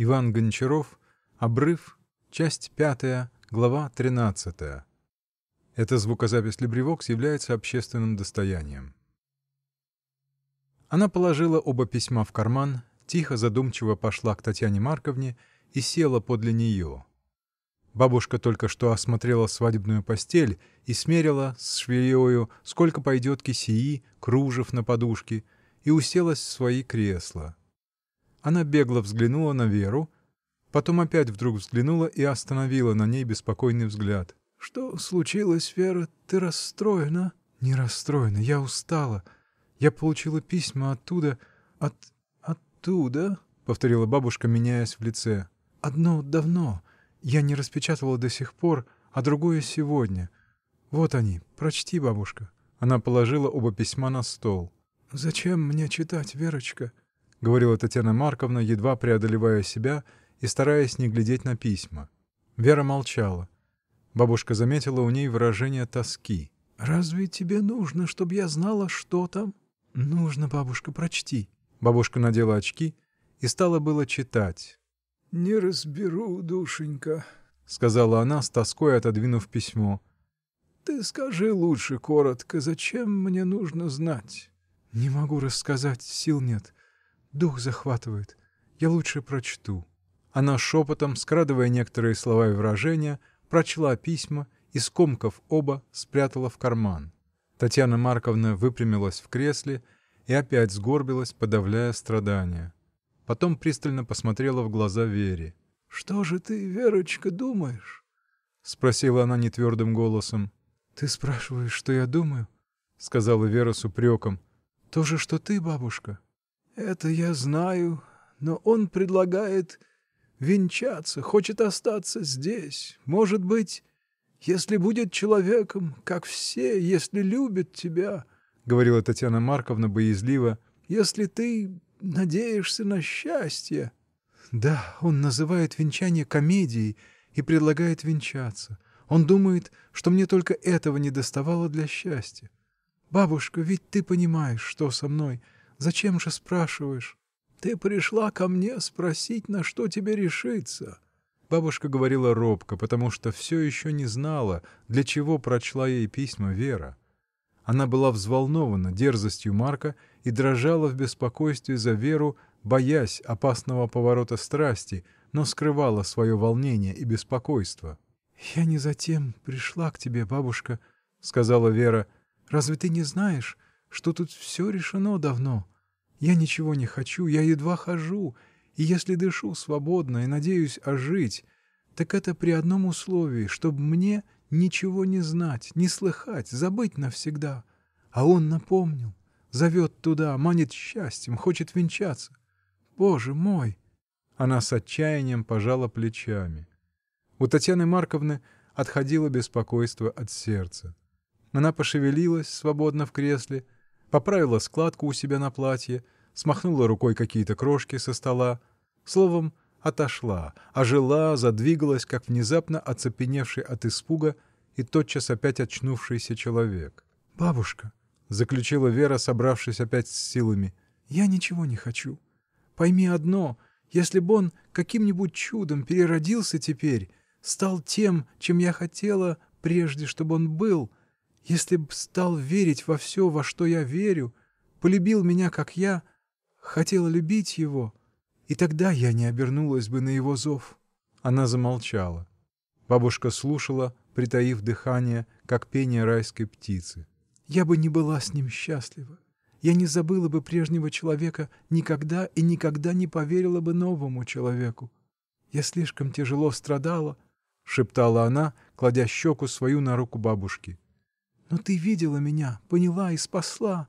Иван Гончаров, Обрыв, часть пятая, глава тринадцатая. Эта звукозапись "Лебревокс" является общественным достоянием. Она положила оба письма в карман, тихо, задумчиво пошла к Татьяне Марковне и села подле нее. Бабушка только что осмотрела свадебную постель и смерила с швеею, сколько пойдет кисеи, кружев на подушке, и уселась в свои кресла. Она бегло взглянула на Веру, потом опять вдруг взглянула и остановила на ней беспокойный взгляд. — Что случилось, Вера? Ты расстроена? — Не расстроена, я устала. Я получила письма оттуда. от. оттуда, — повторила бабушка, меняясь в лице. — Одно давно. Я не распечатывала до сих пор, а другое сегодня. Вот они, прочти, бабушка. Она положила оба письма на стол. — Зачем мне читать, Верочка? — говорила Татьяна Марковна, едва преодолевая себя и стараясь не глядеть на письма. Вера молчала. Бабушка заметила у ней выражение тоски. — Разве тебе нужно, чтобы я знала, что там? — Нужно, бабушка, прочти. Бабушка надела очки и стала было читать. — Не разберу, душенька, — сказала она, с тоской отодвинув письмо. — Ты скажи лучше коротко, зачем мне нужно знать? — Не могу рассказать, сил нет дух захватывает; я лучше прочту. Она шепотом скрадывая некоторые слова и выражения прочла письма и скомков оба спрятала в карман. Татьяна Марковна выпрямилась в кресле и опять сгорбилась подавляя страдания. Потом пристально посмотрела в глаза Вере. — Что же ты, Верочка, думаешь? — спросила она нетвердым голосом. — Ты спрашиваешь, что я думаю? — сказала Вера с упреком. — То же, что ты, бабушка. Это я знаю, но он предлагает. венчаться, хочет остаться здесь, может быть. если будет человеком, как все, если любит тебя. — говорила Татьяна Марковна боязливо, — если ты. надеешься на счастье. — Да, он называет венчание комедией и предлагает венчаться. Он думает, что мне только этого недоставало для счастья. Бабушка, ведь ты понимаешь, что со мной Зачем же спрашиваешь? — Ты пришла ко мне спросить, на что тебе решиться. Бабушка говорила робко, потому что все еще не знала, для чего прочла ей письма Вера. Она была взволнована дерзостью Марка и дрожала в беспокойстве за Веру, боясь опасного поворота страсти, но скрывала свое волнение и беспокойство. — Я не затем пришла к тебе, бабушка, — сказала Вера. — Разве ты не знаешь? что тут все решено давно. Я ничего не хочу, я едва хожу, и если дышу свободно и надеюсь ожить, так это при одном условии, чтобы мне ничего не знать, не слыхать, забыть навсегда. А он напомнил, зовет туда, манит счастьем, хочет венчаться. Боже мой! Она с отчаянием пожала плечами. У Татьяны Марковны отходило беспокойство от сердца. Она пошевелилась свободно в кресле поправила складку у себя на платье, смахнула рукой какие-то крошки со стола, словом, отошла, ожила, задвигалась, как внезапно оцепеневший от испуга и тотчас опять очнувшийся человек. — Бабушка, — заключила Вера, собравшись опять с силами, — я ничего не хочу. Пойми одно: если б он каким-нибудь чудом переродился теперь, стал тем, чем я хотела прежде, чтобы он был если б стал верить во все, во что я верю, полюбил меня, как я. хотела любить его. и тогда я не обернулась бы на его зов. Она замолчала. Бабушка слушала, притаив дыхание, как пение райской птицы. — Я бы не была с ним счастлива. Я не забыла бы прежнего человека никогда и никогда не поверила бы новому человеку. Я слишком тяжело страдала. — шептала она, кладя щеку свою на руку бабушки. Но ты видела меня, поняла и спасла.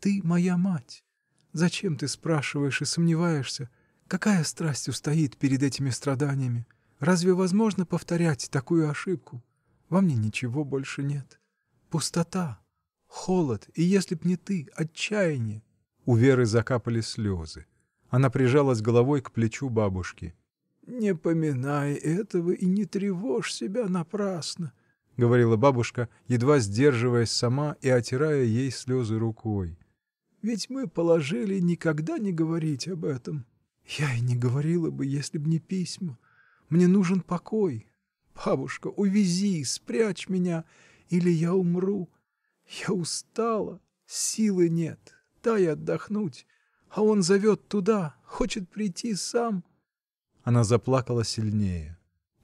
Ты моя мать. Зачем ты спрашиваешь и сомневаешься? Какая страсть устоит перед этими страданиями? Разве возможно повторять такую ошибку? Во мне ничего больше нет. Пустота, холод и, если б не ты, отчаяние. У Веры закапали слезы. Она прижалась головой к плечу бабушки. — Не поминай этого и не тревожь себя напрасно. — говорила бабушка, едва сдерживаясь сама и отирая ей слезы рукой, — ведь мы положили никогда не говорить об этом. Я и не говорила бы, если б не письма. Мне нужен покой. Бабушка, увези, спрячь меня, или я умру. Я устала, силы нет. Дай отдохнуть. А он зовет туда, хочет прийти сам. Она заплакала сильнее.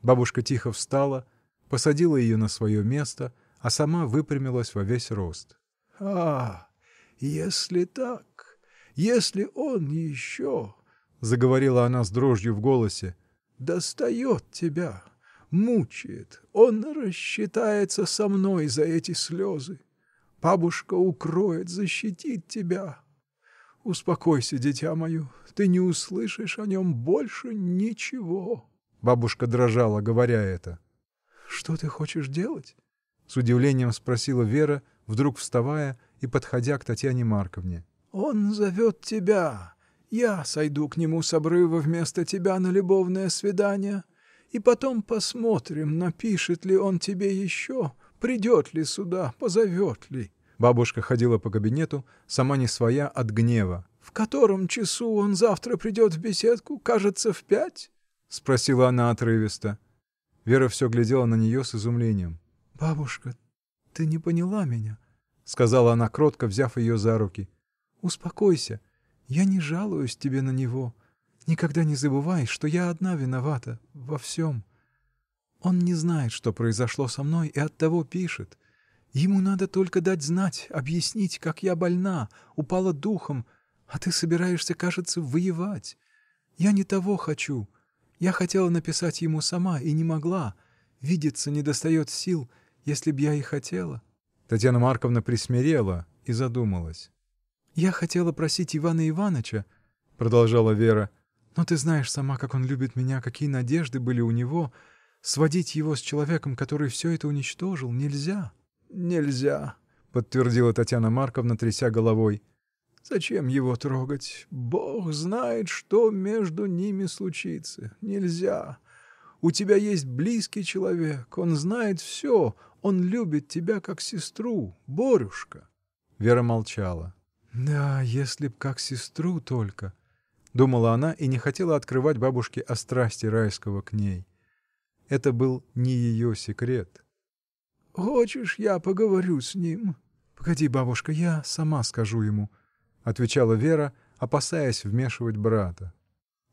Бабушка тихо встала посадила ее на свое место, а сама выпрямилась во весь рост. — А, если так, если он еще. — заговорила она с дрожью в голосе, — достает тебя, мучает, он рассчитается со мной за эти слезы. Бабушка укроет, защитит тебя. Успокойся, дитя мое, ты не услышишь о нем больше ничего. Бабушка дрожала, говоря это. Что ты хочешь делать? — с удивлением спросила Вера, вдруг вставая и подходя к Татьяне Марковне. — Он зовет тебя, я сойду к нему с обрыва вместо тебя на любовное свидание, и потом посмотрим, напишет ли он тебе еще, придет ли сюда, позовет ли. Бабушка ходила по кабинету, сама не своя от гнева. — В котором часу он завтра придет в беседку, кажется, в пять? — спросила она отрывисто. Вера все глядела на нее с изумлением. — Бабушка, ты не поняла меня, — сказала она кротко, взяв ее за руки. — Успокойся. Я не жалуюсь тебе на него. Никогда не забывай, что я одна виновата. во всем. Он не знает, что произошло со мной, и оттого пишет. Ему надо только дать знать, объяснить, как я больна, упала духом, а ты собираешься, кажется, воевать. Я не того хочу. Я хотела написать ему сама и не могла: видеться недостает сил, если б я и хотела. Татьяна Марковна присмирела и задумалась. — Я хотела просить Ивана Ивановича, продолжала Вера, — но ты знаешь сама, как он любит меня, какие надежды были у него. Сводить его с человеком, который все это уничтожил, нельзя. — Нельзя, — подтвердила Татьяна Марковна, тряся головой. Зачем его трогать: бог знает, что между ними случится. Нельзя! У тебя есть близкий человек. Он знает все, он любит тебя как сестру. Борюшка! Вера молчала. Да, если б как сестру только! — думала она и не хотела открывать бабушке о страсти Райского к ней. Это был не ее секрет. — Хочешь, я поговорю с ним? — Погоди, бабушка, я сама скажу ему. — отвечала Вера, опасаясь вмешивать брата.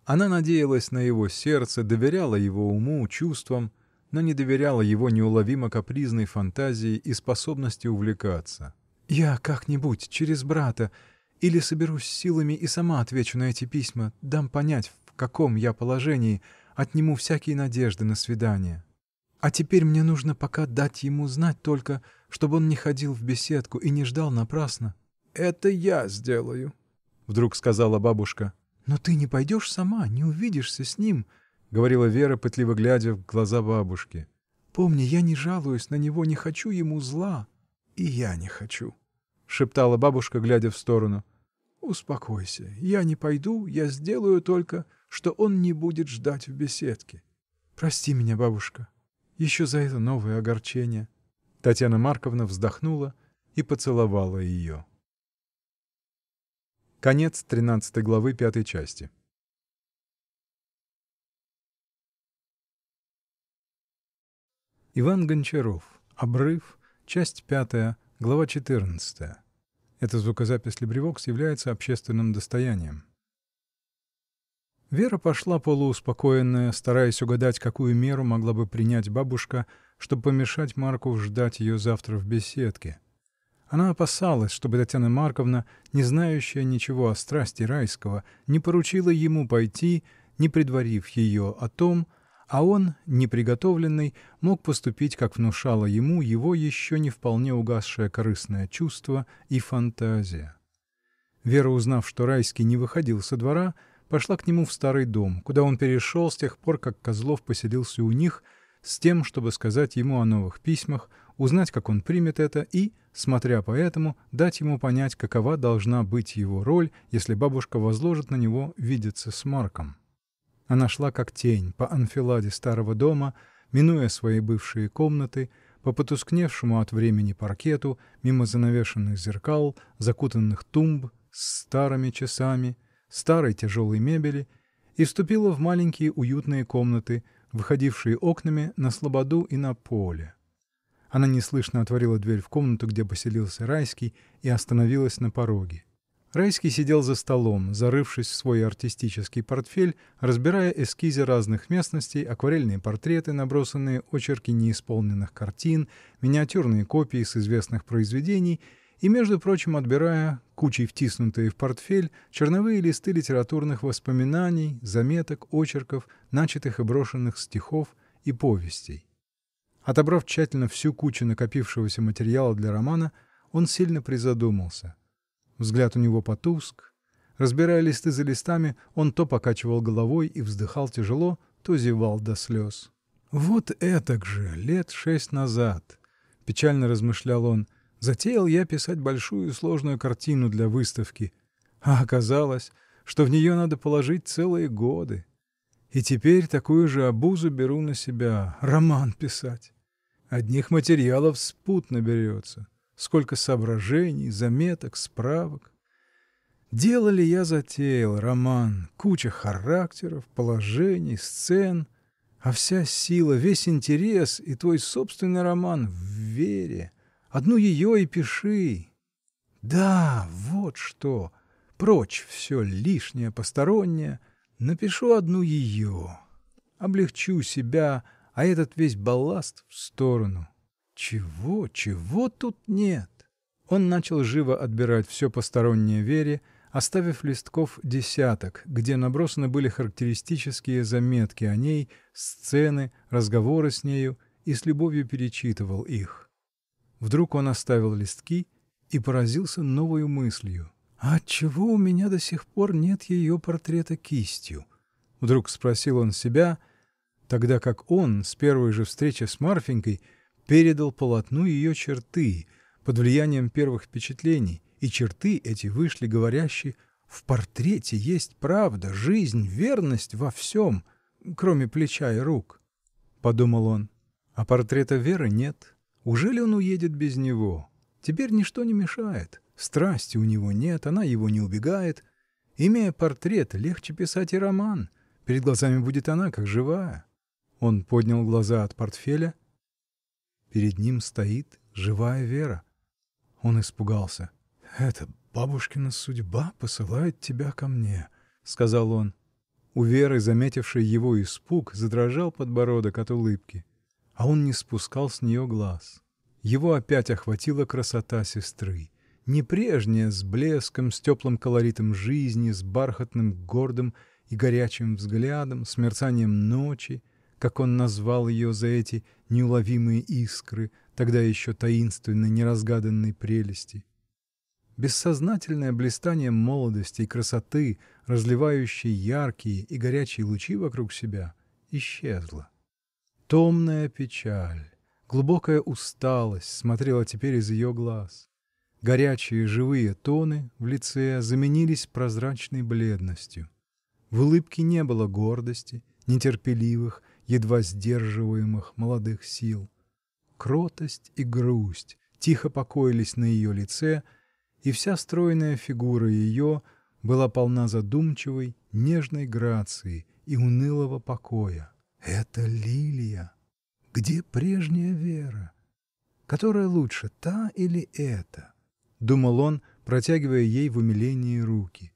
Она надеялась на его сердце, доверяла его уму, чувствам, но не доверяла его неуловимо капризной фантазии и способности увлекаться. — Я как-нибудь, через брата, или соберусь силами и сама отвечу на эти письма, дам понять, в каком я положении, отниму всякие надежды на свидание. А теперь мне нужно пока дать ему знать только, чтобы он не ходил в беседку и не ждал напрасно. — Это я сделаю, — вдруг сказала бабушка. — Но ты не пойдешь сама, не увидишься с ним, — говорила Вера, пытливо глядя в глаза бабушки. — Помни, я не жалуюсь на него, не хочу ему зла. — И я не хочу, — шептала бабушка, глядя в сторону. — Успокойся, я не пойду, я сделаю только, что он не будет ждать в беседке. Прости меня, бабушка, еще за это новое огорчение. Татьяна Марковна вздохнула и поцеловала ее. Конец тринадцатой главы пятой части. Иван Гончаров. Обрыв. Часть пятая. Глава четырнадцатая. Эта звукозапись-либревокс является общественным достоянием. Вера пошла полууспокоенная, стараясь угадать, какую меру могла бы принять бабушка, чтобы помешать Марку ждать ее завтра в беседке. Она опасалась, чтобы Татьяна Марковна, не знающая ничего о страсти Райского, не поручила ему пойти, не предварив ее о том, а он, неприготовленный, мог поступить, как внушало ему его еще не вполне угасшее корыстное чувство и фантазия. Вера, узнав, что Райский не выходил со двора, пошла к нему в старый дом, куда он перешел с тех пор, как Козлов поселился у них, с тем, чтобы сказать ему о новых письмах, узнать, как он примет это, и, смотря по этому, дать ему понять, какова должна быть его роль, если бабушка возложит на него видеться с Марком. Она шла как тень по анфиладе старого дома, минуя свои бывшие комнаты, по потускневшему от времени паркету, мимо занавешенных зеркал, закутанных тумб с старыми часами, старой тяжелой мебели, и вступила в маленькие уютные комнаты, выходившие окнами на слободу и на поле. Она неслышно отворила дверь в комнату, где поселился Райский, и остановилась на пороге. Райский сидел за столом, зарывшись в свой артистический портфель, разбирая эскизы разных местностей, акварельные портреты, набросанные очерки неисполненных картин, миниатюрные копии с известных произведений и, между прочим, отбирая, кучей втиснутые в портфель, черновые листы литературных воспоминаний, заметок, очерков, начатых и брошенных стихов и повестей. Отобрав тщательно всю кучу накопившегося материала для романа, он сильно призадумался. Взгляд у него потуск. Разбирая листы за листами, он то покачивал головой и вздыхал тяжело, то зевал до слез. "Вот этак же, лет шесть назад", печально размышлял он, "затеял я писать большую сложную картину для выставки, а оказалось, что в нее надо положить целые годы. И теперь такую же обузу беру на себя роман писать. Одних материалов спут наберется сколько соображений, заметок, справок! Дело ли я затеял, роман, куча характеров, положений, сцен а вся сила, весь интерес и твой собственный роман в Вере одну ее и пиши. Да, вот что! прочь все лишнее, постороннее напишу одну ее облегчу себя а этот весь балласт в сторону. Чего, чего тут нет! Он начал живо отбирать все постороннее Вере, оставив листков десяток, где набросаны были характеристические заметки о ней, сцены, разговоры с нею, и с любовью перечитывал их. Вдруг он оставил листки и поразился новою мыслью. А отчего у меня до сих пор нет ее портрета кистью? — вдруг спросил он себя тогда как он, с первой же встречи с Марфинькой, передал полотну ее черты, под влиянием первых впечатлений, и черты эти вышли говорящие в портрете есть правда, жизнь, верность во всем, кроме плеча и рук. — подумал он, — а портрета Веры нет. Ужели он уедет без него? Теперь ничто не мешает. Страсти у него нет, она его не убегает. Имея портрет, легче писать и роман перед глазами будет она, как живая. Он поднял глаза от портфеля: перед ним стоит живая Вера. Он испугался. — Это бабушкина судьба посылает тебя ко мне! — сказал он. У Веры, заметившей его испуг, задрожал подбородок от улыбки, а он не спускал с нее глаз. Его опять охватила красота сестры. Не прежняя, с блеском, с теплым колоритом жизни, с бархатным, гордым и горячим взглядом, с мерцанием ночи как он назвал ее за эти неуловимые искры тогда еще таинственной, неразгаданной прелести. Бессознательное блистанье молодости и красоты разливающей яркие и горячие лучи вокруг себя исчезло. Томная печаль глубокая усталость смотрела теперь из ее глаз. Горячие живые тоны в лице заменились прозрачной бледностью. В улыбке не было гордости нетерпеливых едва сдерживаемых молодых сил. Кротость и грусть тихо покоились на ее лице и вся стройная фигура ее была полна задумчивой нежной грации и унылого покоя. Это лилия! Где прежняя Вера? Которая лучше, та или эта? — думал он, протягивая ей в умилении руки.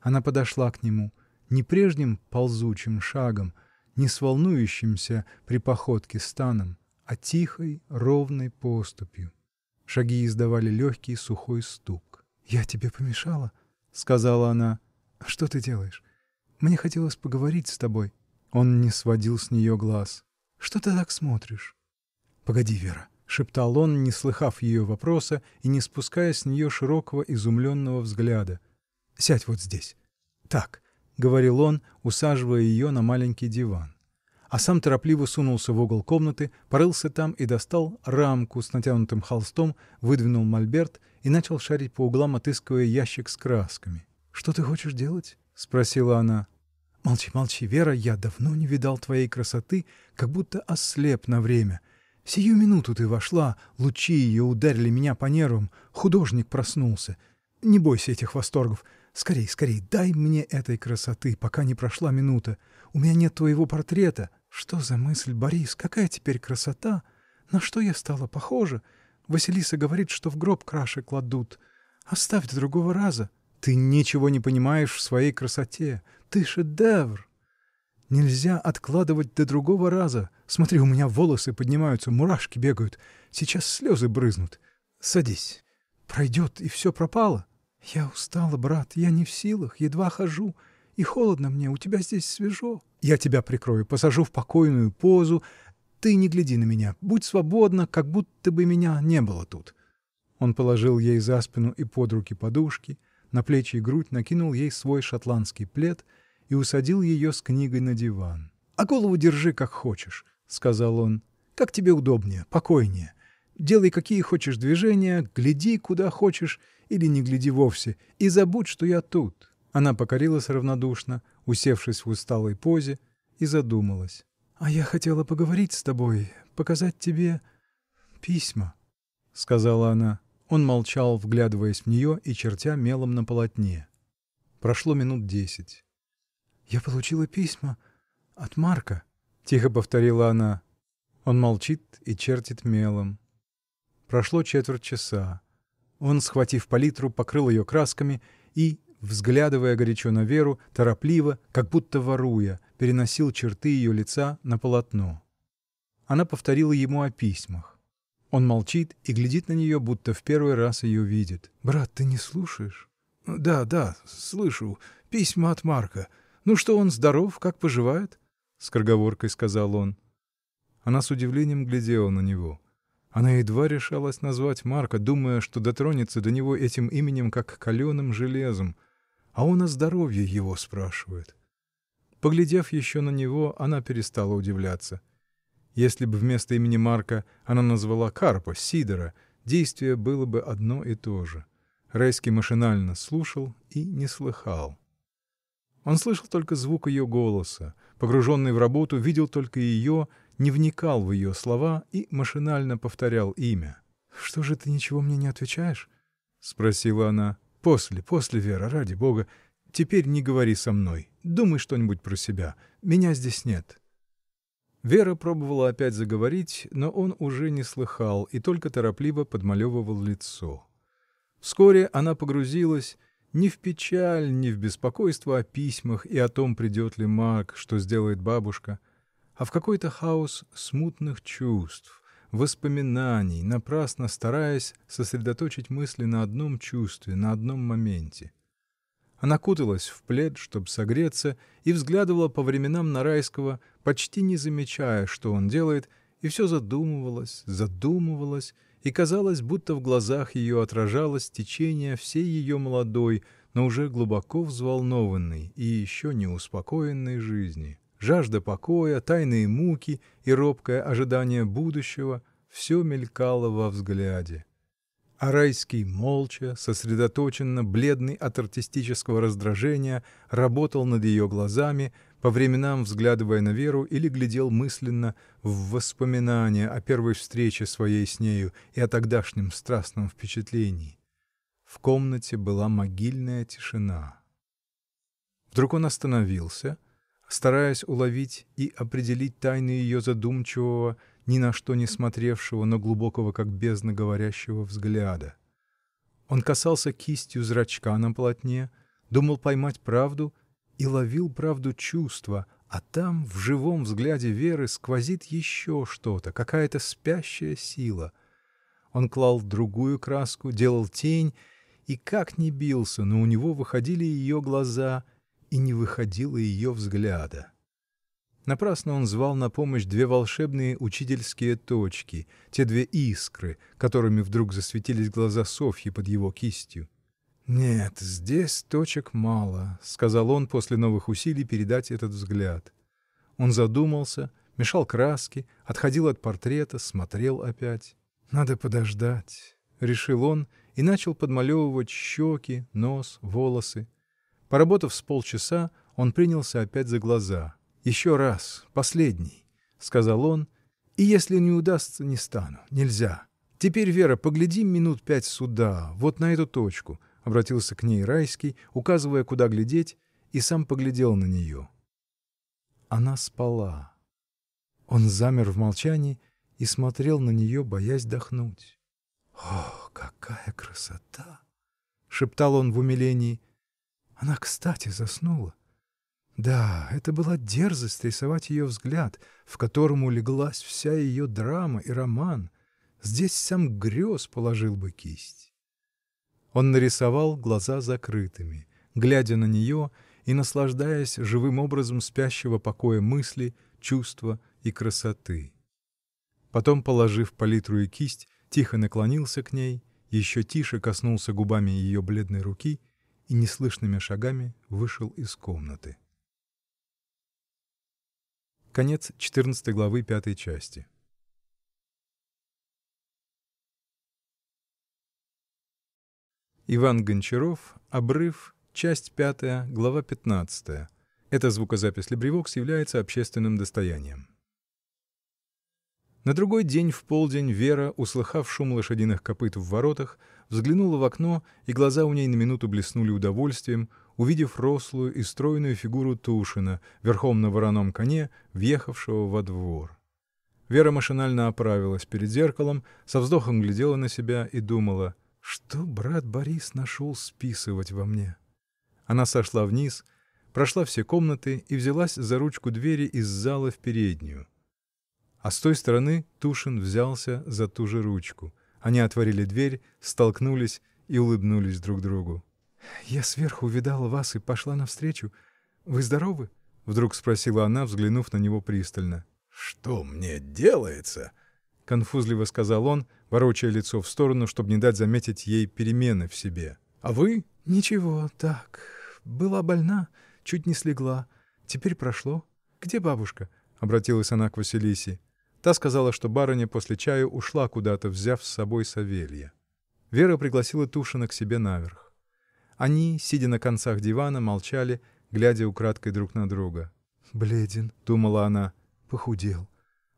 Она подошла к нему не прежним ползучим шагом не с волнующимся при походке станом, а тихой, ровной поступью. Шаги издавали легкий, сухой стук. — Я тебе помешала? — сказала она. — Что ты делаешь? Мне хотелось поговорить с тобой. Он не сводил с нее глаз. — Что ты так смотришь? — Погоди, Вера, — шептал он, не слыхав ее вопроса и не спуская с нее широкого изумленного взгляда. — Сядь вот здесь. Так. — говорил он, усаживая ее на маленький диван, а сам торопливо сунулся в угол комнаты, порылся там и достал рамку с натянутым холстом, выдвинул мольберт и начал шарить по углам, отыскивая ящик с красками. — Что ты хочешь делать? — спросила она. — Молчи, молчи, Вера, я давно не видал твоей красоты, как будто ослеп на время. Сию минуту ты вошла, лучи ее ударили меня по нервам, художник проснулся. Не бойся этих восторгов. Скорей, скорей, дай мне этой красоты, пока не прошла минута. У меня нет твоего портрета. Что за мысль, Борис, какая теперь красота? На что я стала похожа? Василиса говорит, что в гроб краше кладут. Оставь до другого раза. — Ты ничего не понимаешь в своей красоте. Ты шедевр! Нельзя откладывать до другого раза. Смотри, у меня волосы поднимаются, мурашки бегают. Сейчас слезы брызнут. Садись. Пройдет — и все пропало. — Я устала, брат, я не в силах, едва хожу, и холодно мне: у тебя здесь свежо. — Я тебя прикрою, посажу в покойную позу. Ты не гляди на меня, будь свободна, как будто бы меня не было тут. Он положил ей за спину и под руки подушки, на плечи и грудь накинул ей свой шотландский плед и усадил ее с книгой на диван. — А голову держи, как хочешь, — сказал он, — как тебе удобнее, покойнее делай какие хочешь движения, гляди, куда хочешь или не гляди вовсе и забудь, что я тут. Она покорилась равнодушно, усевшись в усталой позе, и задумалась. — А я хотела поговорить с тобой, показать тебе. письма. — сказала она. Он молчал, вглядываясь в нее и чертя мелом на полотне. Прошло минут десять. — Я получила письма. от Марка, — тихо повторила она. Он молчит и чертит мелом. Прошло четверть часа. Он, схватив палитру, покрыл ее красками и, взглядывая горячо на Веру, торопливо, как будто воруя, переносил черты ее лица на полотно. Она повторила ему о письмах. Он молчит и глядит на нее, будто в первый раз ее видит. — Брат, ты не слушаешь? — Да, да, слышу. Письма от Марка. Ну что, он здоров, как поживает? — скороговоркой сказал он. Она с удивлением глядела на него. Она едва решалась назвать Марка, думая, что дотронется до него этим именем, как каленым железом, а он о здоровье его спрашивает! Поглядев еще на него, она перестала удивляться. Если бы вместо имени Марка она назвала Карпа, Сидора, действие было бы одно и то же. Райский машинально слушал и не слыхал. Он слышал только звук ее голоса, погруженный в работу, видел только ее не вникал в ее слова и машинально повторял имя. — Что же ты ничего мне не отвечаешь? — спросила она. — После, после, Вера, ради Бога! Теперь не говори со мной, думай что-нибудь про себя. Меня здесь нет. Вера пробовала опять заговорить, но он уже не слыхал и только торопливо подмалевывал лицо. Вскоре она погрузилась не в печаль, не в беспокойство о письмах и о том, придет ли Марк, что сделает бабушка а в какой-то хаос смутных чувств, воспоминаний, напрасно стараясь сосредоточить мысли на одном чувстве, на одном моменте. Она куталась в плед, чтобы согреться, и взглядывала по временам на Райского, почти не замечая, что он делает, и все задумывалась, задумывалась, и казалось, будто в глазах ее отражалось течение всей ее молодой, но уже глубоко взволнованной и еще не успокоенной жизни. Жажда покоя, тайные муки и робкое ожидание будущего — всё мелькало во взгляде. А Райский молча, сосредоточенно, бледный от артистического раздражения, работал над ее глазами, по временам взглядывая на Веру или глядел мысленно в воспоминания о первой встрече своей с нею и о тогдашнем страстном впечатлении. В комнате была могильная тишина. Вдруг он остановился стараясь уловить и определить тайны ее задумчивого, ни на что не смотревшего, но глубокого, как бездна, говорящего взгляда. Он касался кистью зрачка на полотне, думал поймать правду и ловил правду чувства, а там, в живом взгляде Веры, сквозит еще что-то, какая-то спящая сила. Он клал другую краску, делал тень, и как ни бился, но у него выходили ее глаза — и не выходило ее взгляда. Напрасно он звал на помощь две волшебные учительские точки, те две искры, которыми вдруг засветились глаза Софьи под его кистью. Нет, здесь точек мало, — сказал он после новых усилий передать этот взгляд. Он задумался, мешал краски, отходил от портрета, смотрел опять. Надо подождать, — решил он и начал подмалевывать щеки, нос, волосы. Поработав с полчаса, он принялся опять за глаза. — Еще раз, последний, — сказал он, — и если не удастся, не стану. Нельзя. Теперь, Вера, погляди минут пять сюда, вот на эту точку, — обратился к ней Райский, указывая, куда глядеть, и сам поглядел на нее. Она спала. Он замер в молчании и смотрел на нее, боясь дохнуть. — О, какая красота! — шептал он в умилении. Она кстати заснула: да, это была дерзость рисовать ее взгляд, в котором улеглась вся ее драма и роман здесь сам Грёз положил бы кисть. Он нарисовал глаза закрытыми, глядя на нее и наслаждаясь живым образом спящего покоя мысли, чувства и красоты. Потом, положив палитру и кисть, тихо наклонился к ней, еще тише коснулся губами ее бледной руки и неслышными шагами вышел из комнаты. Конец 14 главы, пятой части. Иван Гончаров, «Обрыв», часть пятая, глава пятнадцатая. Эта звукозапись LibriVox является общественным достоянием. На другой день в полдень Вера, услыхав шум лошадиных копыт в воротах, взглянула в окно, и глаза у ней на минуту блеснули удовольствием, увидев рослую и стройную фигуру Тушина, верхом на вороном коне, въехавшего во двор. Вера машинально оправилась перед зеркалом, со вздохом глядела на себя и думала: “Что брат Борис нашел списывать во мне?” Она сошла вниз, прошла все комнаты и взялась за ручку двери из зала в переднюю. А с той стороны Тушин взялся за ту же ручку. Они отворили дверь, столкнулись и улыбнулись друг другу. — Я сверху увидала вас и пошла навстречу. Вы здоровы? — вдруг спросила она, взглянув на него пристально. — Что мне делается? — конфузливо сказал он, ворочая лицо в сторону, чтобы не дать заметить ей перемены в себе. — А вы? — Ничего, так. Была больна, чуть не слегла. Теперь прошло. Где бабушка? — обратилась она к Василисе. Та сказала, что барыня после чаю ушла куда-то, взяв с собой Савелья. Вера пригласила Тушина к себе наверх. Они, сидя на концах дивана, молчали, глядя украдкой друг на друга. Бледен, — думала она, — похудел.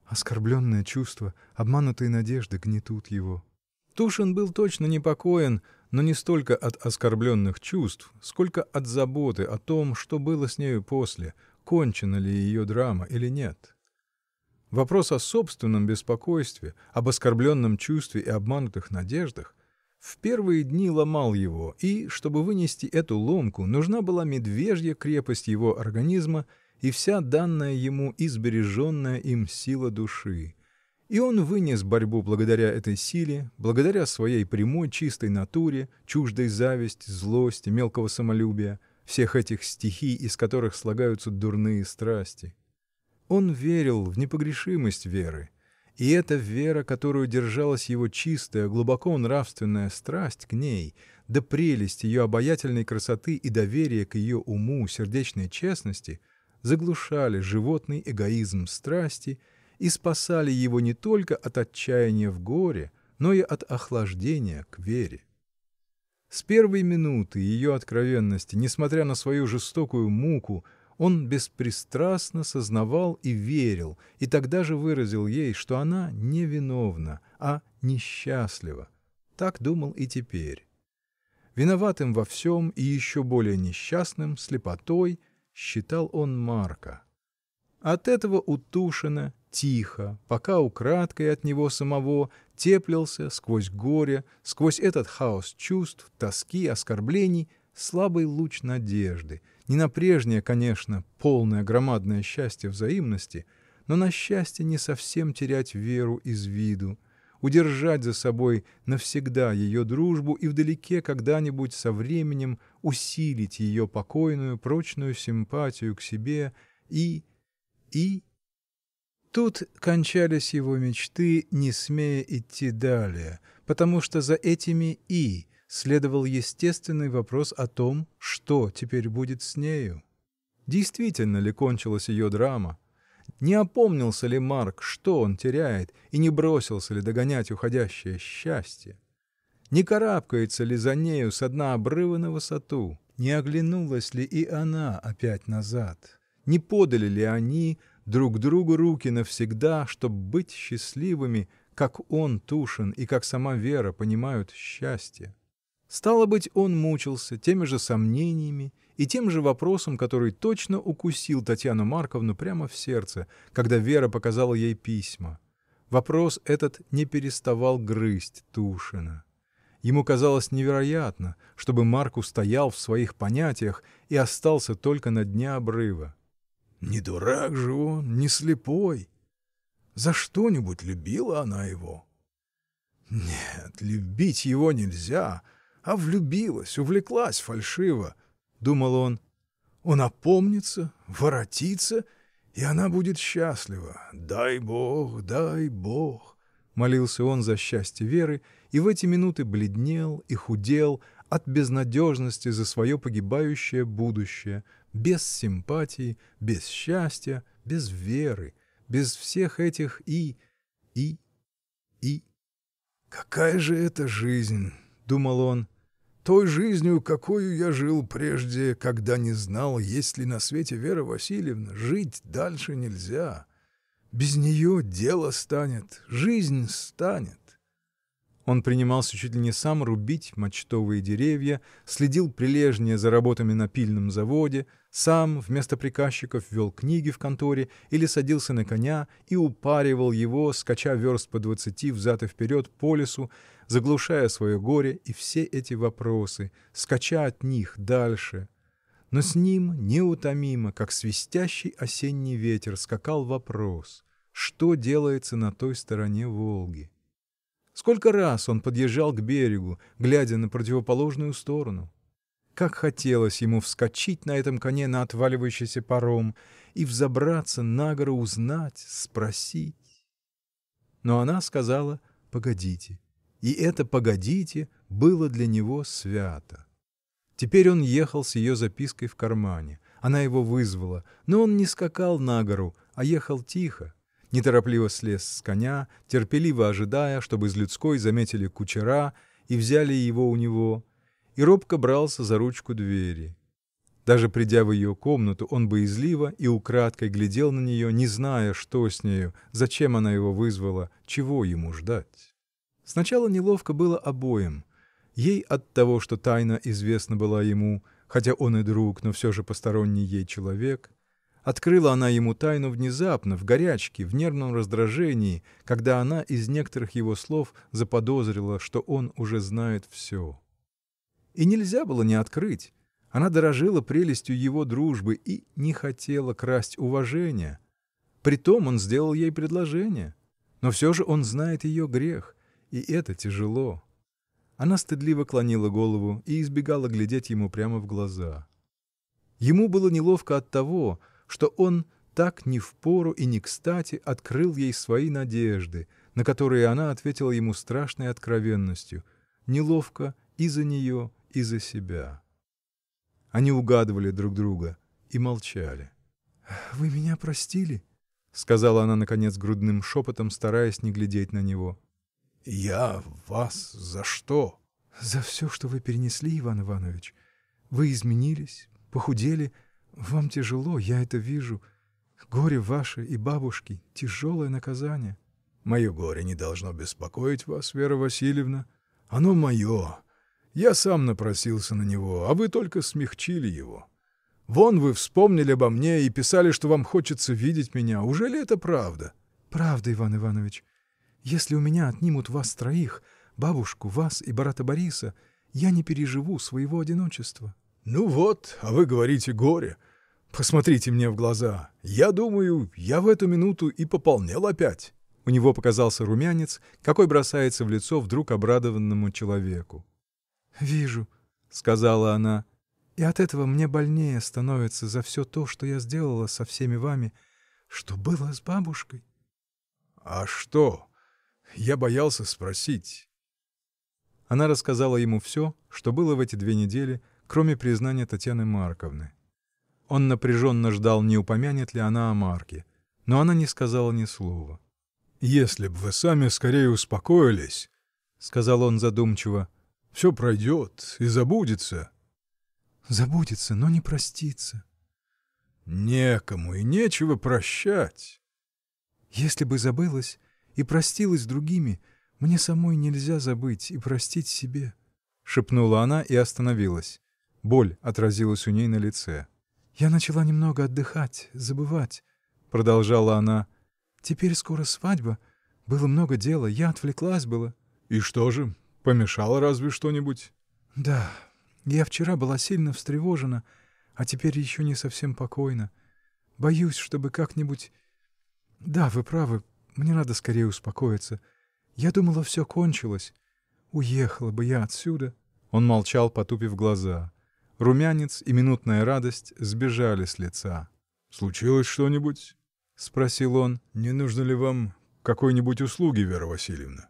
Оскорбленное чувство, обманутые надежды гнетут его. Тушин был точно непокоен, но не столько от оскорбленных чувств, сколько от заботы о том, что было с нею после, кончена ли ее драма или нет. Вопрос о собственном беспокойстве, об оскорбленном чувстве и обманутых надеждах в первые дни ломал его, и, чтобы вынести эту ломку, нужна была медвежья крепость его организма и вся данная ему избереженная им сила души, и он вынес борьбу благодаря этой силе, благодаря своей прямой, чистой натуре, чуждой зависти, злости, мелкого самолюбия — всех этих стихий, из которых слагаются дурные страсти. Он верил в непогрешимость Веры, и эта вера, которою держалась его чистая, глубоко нравственная страсть к ней, да прелесть ее обаятельной красоты и доверие к ее уму, сердечной честности, заглушали животный эгоизм страсти и спасали его не только от отчаяния в горе, но и от охлаждения к Вере. С первой минуты ее откровенности, несмотря на свою жестокую муку, он беспристрастно сознавал и верил и тогда же выразил ей, что она не виновна, а несчастлива: так думал и теперь. Виноватым во всем и еще более несчастным, слепотой, считал он Марка. От этого у тихо, пока украдкой от него самого теплился сквозь горе, сквозь этот хаос чувств, тоски, оскорблений слабый луч надежды не на прежнее, конечно, полное, громадное счастье взаимности, но на счастье не совсем терять Веру из виду, удержать за собой навсегда ее дружбу и вдалеке когда-нибудь, со временем, усилить ее покойную, прочную симпатию к себе и. и. Тут кончались его мечты, не смея идти далее, потому что за этими и следовал естественный вопрос о том, что теперь будет с нею? Действительно ли кончилась ее драма? Не опомнился ли Марк, что он теряет, и не бросился ли догонять уходящее счастье? Не карабкается ли за нею с дна обрыва на высоту? Не оглянулась ли и она опять назад? Не подали ли они друг другу руки навсегда, чтобы быть счастливыми, как он, Тушин, и как сама Вера понимают счастье? Стало быть, он мучился теми же сомнениями и тем же вопросом, который точно укусил Татьяну Марковну прямо в сердце, когда Вера показала ей письма. Вопрос этот не переставал грызть Тушина. Ему казалось невероятно, чтобы Марк устоял в своих понятиях и остался только на дне обрыва. Не дурак же он, не слепой! За что-нибудь любила она его? Нет, любить его нельзя! А влюбилась, увлеклась фальшиво, — думал он, — он опомнится, воротится, и она будет счастлива. Дай Бог, дай Бог! — молился он за счастье Веры и в эти минуты бледнел и худел от безнадежности за свое погибающее будущее, без симпатии, без счастья, без Веры, без всех этих и. и. и. Какая же это жизнь! — думал он той жизнью, какою я жил прежде, когда не знал, есть ли на свете Вера Васильевна, жить дальше нельзя. Без нее дело станет, жизнь станет. Он принимался чуть ли не сам рубить мачтовые деревья, следил прилежнее за работами на пильном заводе, сам вместо приказчиков вел книги в конторе или садился на коня и упаривал его, скача верст по двадцати взад и вперед по лесу, заглушая свое горе и все эти вопросы, скача от них дальше, но с ним неутомимо, как свистящий осенний ветер, скакал вопрос: что делается на той стороне Волги? Сколько раз он подъезжал к берегу, глядя на противоположную сторону! Как хотелось ему вскочить на этом коне на отваливающийся паром и взобраться на гору узнать спросить. Но она сказала: погодите. И это погодите было для него свято. Теперь он ехал с ее запиской в кармане. Она его вызвала но он не скакал на гору а ехал тихо неторопливо слез с коня, терпеливо ожидая, чтобы из людской заметили кучера и взяли его у него, и робко брался за ручку двери. Даже придя в ее комнату, он боязливо и украдкой глядел на нее, не зная, что с нею, зачем она его вызвала, чего ему ждать. Сначала неловко было обоим: ей от того, что тайна известна была ему, хотя он и друг, но все же посторонний ей человек Открыла она ему тайну внезапно, в горячке, в нервном раздражении, когда она из некоторых его слов заподозрила, что он уже знает все. И нельзя было не открыть: она дорожила прелестью его дружбы и не хотела красть уважения. Притом он сделал ей предложение. Но все же он знает ее грех — и это тяжело. Она стыдливо клонила голову и избегала глядеть ему прямо в глаза. Ему было неловко от того что он так не впору и не кстати открыл ей свои надежды, на которые она ответила ему страшной откровенностью: неловко и за нее, и за себя. Они угадывали друг друга и молчали. — Вы меня простили? — сказала она наконец грудным шепотом, стараясь не глядеть на него. — Я вас за что? — За все, что вы перенесли, Иван Иванович. Вы изменились, похудели вам тяжело, я это вижу: горе ваше и бабушки — тяжелое наказание. — Мое горе не должно беспокоить вас, Вера Васильевна. Оно мое. Я сам напросился на него, а вы только смягчили его. Вон вы вспомнили обо мне и писали, что вам хочется видеть меня. Уже ли это правда? — Правда, Иван Иванович. Если у меня отнимут вас троих — бабушку, вас и брата Бориса — я не переживу своего одиночества. — Ну вот, а вы говорите «горе». Посмотрите мне в глаза: я думаю, я в эту минуту и пополнел опять. У него показался румянец, какой бросается в лицо вдруг обрадованному человеку. — Вижу, — сказала она, — и от этого мне больнее становится за все то, что я сделала со всеми вами, что было с бабушкой. — А что? Я боялся спросить. Она рассказала ему все, что было в эти две недели, кроме признания Татьяны Марковны. Он напряженно ждал, не упомянет ли она о Марке. Но она не сказала ни слова. — Если б вы сами скорее успокоились, — сказал он задумчиво, — все пройдет и забудется. — Забудется, но не простится. — Некому и нечего прощать. — Если бы забылось и простилось другими, мне самой нельзя забыть и простить себе, — шепнула она и остановилась. Боль отразилась у ней на лице. — Я начала немного отдыхать, забывать, — продолжала она, — теперь скоро свадьба, было много дела, я отвлеклась было. — И что же, помешало разве что-нибудь? — Да. Я вчера была сильно встревожена, а теперь еще не совсем покойна. Боюсь, чтобы как-нибудь. Да, вы правы, мне надо скорее успокоиться. Я думала, все кончилось. Уехала бы я отсюда. Он молчал, потупив глаза. Румянец и минутная радость сбежали с лица. — Случилось что-нибудь? — спросил он. — Не нужно ли вам какой-нибудь услуги, Вера Васильевна?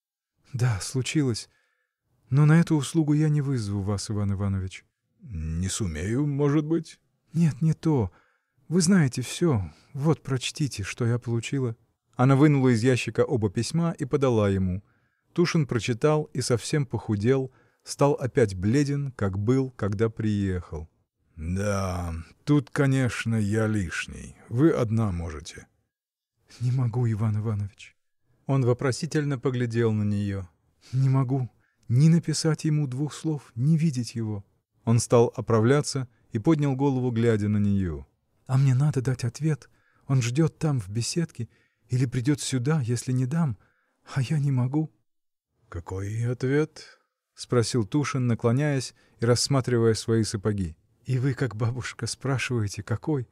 — Да, случилось. Но на эту услугу я не вызову вас, Иван Иванович. — Не сумею, может быть? — Нет, не то. Вы знаете все. вот прочтите, что я получила. Она вынула из ящика оба письма и подала ему. Тушин прочитал и совсем похудел стал опять бледен, как был, когда приехал. – Да, тут, конечно, я лишний: вы одна можете. – Не могу, Иван Иванович. Он вопросительно поглядел на нее. – Не могу ни написать ему двух слов, ни видеть его. Он стал оправляться и поднял голову, глядя на нее. – А мне надо дать ответ. Он ждет там, в беседке, или придет сюда, если не дам. А я не могу. – Какой ответ? — спросил Тушин, наклоняясь и рассматривая свои сапоги. — И вы, как бабушка, спрашиваете, какой?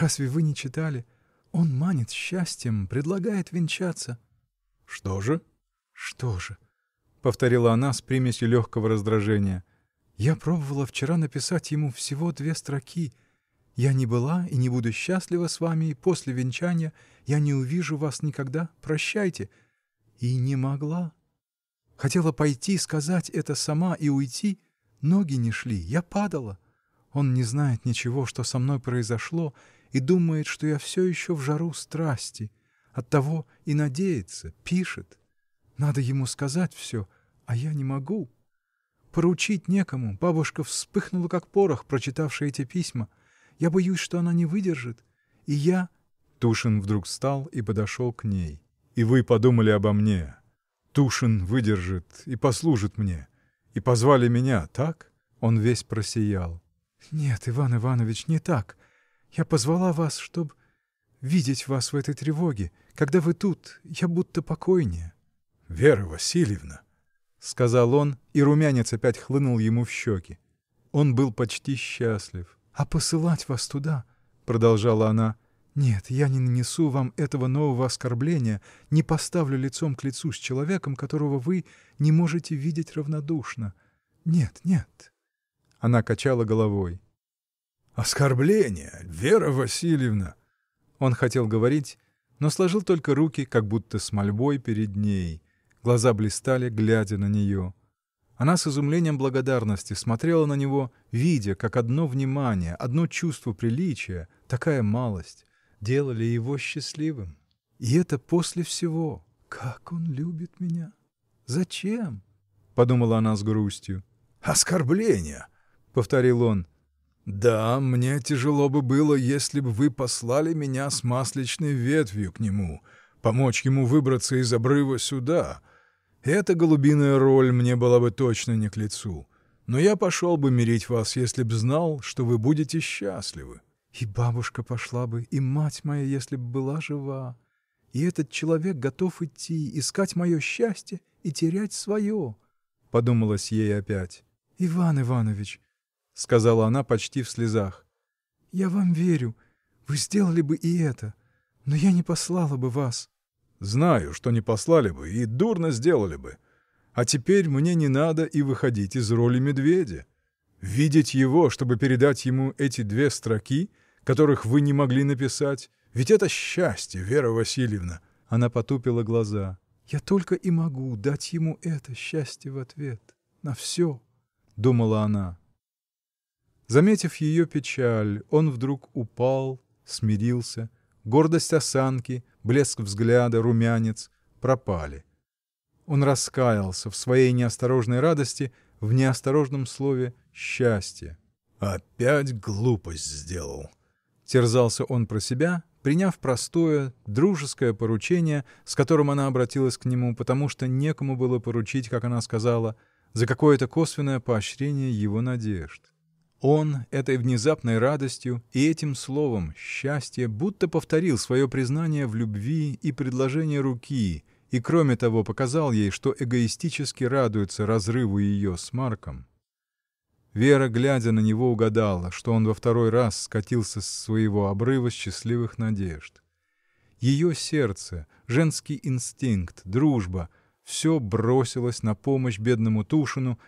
Разве вы не читали? Он манит счастьем, предлагает венчаться. — Что же? — Что же? — повторила она с примесью легкого раздражения. — Я пробовала вчера написать ему всего две строки. Я не была и не буду счастлива с вами, и после венчания я не увижу вас никогда, прощайте! И не могла. Хотела пойти, сказать это сама и уйти, ноги не шли, я падала. Он не знает ничего, что со мной произошло, и думает, что я все еще в жару страсти. Оттого и надеется, пишет. Надо ему сказать все, а я не могу. Поручить некому, бабушка вспыхнула, как порох, прочитавшая эти письма. Я боюсь, что она не выдержит. И я. Тушин вдруг встал и подошел к ней. — И вы подумали обо мне? Тушин выдержит и послужит мне. И позвали меня — так? Он весь просиял. — Нет, Иван Иванович, не так. Я позвала вас, чтобы видеть вас в этой тревоге. Когда вы тут, я будто покойнее. — Вера Васильевна! — сказал он, и румянец опять хлынул ему в щеки. Он был почти счастлив. — А посылать вас туда, — продолжала она, — нет, я не нанесу вам этого нового оскорбления, не поставлю лицом к лицу с человеком, которого вы не можете видеть равнодушно. Нет, нет. Она качала головой. — Оскорбление, Вера Васильевна! Он хотел говорить, но сложил только руки, как будто с мольбой, перед ней. Глаза блистали, глядя на нее. Она с изумлением благодарности смотрела на него, видя, как одно внимание, одно чувство приличия — такая малость делали его счастливым. И это после всего! Как он любит меня! зачем? — подумала она с грустью. — Оскорбление! — повторил он. — Да, мне тяжело бы было, если б вы послали меня с масличной ветвью к нему, помочь ему выбраться из обрыва сюда. Эта голубиная роль мне была бы точно не к лицу. Но я пошел бы мирить вас, если б знал, что вы будете счастливы. И бабушка пошла бы, и мать моя, если б была жива. И этот человек готов идти, искать мое счастье и терять свое! — подумалось ей опять. — Иван Иванович, — сказала она почти в слезах, — я вам верю. Вы сделали бы и это. Но я не послала бы вас. — Знаю, что не послали бы и дурно сделали бы. А теперь мне не надо и выходить из роли медведя. Видеть его, чтобы передать ему эти две строки — которых вы не могли написать, ведь это счастье, Вера Васильевна! Она потупила глаза. — Я только и могу дать ему это счастье в ответ. на все, думала она. Заметив ее печаль, он вдруг упал, смирился. Гордость осанки, блеск взгляда, румянец — пропали. Он раскаялся в своей неосторожной радости, в неосторожном слове «счастье». — Опять глупость сделал! — терзался он про себя, приняв простое, дружеское поручение, с которым она обратилась к нему, потому что некому было поручить, как она сказала, за какое-то косвенное поощрение его надежд. Он этой внезапной радостью и этим словом “счастье” будто повторил свое признание в любви и предложение руки и кроме того показал ей, что эгоистически радуется разрыву ее с Марком. Вера, глядя на него, угадала, что он во второй раз скатился с своего обрыва счастливых надежд. Ее сердце, женский инстинкт, дружба — все бросилось на помощь бедному Тушину,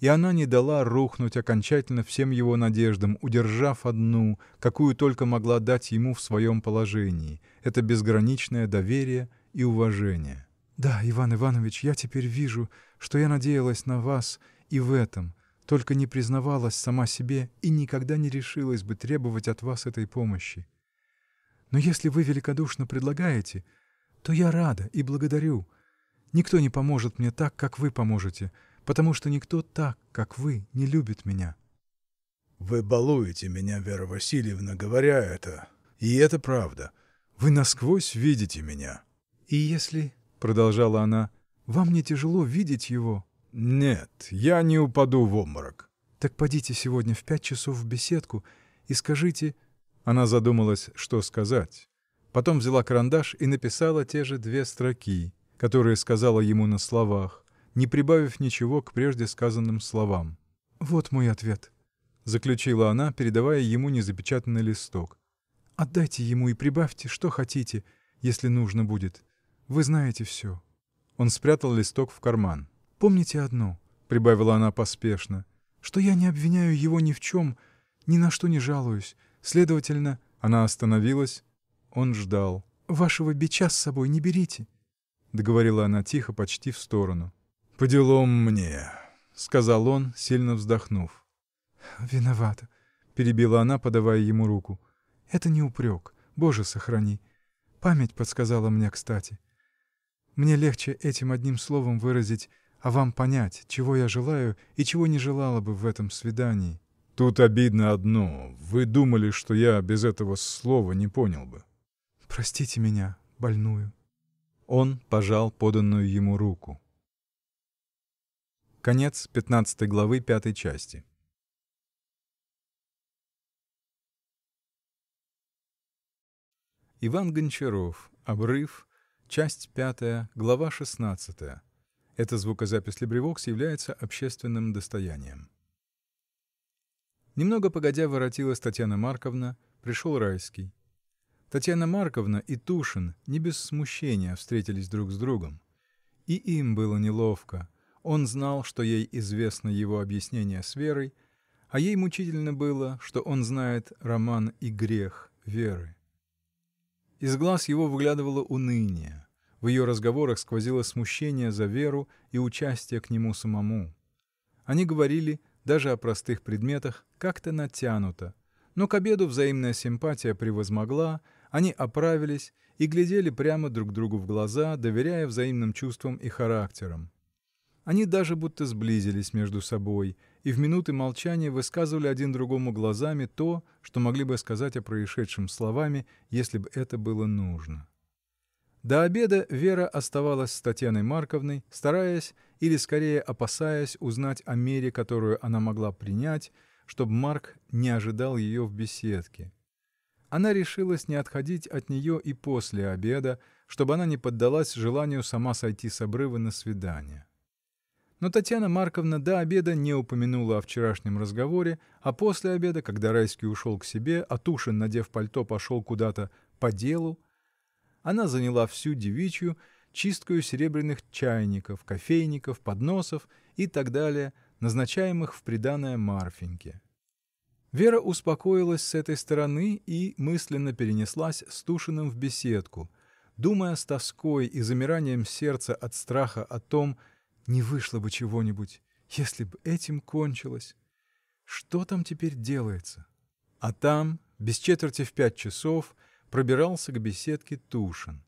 и она не дала рухнуть окончательно всем его надеждам, удержав одну, какую только могла дать ему в своем положении, — это безграничное доверие и уважение. — Да, Иван Иванович, я теперь вижу, что я надеялась на вас и в этом только не признавалась сама себе и никогда не решилась бы требовать от вас этой помощи. Но если вы великодушно предлагаете то я рада и благодарю. Никто не поможет мне так, как вы поможете потому что никто так, как вы, не любит меня. — Вы балуете меня, Вера Васильевна, говоря это. И это правда. Вы насквозь видите меня. — И если, — продолжала она, — вам не тяжело видеть его, — Нет, я не упаду в обморок. — Так подите сегодня в пять часов в беседку и скажите. Она задумалась, что сказать, потом взяла карандаш и написала те же две строки, которые сказала ему на словах, не прибавив ничего к прежде сказанным словам. — Вот мой ответ, — заключила она, передавая ему незапечатанный листок. — Отдайте ему и прибавьте, что хотите, если нужно будет. Вы знаете все. Он спрятал листок в карман. Помните одно, — прибавила она поспешно, — что я не обвиняю его ни в чем, ни на что не жалуюсь, следовательно. Она остановилась. Он ждал. — Вашего бича с собой не берите, — договорила она тихо, почти в сторону. — По делом мне! — сказал он, сильно вздохнув. — Виновата, — перебила она, подавая ему руку. — Это не упрек. Боже сохрани! Память подсказала мне кстати. Мне легче этим одним словом выразить а вам понять, чего я желаю и чего не желала бы в этом свидании. — Тут обидно одно: вы думали, что я без этого слова не понял бы. — Простите меня, больную. Он пожал поданную ему руку. Конец пятнадцатой главы пятой части. Иван Гончаров. Обрыв. Часть пятая. Глава шестнадцатая. Эта звукозапись "Лебревокс" является общественным достоянием. Немного погодя воротилась Татьяна Марковна, пришел Райский. Татьяна Марковна и Тушин не без смущения встретились друг с другом. И им было неловко: он знал, что ей известно его объяснение с Верой, а ей мучительно было, что он знает роман и грех Веры. Из глаз его выглядывало уныние в ее разговорах сквозило смущение за Веру и участие к нему самому. Они говорили даже о простых предметах как-то натянуто, но к обеду взаимная симпатия превозмогла, они оправились и глядели прямо друг другу в глаза, доверяя взаимным чувствам и характерам. Они даже будто сблизились между собой и в минуты молчания высказывали один другому глазами то, что могли бы сказать о происшедшем словами, если бы это было нужно. До обеда Вера оставалась с Татьяной Марковной, стараясь или скорее опасаясь узнать о мере, которую она могла принять, чтоб Марк не ожидал ее в беседке. Она решилась не отходить от нее и после обеда, чтобы она не поддалась желанию сама сойти с обрыва на свидание. Но Татьяна Марковна до обеда не упомянула о вчерашнем разговоре, а после обеда, когда Райский ушел к себе, а Тушин, надев пальто, пошел куда-то по делу, она заняла всю девичью чисткою серебряных чайников, кофейников, подносов и так далее, назначаемых в приданое Марфиньке. Вера успокоилась с этой стороны и мысленно перенеслась с Тушиным в беседку, думая с тоской и замиранием сердца от страха о том, не вышло бы чего-нибудь, если бы этим кончилось. Что там теперь делается? А там, без четверти в пять часов, пробирался к беседке Тушин.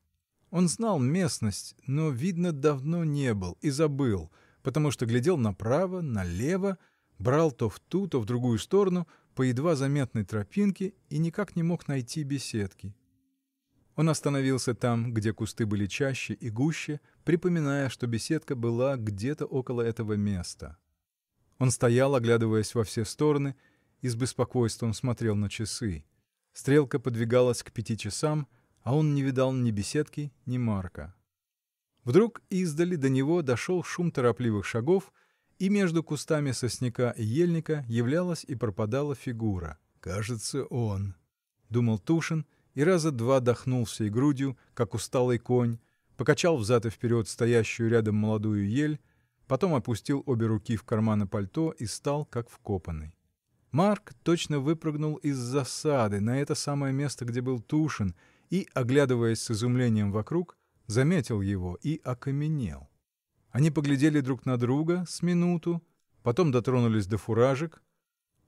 Он знал местность, но, видно, давно не был и забыл, потому что глядел направо, налево, брал то в ту, то в другую сторону по едва заметной тропинке и никак не мог найти беседки. Он остановился там, где кусты были чаще и гуще, припоминая, что беседка была где-то около этого места. Он стоял, оглядываясь во все стороны, и с беспокойством смотрел на часы. Стрелка подвигалась к пяти часам, а он не видал ни беседки, ни Марка. Вдруг издали до него дошел шум торопливых шагов, и между кустами сосняка и ельника являлась и пропадала фигура. "Кажется, он", думал Тушин и раза два дохнул всей грудью, как усталый конь, покачал взад и вперед стоящую рядом молодую ель, потом опустил обе руки в карманы пальто и стал как вкопанный. Марк точно выпрыгнул из засады на это самое место, где был Тушин, и, оглядываясь с изумлением вокруг, заметил его и окаменел. Они поглядели друг на друга с минуту, потом дотронулись до фуражек.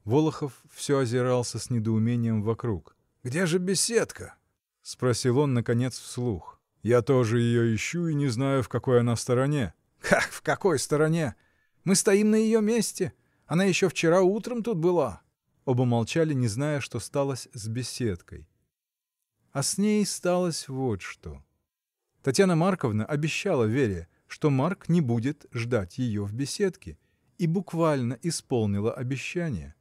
Волохов все озирался с недоумением вокруг. — Где же беседка? — спросил он, наконец, вслух. — Я тоже ее ищу и не знаю, в какой она стороне. — Как в какой стороне? Мы стоим на ее месте. Она еще вчера утром тут была. Оба молчали, не зная, что сталось с беседкой. А с ней сталось вот что. Татьяна Марковна обещала Вере, что Марк не будет ждать ее в беседке, и буквально исполнила обещание.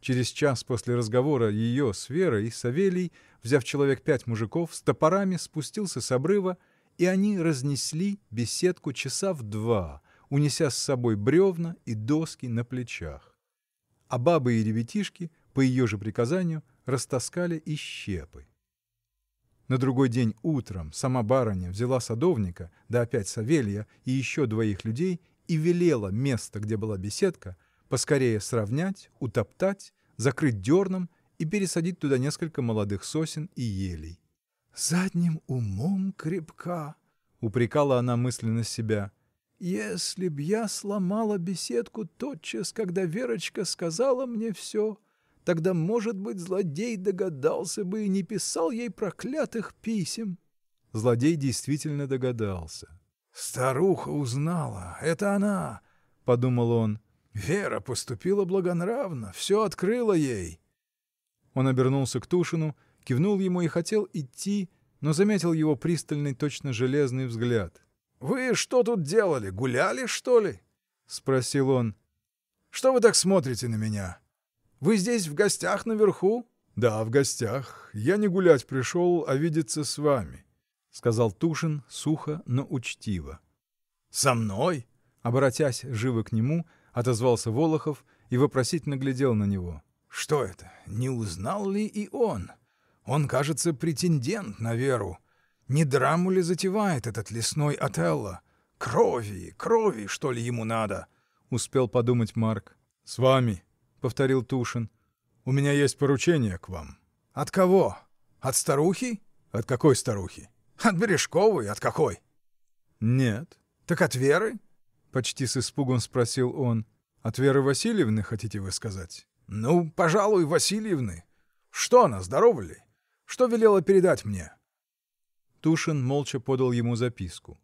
Через час после разговора ее с Верой Савелий, взяв человек пять мужиков, с топорами спустился с обрыва, и они разнесли беседку часа в два унеся с собой бревна и доски на плечах. А бабы и ребятишки, по ее же приказанию, растаскали и щепы. На другой день утром сама барыня взяла садовника, да опять Савелья и еще двоих людей и велела место, где была беседка, поскорее сравнять, утоптать, закрыть дерном и пересадить туда несколько молодых сосен и елей. «Задним умом крепка!» — упрекала она мысленно себя. Если б я сломала беседку тотчас, когда Верочка сказала мне все, тогда, может быть, злодей догадался бы и не писал ей проклятых писем. Злодей действительно догадался. Старуха узнала, это она, — подумал он. Вера поступила благонравно, все открыла ей. Он обернулся к Тушину, кивнул ему и хотел идти, но заметил его пристальный, точно железный взгляд. Вы что тут делали, гуляли, что ли? — спросил он. — Что вы так смотрите на меня? Вы здесь в гостях наверху? — Да, в гостях. Я не гулять пришел, а видеться с вами, — сказал Тушин сухо, но учтиво. — Со мной? — обратясь живо к нему, отозвался Волохов и вопросительно глядел на него. — Что это? Не узнал ли и он? Он, кажется, претендент на Веру. Не драму ли затевает этот лесной Отелло? Крови, крови, что ли, ему надо? — успел подумать Марк. — С вами, — повторил Тушин. — У меня есть поручение к вам. — От кого? От старухи? — От какой старухи? — От Бережковой, от какой? — Нет. — Так от Веры? — почти с испугом спросил он. — От Веры Васильевны, хотите вы сказать? — Ну, пожалуй, Васильевны. Что она, здорова ли? Что велела передать мне? — Тушин молча подал ему записку.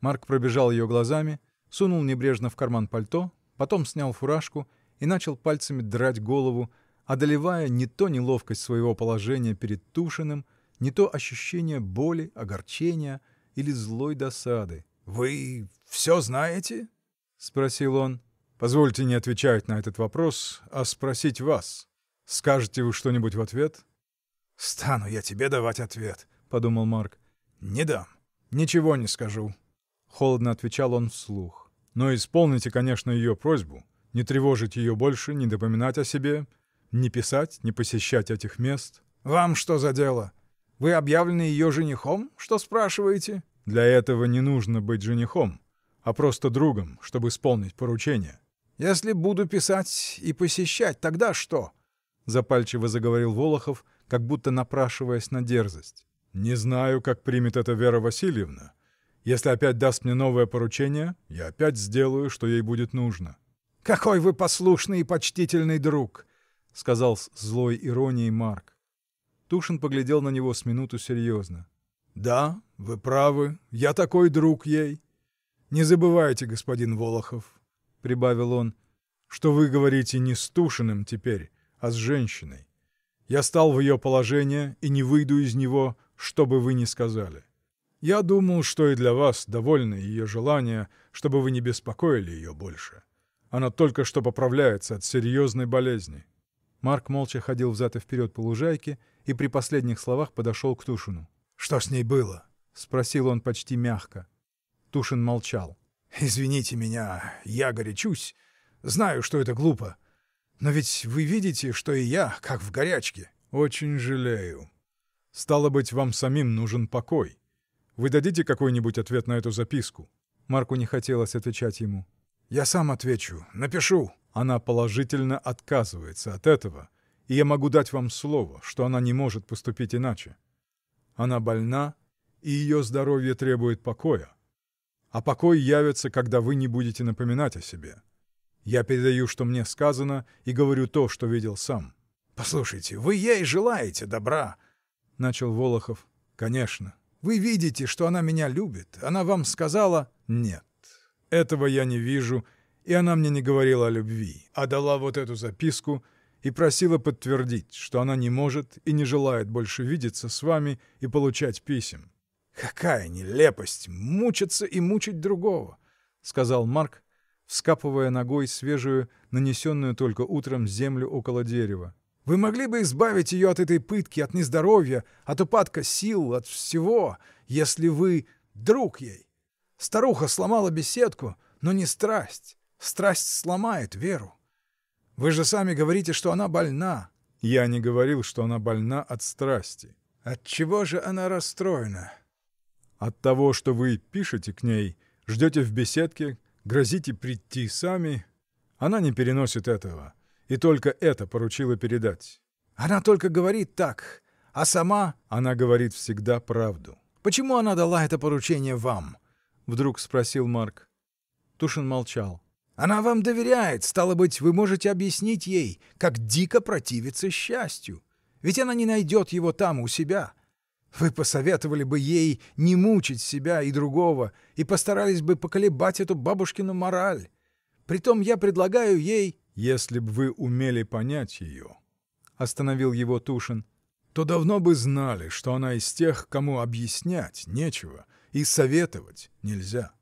Марк пробежал ее глазами, сунул небрежно в карман пальто, потом снял фуражку и начал пальцами драть голову, одолевая не то неловкость своего положения перед Тушиным, не то ощущение боли, огорчения или злой досады. — Вы все знаете? — спросил он. — Позвольте не отвечать на этот вопрос, а спросить вас. Скажете вы что-нибудь в ответ? — Стану я тебе давать ответ, — подумал Марк. — Не дам, ничего не скажу, — холодно отвечал он вслух. — Но исполните, конечно, ее просьбу — не тревожить ее больше, не допоминать о себе, не писать, не посещать этих мест. — Вам что за дело? Вы объявлены ее женихом, что спрашиваете? — Для этого не нужно быть женихом, а просто другом, чтобы исполнить поручение. — Если буду писать и посещать, тогда что? — запальчиво заговорил Волохов, как будто напрашиваясь на дерзость. Не знаю, как примет это Вера Васильевна. Если опять даст мне новое поручение, я опять сделаю, что ей будет нужно. — Какой вы послушный и почтительный друг! — сказал с злой иронией Марк. Тушин поглядел на него с минуту серьезно. — Да, вы правы, я такой друг ей. Не забывайте, господин Волохов, — прибавил он, — что вы говорите не с Тушиным теперь, а с женщиной. Я стал в ее положение и не выйду из него, что бы вы ни сказали. Я думал, что и для вас довольно ее желания, чтобы вы не беспокоили ее больше. Она только что поправляется от серьезной болезни. Марк молча ходил взад и вперед по лужайке и при последних словах подошел к Тушину. «Что с ней было?» — спросил он почти мягко. Тушин молчал. «Извините меня, я горячусь. Знаю, что это глупо. Но ведь вы видите, что и я, как в горячке». «Очень жалею», Стало быть, вам самим нужен покой. Вы дадите какой-нибудь ответ на эту записку?» Марку не хотелось отвечать ему. «Я сам отвечу. Напишу». Она положительно отказывается от этого, и я могу дать вам слово, что она не может поступить иначе. Она больна, и ее здоровье требует покоя. А покой явится, когда вы не будете напоминать о себе. Я передаю, что мне сказано, и говорю то, что видел сам. «Послушайте, вы ей желаете добра», — начал Волохов. — Конечно. Вы видите, что она меня любит. Она вам сказала. — Нет, этого я не вижу, и она мне не говорила о любви, а дала вот эту записку и просила подтвердить, что она не может и не желает больше видеться с вами и получать писем. — Какая нелепость! Мучиться и мучить другого! — сказал Марк, вскапывая ногой свежую, нанесенную только утром землю около дерева. Вы могли бы избавить ее от этой пытки, от нездоровья, от упадка сил, от всего, если вы — друг ей. Старуха сломала беседку, но не страсть. Страсть сломает Веру. Вы же сами говорите, что она больна. — Я не говорил, что она больна от страсти. — От чего же она расстроена? — От того, что вы пишете к ней, ждете в беседке, грозите прийти сами. Она не переносит этого. И только это поручила передать. Она только говорит так, а сама... Она говорит всегда правду. Почему она дала это поручение вам? Вдруг спросил Марк. Тушин молчал. Она вам доверяет, стало быть, вы можете объяснить ей, как дико противится счастью. Ведь она не найдет его там, у себя. Вы посоветовали бы ей не мучить себя и другого и постарались бы поколебать эту бабушкину мораль. Притом я предлагаю ей... — Если б вы умели понять ее, — остановил его Тушин, — то давно бы знали, что она из тех, кому объяснять нечего и советовать нельзя.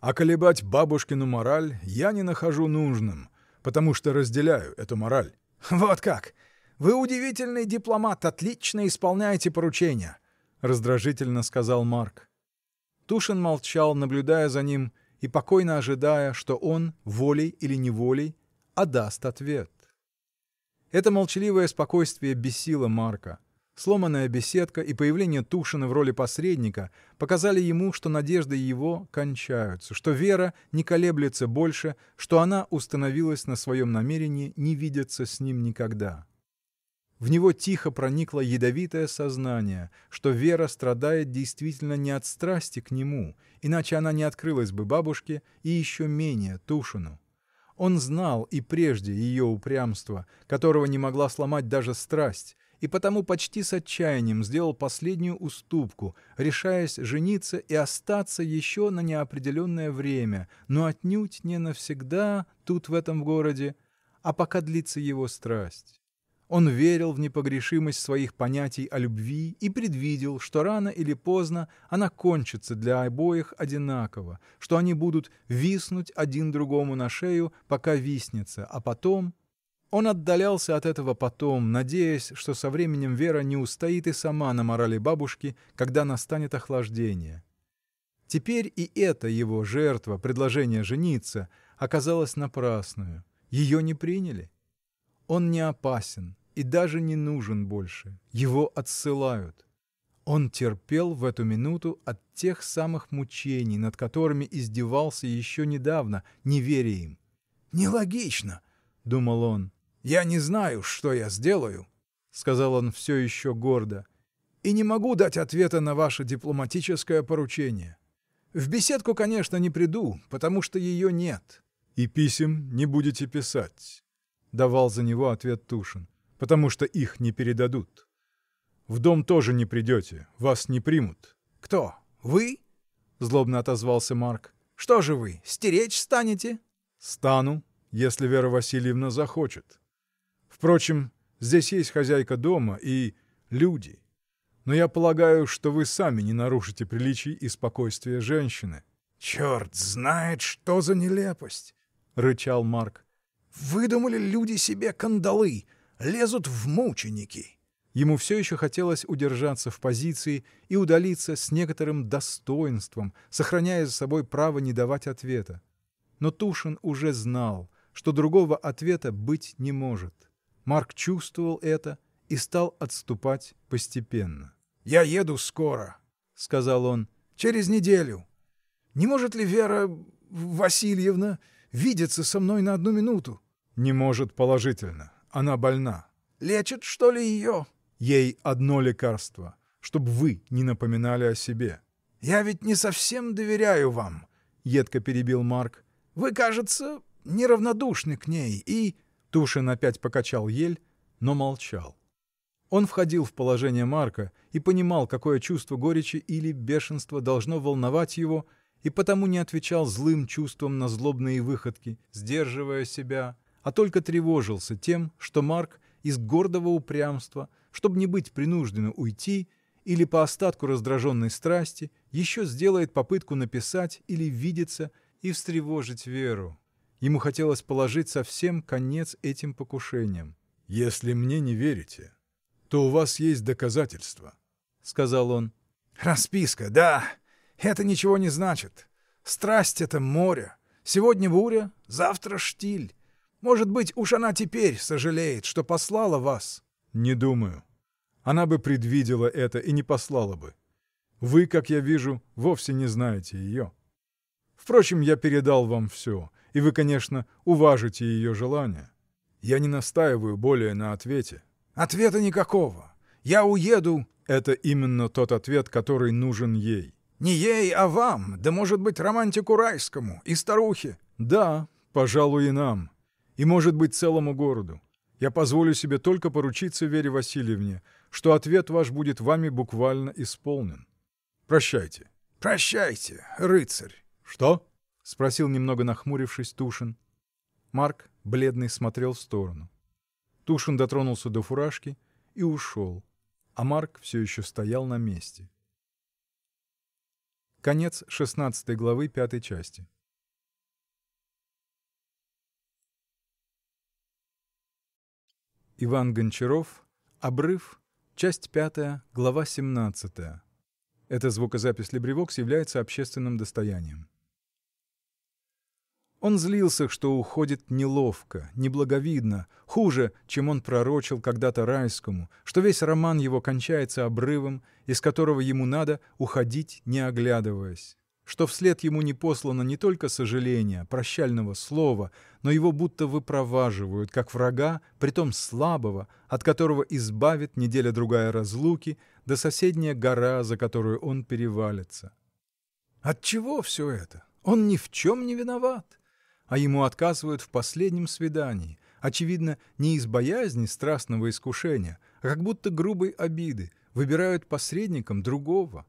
А колебать бабушкину мораль я не нахожу нужным, потому что разделяю эту мораль. — Вот как! Вы удивительный дипломат, отлично исполняете поручения! — раздражительно сказал Марк. Тушин молчал, наблюдая за ним и покойно ожидая, что он, волей или неволей, а даст ответ. Это молчаливое спокойствие бесило Марка. Сломанная беседка и появление Тушина в роли посредника показали ему, что надежды его кончаются, что Вера не колеблется больше, что она установилась на своем намерении не видеться с ним никогда. В него тихо проникло ядовитое сознание, что Вера страдает действительно не от страсти к нему, иначе она не открылась бы бабушке и еще менее Тушину. Он знал и прежде ее упрямство, которого не могла сломать даже страсть, и потому почти с отчаянием сделал последнюю уступку, решаясь жениться и остаться еще на неопределенное время, но отнюдь не навсегда тут в этом городе, а пока длится его страсть. Он верил в непогрешимость своих понятий о любви и предвидел, что рано или поздно она кончится для обоих одинаково, что они будут виснуть один другому на шею, пока виснется, а потом. Он отдалялся от этого потом, надеясь, что со временем Вера не устоит и сама на морали бабушки, когда настанет охлаждение. Теперь и эта его жертва, предложение жениться, оказалась напрасную. Ее не приняли. Он не опасен и даже не нужен больше: его отсылают. Он терпел в эту минуту от тех самых мучений над которыми издевался еще недавно не веря им. Нелогично! – думал он. – Я не знаю что я сделаю – сказал он все еще гордо – и не могу дать ответа на ваше дипломатическое поручение. В беседку конечно не приду потому что ее нет. – И писем не будете писать? – давал за него ответ Тушин потому что их не передадут. В дом тоже не придете, вас не примут. — Кто? Вы? — злобно отозвался Марк. — Что же вы, стеречь станете? — Стану, если Вера Васильевна захочет. Впрочем, здесь есть хозяйка дома и люди. Но я полагаю, что вы сами не нарушите приличий и спокойствия женщины. — Черт знает, что за нелепость! — рычал Марк. — Выдумали люди себе кандалы! — лезут в мученики. Ему все еще хотелось удержаться в позиции и удалиться с некоторым достоинством, сохраняя за собой право не давать ответа. Но Тушин уже знал, что другого ответа быть не может. Марк чувствовал это и стал отступать постепенно. — Я еду скоро, — сказал он, — через неделю. Не может ли Вера Васильевна видеться со мной на одну минуту? — Не может положительно. — Она больна. — Лечат, что ли, ее? — Ей одно лекарство — чтобы вы не напоминали о себе. — Я ведь не совсем доверяю вам, — едко перебил Марк. — Вы, кажется, неравнодушны к ней, и... Тушин опять покачал ель, но молчал. Он входил в положение Марка и понимал, какое чувство горечи или бешенства должно волновать его, и потому не отвечал злым чувством на злобные выходки, сдерживая себя, а только тревожился тем что Марк из гордого упрямства чтобы не быть принужденным уйти или по остатку раздраженной страсти еще сделает попытку написать или видеться и встревожить Веру. Ему хотелось положить совсем конец этим покушениям. — Если мне не верите, то у вас есть доказательства, — сказал он. — Расписка, да. Это ничего не значит. Страсть — это море. Сегодня буря, завтра штиль. Может быть, уж она теперь сожалеет, что послала вас? — Не думаю. Она бы предвидела это и не послала бы. Вы, как я вижу, вовсе не знаете ее. Впрочем, я передал вам все, и вы, конечно, уважите ее желание. Я не настаиваю более на ответе. — Ответа никакого. Я уеду. — Это именно тот ответ, который нужен ей. — Не ей, а вам, да, может быть, романтику райскому и старухе. — Да, пожалуй, и нам и, может быть, целому городу. Я позволю себе только поручиться Вере Васильевне, что ответ ваш будет вами буквально исполнен. Прощайте. — Прощайте, рыцарь. — Что? — спросил, немного нахмурившись, Тушин. Марк, бледный, смотрел в сторону. Тушин дотронулся до фуражки и ушел, а Марк все еще стоял на месте. Конец 16 главы пятой части. Иван Гончаров, Обрыв, часть пятая, глава семнадцатая. Эта звукозапись Лебревокс является общественным достоянием. Он злился, что уходит неловко, неблаговидно, хуже, чем он пророчил когда-то Райскому, что весь роман его кончается обрывом, из которого ему надо уходить не оглядываясь что вслед ему не послано не только сожаления прощального слова но его будто выпроваживают как врага притом слабого от которого избавит неделя-другая разлуки да соседняя гора за которую он перевалится. От чего все это? Он ни в чем не виноват! А ему отказывают в последнем свидании очевидно не из боязни страстного искушения а как будто грубой обиды выбирают посредником другого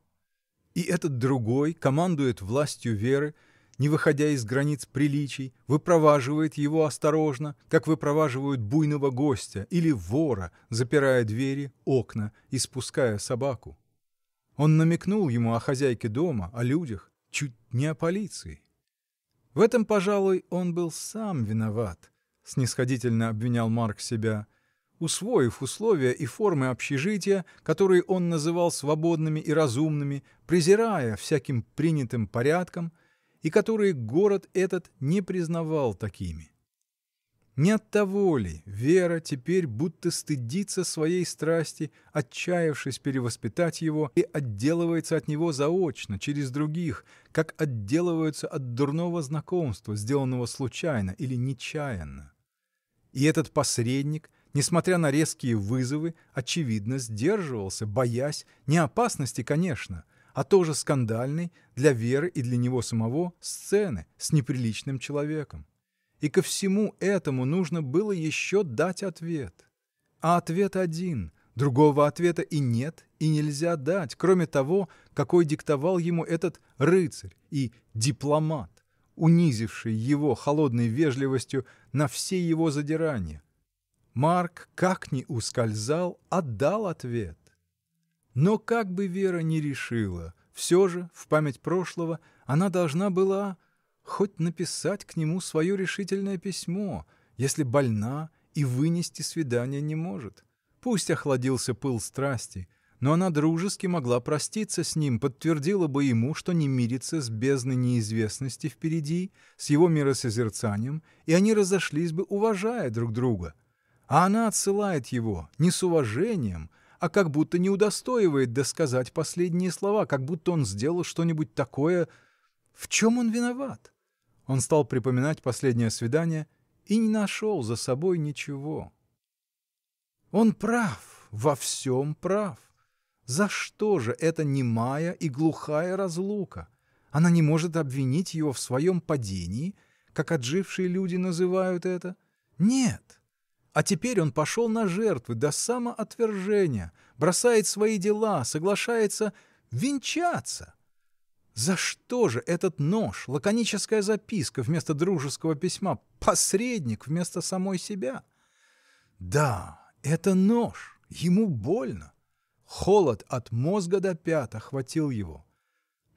и этот другой командует властью Веры, не выходя из границ приличий, выпроваживает его осторожно, как выпроваживают буйного гостя или вора, запирая двери, окна и спуская собаку. Он намекнул ему о хозяйке дома, о людях, чуть не о полиции. В этом, пожалуй, он был сам виноват, — снисходительно обвинял Марк себя. Усвоив условия и формы общежития, которые он называл свободными и разумными, презирая всяким принятым порядком, и которые город этот не признавал такими. Не от того ли Вера теперь будто стыдится своей страсти, отчаявшись перевоспитать его, и отделывается от него заочно, через других, как отделываются от дурного знакомства, сделанного случайно или нечаянно? И этот посредник несмотря на резкие вызовы, очевидно сдерживался, боясь, не опасности, конечно, а тоже скандальной для Веры и для него самого сцены с неприличным человеком. И ко всему этому нужно было еще дать ответ. А ответ один — Другого ответа и нет, и нельзя дать, кроме того, какой диктовал ему этот рыцарь и дипломат, унизивший его холодной вежливостью на все его задирания Марк, как ни ускользал, отдал ответ. Но как бы Вера не решила, все же, в память прошлого, она должна была хоть написать к нему свое решительное письмо, если больна и вынести свидание не может. Пусть охладился пыл страсти, но она дружески могла проститься с ним, подтвердила бы ему, что не мирится с бездной неизвестности впереди, с его миросозерцанием, и они разошлись бы, уважая друг друга. А она отсылает его, не с уважением, а как будто не удостоивает досказать последние слова, как будто он сделал что-нибудь такое. В чем он виноват? Он стал припоминать последнее свидание и не нашел за собой ничего. Он прав, во всем прав. За что же эта немая и глухая разлука? Она не может обвинить его в своем падении, как отжившие люди называют это. Нет! А теперь он пошел на жертвы до самоотвержения бросает свои дела соглашается. венчаться! За что же этот нож, лаконическая записка вместо дружеского письма, посредник вместо самой себя? Да, это нож, ему больно. Холод от мозга до пят охватил его.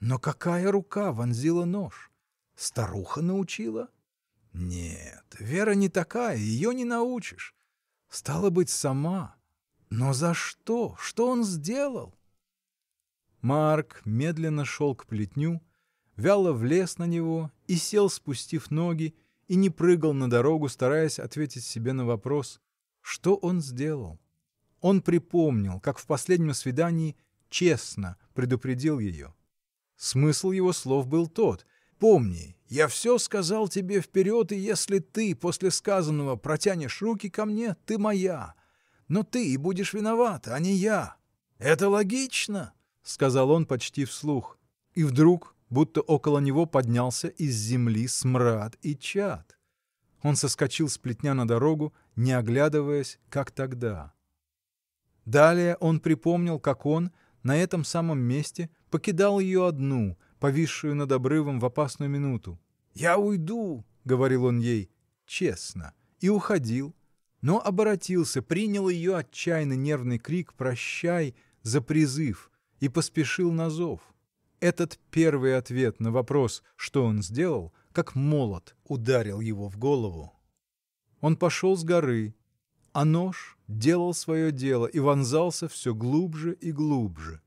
Но какая рука вонзила нож? Старуха научила? Нет, Вера не такая, ее не научишь. Стало быть, сама. Но за что? Что он сделал? Марк медленно шел к плетню, вяло влез на него и сел, спустив ноги, и не прыгал на дорогу, стараясь ответить себе на вопрос, что он сделал. Он припомнил, как в последнем свидании честно предупредил ее. Смысл его слов был тот — помни, я все сказал тебе вперед, и если ты после сказанного протянешь руки ко мне, ты моя. Но ты и будешь виновата, а не я. Это логично, — сказал он почти вслух. И вдруг, будто около него поднялся из земли смрад и чад. Он соскочил с плетня на дорогу, не оглядываясь, как тогда. Далее он припомнил, как он на этом самом месте покидал ее одну — повисшую над обрывом в опасную минуту. — Я уйду, — говорил он ей честно и уходил, но оборотился, принял ее отчаянный нервный крик “прощай” за призыв и поспешил на зов. Этот первый ответ на вопрос, что он сделал, как молот ударил его в голову. Он пошел с горы, а нож делал свое дело и вонзался все глубже и глубже.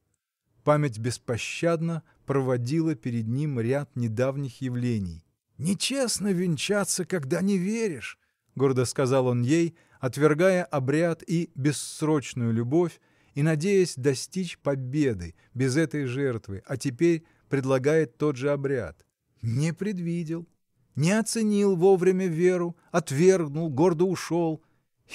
Память беспощадно проводила перед ним ряд недавних явлений. — Нечестно венчаться, когда не веришь! — гордо сказал он ей, отвергая обряд и бессрочную любовь и надеясь достичь победы без этой жертвы, а теперь предлагает тот же обряд. Не предвидел, не оценил вовремя Веру, отвергнул, гордо ушел.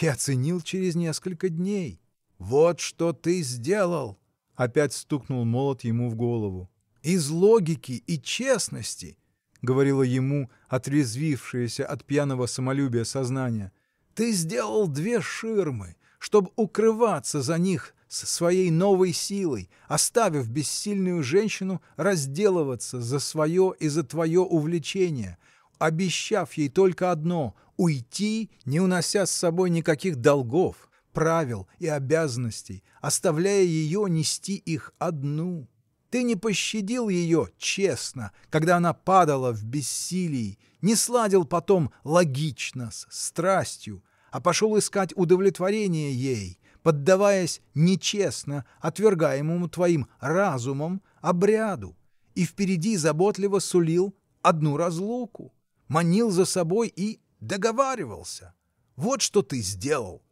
И оценил через несколько дней. Вот что ты сделал! — опять стукнул молот ему в голову. — Из логики и честности, — говорило ему отрезвившееся от пьяного самолюбия сознание, — ты сделал две ширмы, чтобы укрываться за них с своей новой силой, оставив бессильную женщину разделываться за свое и за твое увлечение, обещав ей только одно — уйти, не унося с собой никаких долгов правил и обязанностей, оставляя ее нести их одну. Ты не пощадил ее честно, когда она падала в бессилии, не сладил потом логично с страстью, а пошел искать удовлетворение ей, поддаваясь нечестно отвергаемому твоим разумом обряду, и впереди заботливо сулил одну разлуку, манил за собой и договаривался. Вот что ты сделал.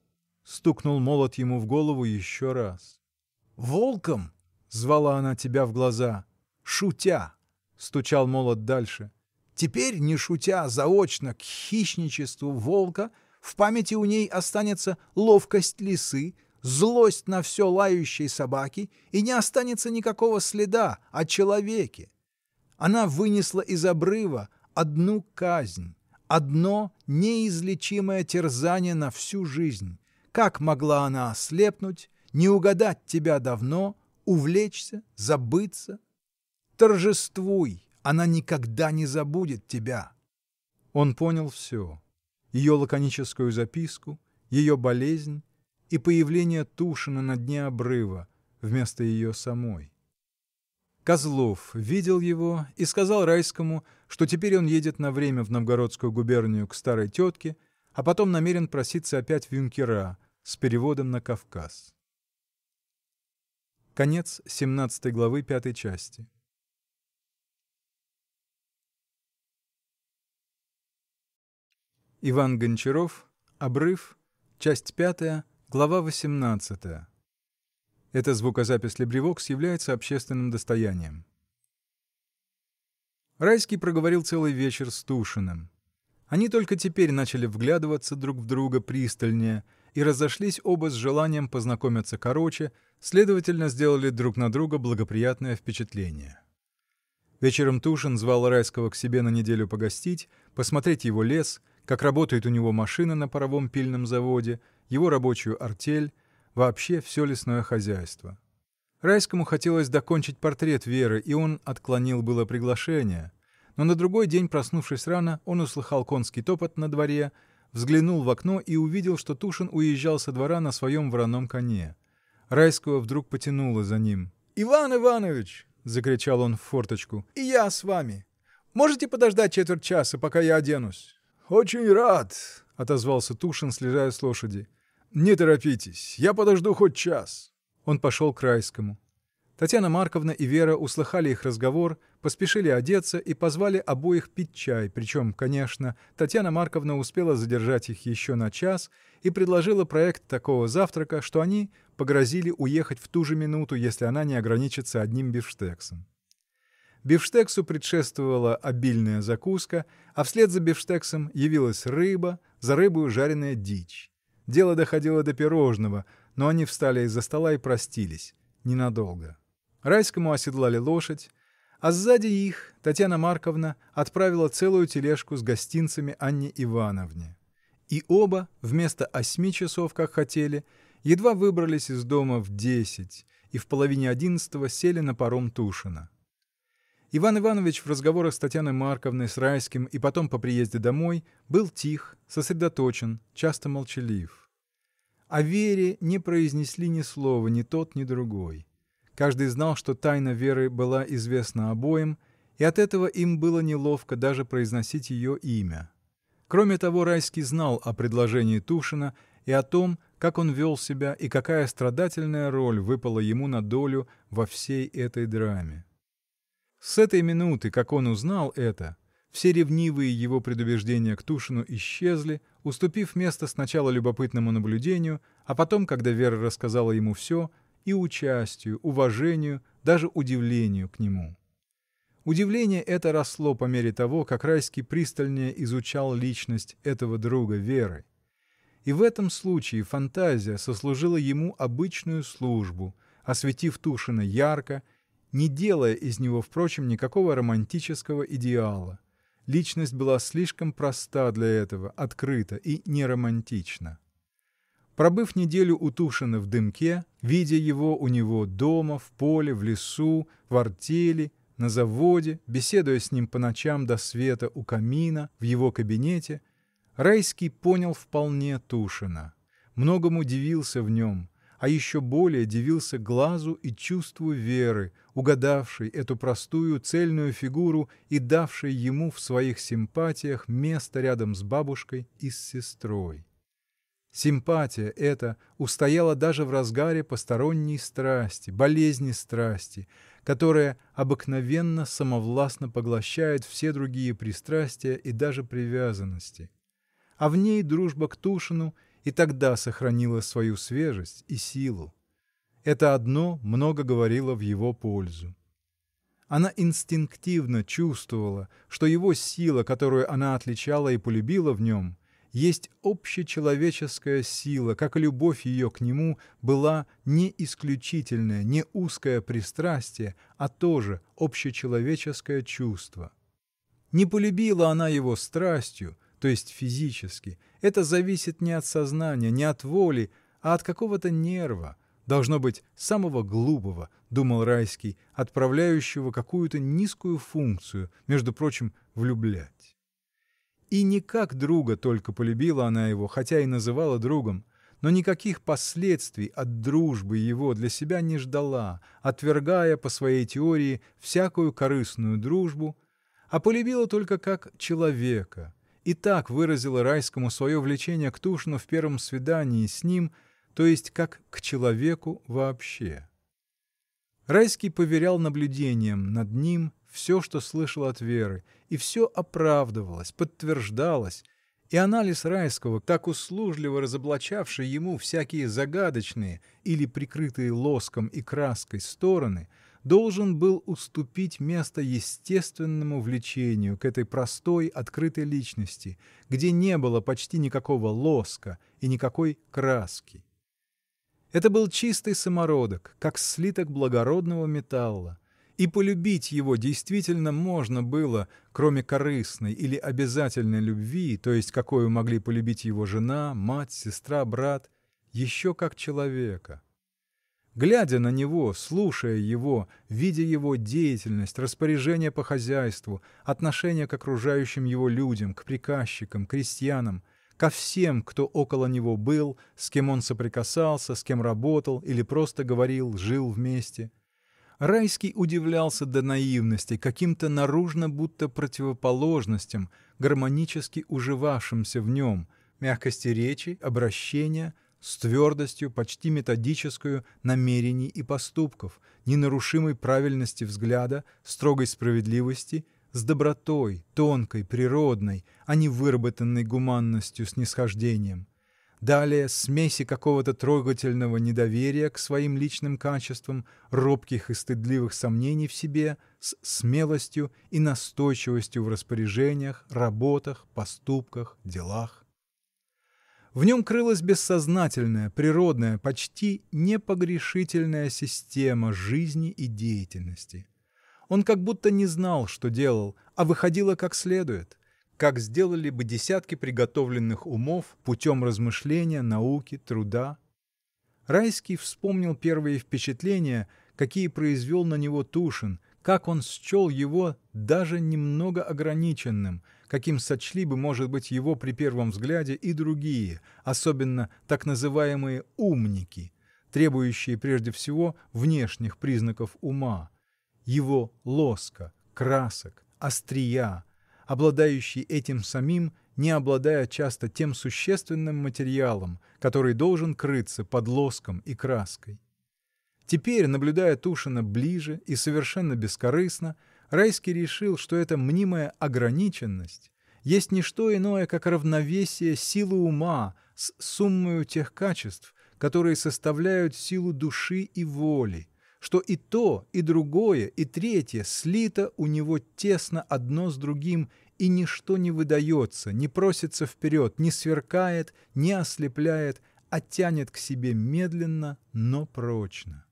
— стукнул молот ему в голову еще раз. — Волком! — звала она тебя в глаза. — Шутя! — стучал молот дальше. — Теперь, не шутя, заочно к хищничеству волка, в памяти у ней останется ловкость лисы, злость на все лающей собаки, и не останется никакого следа о человеке. Она вынесла из обрыва одну казнь, одно неизлечимое терзание на всю жизнь как могла она ослепнуть, не угадать тебя давно, увлечься, забыться? Торжествуй, она никогда не забудет тебя! Он понял все: ее лаконическую записку, ее болезнь и появление Тушина на дне обрыва, вместо ее самой. Козлов видел его и сказал Райскому, что теперь он едет на время в Новгородскую губернию к старой тетке, а потом намерен проситься опять в юнкера с переводом на Кавказ. Конец 17 главы пятой части. Иван Гончаров, Обрыв, часть пятая, глава 18. Эта звукозапись LibriVox является общественным достоянием. Райский проговорил целый вечер с Тушиным. Они только теперь начали вглядываться друг в друга пристальнее и разошлись оба с желанием познакомиться короче, следовательно, сделали друг на друга благоприятное впечатление. Вечером Тушин звал Райского к себе на неделю погостить, посмотреть его лес, как работает у него машина на паровом пильном заводе, его рабочую артель, вообще все лесное хозяйство. Райскому хотелось докончить портрет Веры, и он отклонил было приглашение. Но на другой день, проснувшись рано, он услыхал конский топот на дворе взглянул в окно и увидел, что Тушин уезжал со двора на своем вороном коне. Райского вдруг потянуло за ним. — Иван Иванович! — закричал он в форточку. — И я с вами! Можете подождать четверть часа, пока я оденусь? — Очень рад! — отозвался Тушин, слезая с лошади. — Не торопитесь, я подожду хоть час. Он пошел к Райскому. Татьяна Марковна и Вера услыхали их разговор, поспешили одеться и позвали обоих пить чай, причем, конечно, Татьяна Марковна успела задержать их еще на час и предложила проект такого завтрака, что они погрозили уехать в ту же минуту, если она не ограничится одним бифштексом. Бифштексу предшествовала обильная закуска, а вслед за бифштексом явилась рыба, за рыбою жареная дичь. Дело доходило до пирожного, но они встали из-за стола и простились. Ненадолго. Райскому оседлали лошадь, а сзади их Татьяна Марковна отправила целую тележку с гостинцами Анне Ивановне, и оба, вместо осьми часов, как хотели, едва выбрались из дома в десять и в половине одиннадцатого сели на паром Тушина. Иван Иванович в разговорах с Татьяной Марковной, с Райским и потом по приезде домой был тих, сосредоточен, часто молчалив. О а Вере не произнесли ни слова ни тот, ни другой. Каждый знал, что тайна Веры была известна обоим, и от этого им было неловко даже произносить ее имя. Кроме того, Райский знал о предложении Тушина и о том, как он вел себя и какая страдательная роль выпала ему на долю во всей этой драме. С этой минуты, как он узнал это, все ревнивые его предубеждения к Тушину исчезли, уступив место сначала любопытному наблюдению, а потом, когда Вера рассказала ему все, и участию, уважению, даже удивлению к нему. Удивление это росло по мере того, как Райский пристальнее изучал личность этого друга Веры. И в этом случае фантазия сослужила ему обычную службу, осветив Тушина ярко, не делая из него, впрочем, никакого романтического идеала. Личность была слишком проста для этого, открыта и неромантична. Пробыв неделю у Тушина в дымке, видя его у него дома, в поле, в лесу, в артели, на заводе, беседуя с ним по ночам до света у камина, в его кабинете, Райский понял вполне Тушина, многому удивился в нем, а еще более дивился глазу и чувству Веры, угадавшей эту простую, цельную фигуру и давшей ему в своих симпатиях место рядом с бабушкой и с сестрой. Симпатия эта устояла даже в разгаре посторонней страсти, болезни страсти, которая обыкновенно самовластно поглощает все другие пристрастия и даже привязанности. А в ней дружба к Тушину и тогда сохранила свою свежесть и силу. Это одно много говорило в его пользу. Она инстинктивно чувствовала, что его сила, которую она отличала и полюбила в нем есть общечеловеческая сила, как и любовь ее к нему была не исключительное, не узкое пристрастие, а тоже общечеловеческое чувство. Не полюбила она его страстью, то есть физически, это зависит не от сознания, не от воли, а от какого-то нерва, должно быть, самого глупого, — думал Райский, — отправляющего какую-то низкую функцию, между прочим, влюблять. И не как друга только полюбила она его, хотя и называла другом, но никаких последствий от дружбы его для себя не ждала, отвергая, по своей теории, всякую корыстную дружбу, а полюбила только как человека и так выразила Райскому свое влечение к Тушину в первом свидании с ним, то есть как к человеку вообще. Райский поверял наблюдениям над ним все, что слышал от Веры, и все оправдывалось, подтверждалось, и анализ Райского, так услужливо разоблачавший ему всякие загадочные или прикрытые лоском и краской стороны, должен был уступить место естественному влечению к этой простой, открытой личности, где не было почти никакого лоска и никакой краски. Это был чистый самородок, как слиток благородного металла и полюбить его действительно можно было, кроме корыстной или обязательной любви, то есть какую могли полюбить его жена, мать, сестра, брат, — еще как человека. Глядя на него, слушая его, видя его деятельность, распоряжение по хозяйству, отношение к окружающим его людям, к приказчикам, крестьянам, ко всем, кто около него был, с кем он соприкасался, с кем работал или просто говорил, жил вместе — Райский удивлялся до наивности каким-то наружно будто противоположностям, гармонически уживавшимся в нем: мягкости речи, обращения, с твердостью, почти методическою намерений и поступков, ненарушимой правильности взгляда, строгой справедливости, с добротой, тонкой, природной, а не выработанной гуманностью, снисхождением далее смеси какого-то трогательного недоверия к своим личным качествам робких и стыдливых сомнений в себе с смелостью и настойчивостью в распоряжениях работах поступках делах. В нем крылась бессознательная природная почти непогрешительная система жизни и деятельности. Он как будто не знал что делал а выходило как следует как сделали бы десятки приготовленных умов путем размышления, науки, труда. Райский вспомнил первые впечатления, какие произвел на него Тушин, как он счел его даже немного ограниченным, каким сочли бы, может быть, его при первом взгляде и другие, особенно так называемые «умники», требующие прежде всего внешних признаков ума, его лоска, красок, острия, обладающий этим самим, не обладая часто тем существенным материалом, который должен крыться под лоском и краской. Теперь, наблюдая Тушина ближе и совершенно бескорыстно, Райский решил, что эта мнимая ограниченность есть не что иное, как равновесие силы ума с суммой тех качеств, которые составляют силу души и воли, что и то и другое и третье слито у него тесно одно с другим и ничто не выдается не просится вперед не сверкает не ослепляет а тянет к себе медленно но прочно.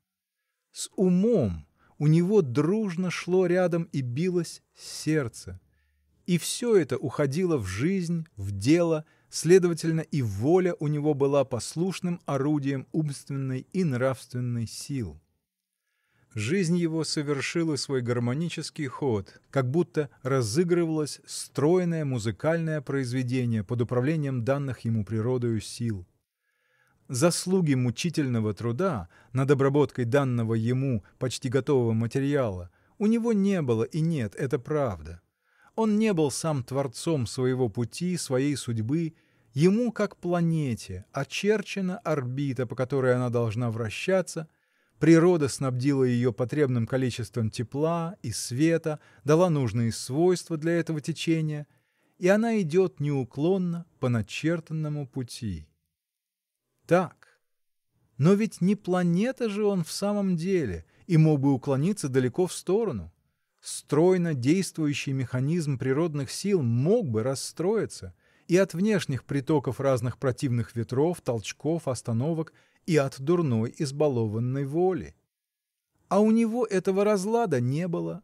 С умом у него дружно шло рядом и билось сердце. И все это уходило в жизнь в дело следовательно и воля у него была послушным орудием умственной и нравственной сил. Жизнь его совершила свой гармонический ход, как будто разыгрывалось стройное музыкальное произведение под управлением данных ему природою сил. Заслуги мучительного труда над обработкой данного ему, почти готового материала у него не было и нет, это правда. Он не был сам творцом своего пути, своей судьбы, ему, как планете, очерчена орбита, по которой она должна вращаться — Природа снабдила ее потребным количеством тепла и света дала нужные свойства для этого течения и она идет неуклонно по начертанному пути. Так но ведь не планета же он в самом деле и мог бы уклониться далеко в сторону. Стройно действующий механизм природных сил мог бы расстроиться и от внешних притоков разных противных ветров толчков остановок и от дурной избалованной воли. А у него этого разлада не было.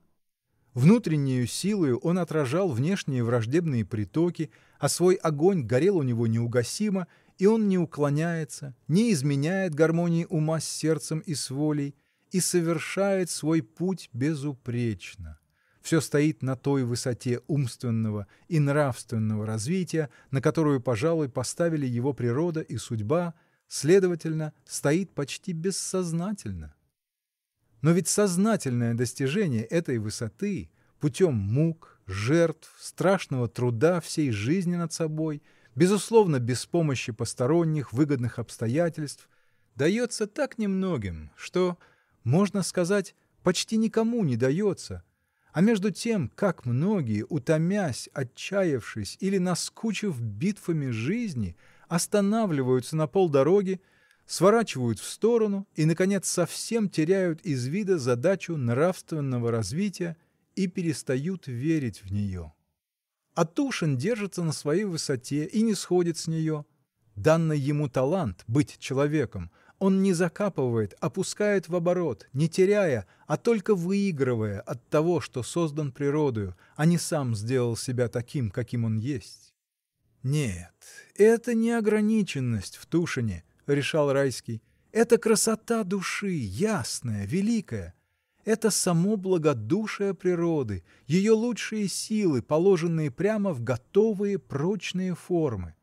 Внутреннюю силою он отражал внешние враждебные притоки, а свой огонь горел у него неугасимо, и он не уклоняется, не изменяет гармонии ума с сердцем и с волей и совершает свой путь безупречно все стоит на той высоте умственного и нравственного развития, на которую, пожалуй, поставили его природа и судьба следовательно, стоит почти бессознательно. Но ведь сознательное достижение этой высоты путем мук жертв страшного труда всей жизни над собой безусловно без помощи посторонних выгодных обстоятельств дается так немногим что можно сказать почти никому не дается а между тем как многие утомясь отчаявшись или наскучив битвами жизни останавливаются на полдороги сворачивают в сторону и наконец совсем теряют из вида задачу нравственного развития и перестают верить в нее. А Тушин держится на своей высоте и не сходит с нее. Данный ему талант – быть человеком – он не закапывает, опускает в оборот, не теряя, а только выигрывая от того, что создан природою, а не сам сделал себя таким, каким он есть. Нет, это не ограниченность в Тушине, — решал Райский, — это красота души, ясная, великая. Это само благодушие природы, ее лучшие силы, положенные прямо в готовые, прочные формы.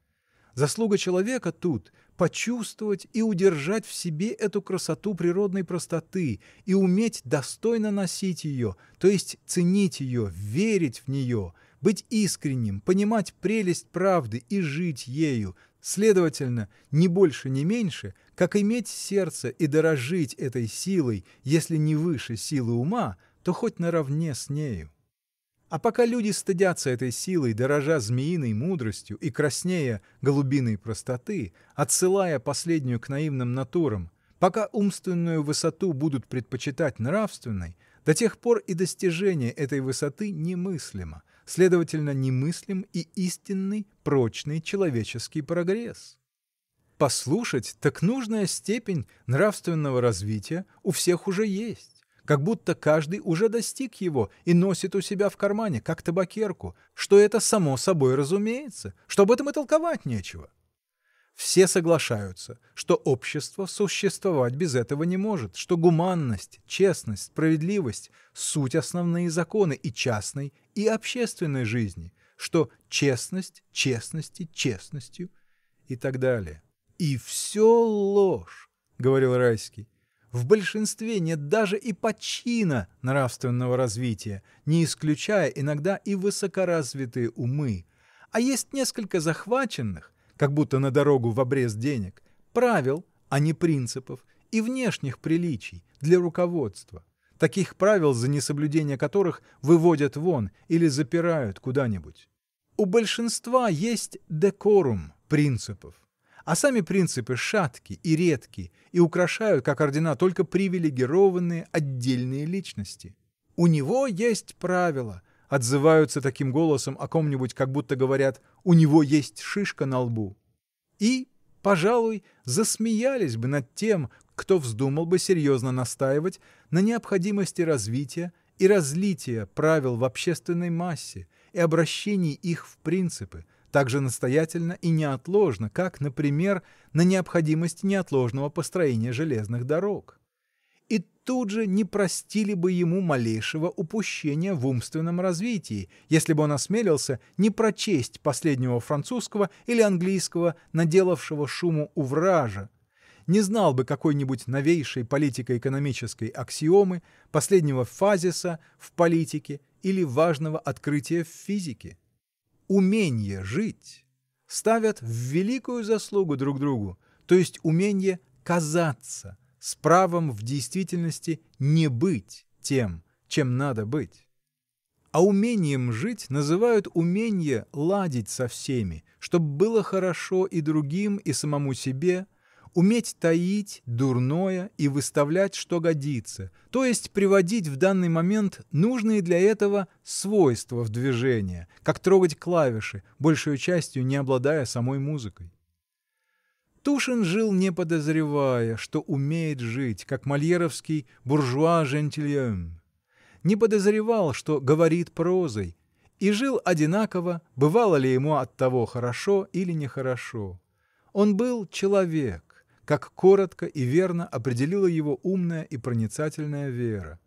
Заслуга человека тут — почувствовать и удержать в себе эту красоту природной простоты и уметь достойно носить ее, то есть ценить ее, верить в нее быть искренним, понимать прелесть правды и жить ею, следовательно, не больше не меньше, как иметь сердце и дорожить этой силой, если не выше силы ума, то хоть наравне с нею. А пока люди стыдятся этой силой, дорожа змеиной мудростью и краснея голубиной простоты, отсылая последнюю к наивным натурам, пока умственную высоту будут предпочитать нравственной, до тех пор и достижение этой высоты немыслимо следовательно немыслим и истинный прочный человеческий прогресс. Послушать, так нужная степень нравственного развития у всех уже есть как будто каждый уже достиг его и носит у себя в кармане, как табакерку, что это само собой разумеется, что об этом и толковать нечего. Все соглашаются, что общество существовать без этого не может, что гуманность, честность, справедливость – суть основные законы и частной, и общественной жизни, что честность честности честностью и так далее. «И все ложь», – говорил Райский. В большинстве нет даже и почина нравственного развития, не исключая иногда и высокоразвитые умы. А есть несколько захваченных, как будто на дорогу в обрез денег, правил, а не принципов, и внешних приличий, для руководства, таких правил, за несоблюдение которых выводят вон или запирают куда-нибудь. У большинства есть декорум принципов, а сами принципы шатки и редки и украшают, как ордена, только привилегированные отдельные личности. У него есть правила отзываются таким голосом о ком-нибудь, как будто говорят: у него есть шишка на лбу, — и, пожалуй, засмеялись бы над тем, кто вздумал бы серьезно настаивать на необходимости развития и разлития правил в общественной массе и обращении их в принципы, так же настоятельно и неотложно, как, например, на необходимость неотложного построения железных дорог и тут же не простили бы ему малейшего упущения в умственном развитии, если бы он осмелился не прочесть последнего французского или английского, наделавшего шуму увража, не знал бы какой-нибудь новейшей политико-экономической аксиомы, последнего фазиса в политике или важного открытия в физике. Умение жить ставят в великую заслугу друг другу, то есть умение казаться – с правом в действительности не быть тем, чем надо быть. А умением жить называют умение ладить со всеми, чтобы было хорошо и другим, и самому себе, уметь таить дурное и выставлять, что годится, то есть приводить в данный момент нужные для этого свойства в движение, как трогать клавиши, большею частью не обладая самой музыкой. Тушин жил не подозревая, что умеет жить, как мольеровский буржуа-жентильем, не подозревал, что говорит прозой, и жил одинаково, бывало ли ему от того хорошо или нехорошо. Он был человек, как коротко и верно определила его умная и проницательная Вера.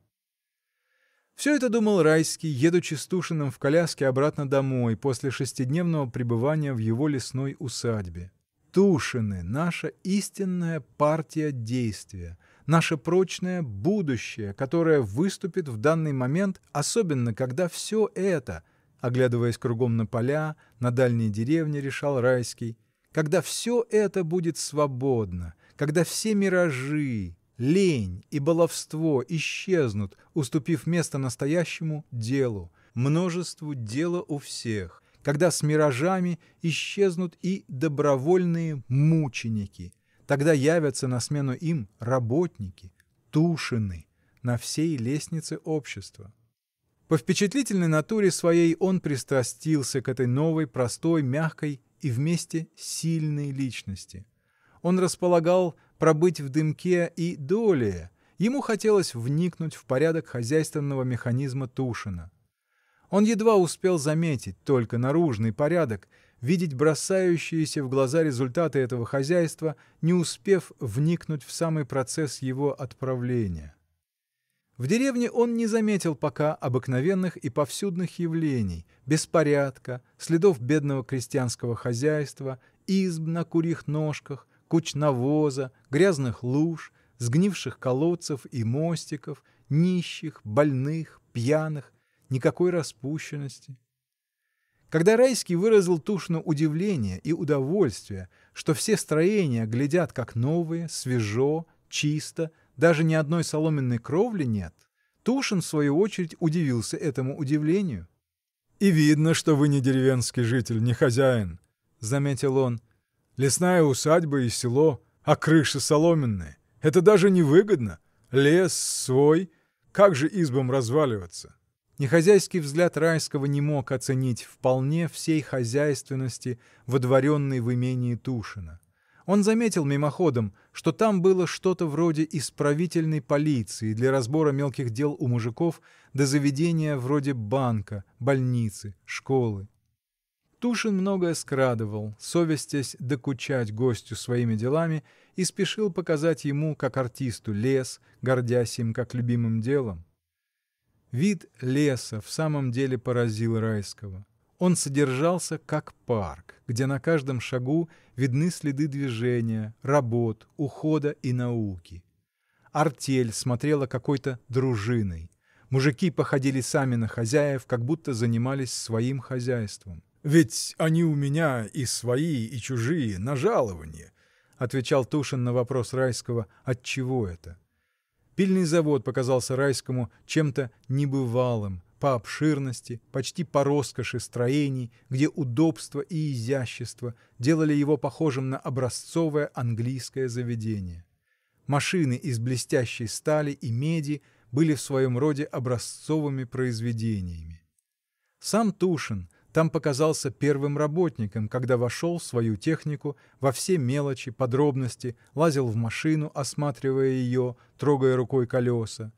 Все это думал Райский, едучи с Тушиным в коляске обратно домой после шестидневного пребывания в его лесной усадьбе. Тушины — наша истинная партия действия, наше прочное будущее, которое выступит в данный момент, особенно когда все это, — оглядываясь кругом на поля, на дальние деревни, решал Райский, — когда все это будет свободно, когда все миражи, лень и баловство исчезнут, уступив место настоящему делу, множеству дела у всех когда с миражами исчезнут и добровольные мученики, тогда явятся на смену им работники, Тушины на всей лестнице общества. По впечатлительной натуре своей он пристрастился к этой новой, простой, мягкой и вместе сильной личности. Он располагал пробыть в дымке и долее, ему хотелось вникнуть в порядок хозяйственного механизма Тушина. Он едва успел заметить только наружный порядок, видеть бросающиеся в глаза результаты этого хозяйства, не успев вникнуть в самый процесс его отправления. В деревне он не заметил пока обыкновенных и повсюдных явлений — беспорядка, следов бедного крестьянского хозяйства, изб на курьих ножках, куч навоза, грязных луж, сгнивших колодцев и мостиков, нищих, больных, пьяных, никакой распущенности. Когда Райский выразил Тушину удивление и удовольствие, что все строения глядят как новые, свежо, чисто, даже ни одной соломенной кровли нет, Тушин, в свою очередь, удивился этому удивлению. — И видно, что вы не деревенский житель, не хозяин, — заметил он. — Лесная усадьба и село, а крыши соломенные. Это даже невыгодно. Лес свой. Как же избам разваливаться? Нехозяйский взгляд Райского не мог оценить вполне всей хозяйственности, водворенной в имении Тушина. Он заметил мимоходом, что там было что-то вроде исправительной полиции для разбора мелких дел у мужиков до заведения вроде банка, больницы, школы. Тушин многое скрадывал, совестясь докучать гостю своими делами, и спешил показать ему, как артисту, лес, гордясь им как любимым делом. Вид леса в самом деле поразил Райского. Он содержался как парк, где на каждом шагу видны следы движения, работ, ухода и науки. Артель смотрела какой-то дружиной. Мужики походили сами на хозяев, как будто занимались своим хозяйством. — Ведь они у меня и свои, и чужие, на жалованье, — отвечал Тушин на вопрос Райского, от чего это. Пильный завод показался Райскому чем-то небывалым по обширности, почти по роскоши строений, где удобство и изящество делали его похожим на образцовое английское заведение. Машины из блестящей стали и меди были в своем роде образцовыми произведениями. Сам Тушин там показался первым работником, когда вошел в свою технику, во все мелочи, подробности, лазил в машину, осматривая ее, трогая рукой колеса.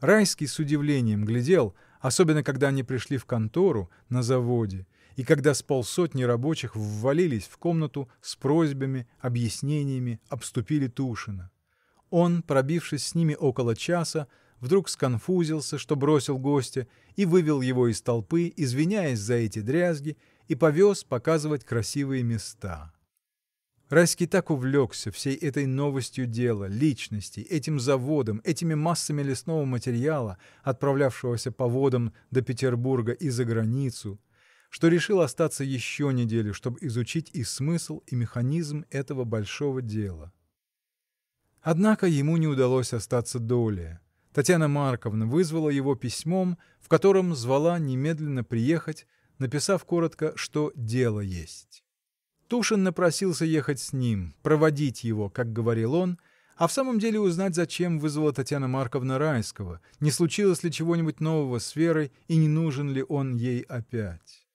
Райский с удивлением глядел, особенно когда они пришли в контору на заводе и когда с полсотни рабочих ввалились в комнату с просьбами, объяснениями, обступили Тушина. Он, пробившись с ними около часа, вдруг сконфузился, что бросил гостя, и вывел его из толпы, извиняясь за эти дрязги, и повез показывать красивые места. Райский так увлекся всей этой новостью дела, личностей, этим заводом, этими массами лесного материала, отправлявшегося по водам до Петербурга и за границу, что решил остаться еще неделю, чтобы изучить и смысл, и механизм этого большого дела. Однако ему не удалось остаться долее. Татьяна Марковна вызвала его письмом, в котором звала немедленно приехать, написав коротко, что дело есть. Тушин напросился ехать с ним, проводить его, как говорил он, а в самом деле узнать, зачем вызвала Татьяна Марковна Райского, не случилось ли чего-нибудь нового с Верой и не нужен ли он ей опять.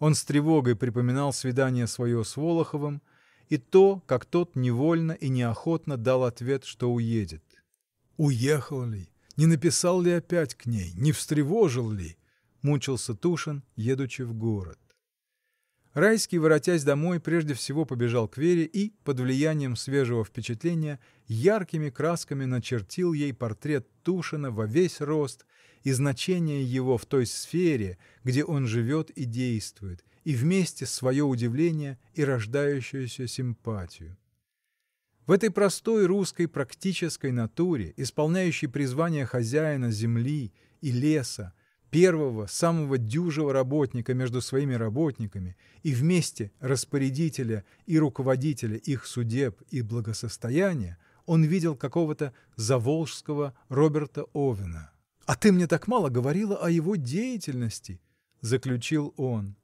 Он с тревогой припоминал свидание свое с Волоховым и то, как тот невольно и неохотно дал ответ, что уедет. Уехал ли? не написал ли опять к ней, не встревожил ли? — мучился Тушин, едучи в город. Райский, воротясь домой, прежде всего побежал к Вере и, под влиянием свежего впечатления, яркими красками начертил ей портрет Тушина во весь рост и значение его в той сфере, где он живет и действует, и вместе свое удивление и рождающуюся симпатию. В этой простой русской практической натуре, исполняющей призвание хозяина земли и леса, первого, самого дюжего работника между своими работниками и вместе распорядителя и руководителя их судеб и благосостояния, он видел какого-то заволжского Роберта Овена. «А ты мне так мало говорила о его деятельности!» — заключил он.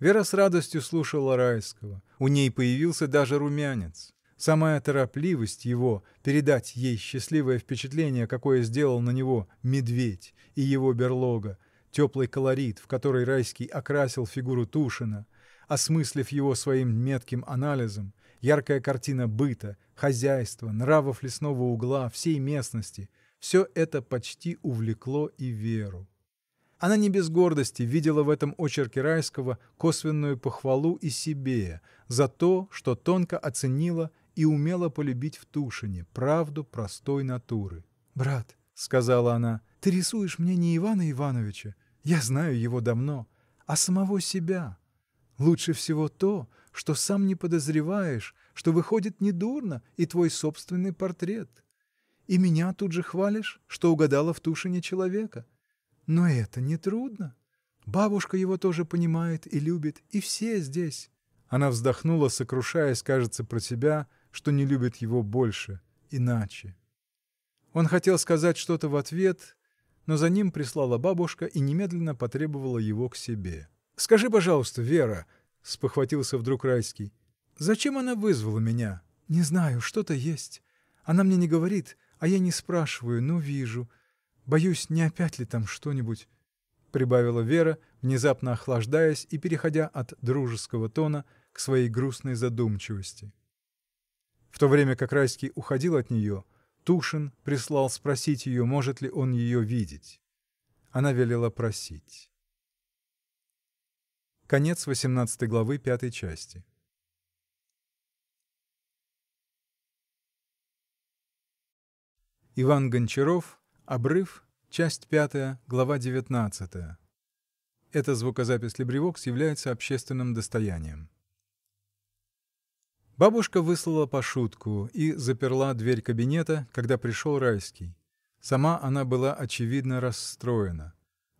Вера с радостью слушала Райского. У ней появился даже румянец. Самая торопливость его передать ей счастливое впечатление, какое сделал на него “Медведь” и его берлога, теплый колорит, в который Райский окрасил фигуру Тушина, осмыслив его своим метким анализом, яркая картина быта, хозяйства, нравов лесного угла, всей местности — все это почти увлекло и Веру. Она не без гордости видела в этом очерке Райского косвенную похвалу и себе за то, что тонко оценила и умела полюбить в Тушине правду простой натуры. – Брат – сказала она – ты рисуешь мне не Ивана Ивановича я знаю его давно а самого себя. Лучше всего то что сам не подозреваешь что выходит недурно и твой собственный портрет. И меня тут же хвалишь что угадала в Тушине человека. Но это нетрудно. Бабушка его тоже понимает и любит и все здесь. Она вздохнула сокрушаясь кажется про себя что не любит его больше, иначе. Он хотел сказать что-то в ответ но за ним прислала бабушка и немедленно потребовала его к себе. — Скажи, пожалуйста, Вера, — спохватился вдруг Райский, — зачем она вызвала меня? — Не знаю, что-то есть. Она мне не говорит, а я не спрашиваю, но вижу. Боюсь, не опять ли там что-нибудь? — прибавила Вера, внезапно охлаждаясь и переходя от дружеского тона к своей грустной задумчивости. В то время как Райский уходил от нее, Тушин прислал спросить ее, может ли он ее видеть. Она велела просить. Конец 18 главы, пятой части. Иван Гончаров, «Обрыв», часть 5, глава 19. Эта звукозапись Лебревокс является общественным достоянием. Бабушка выслала Пашутку и заперла дверь кабинета, когда пришел Райский. Сама она была очевидно расстроена.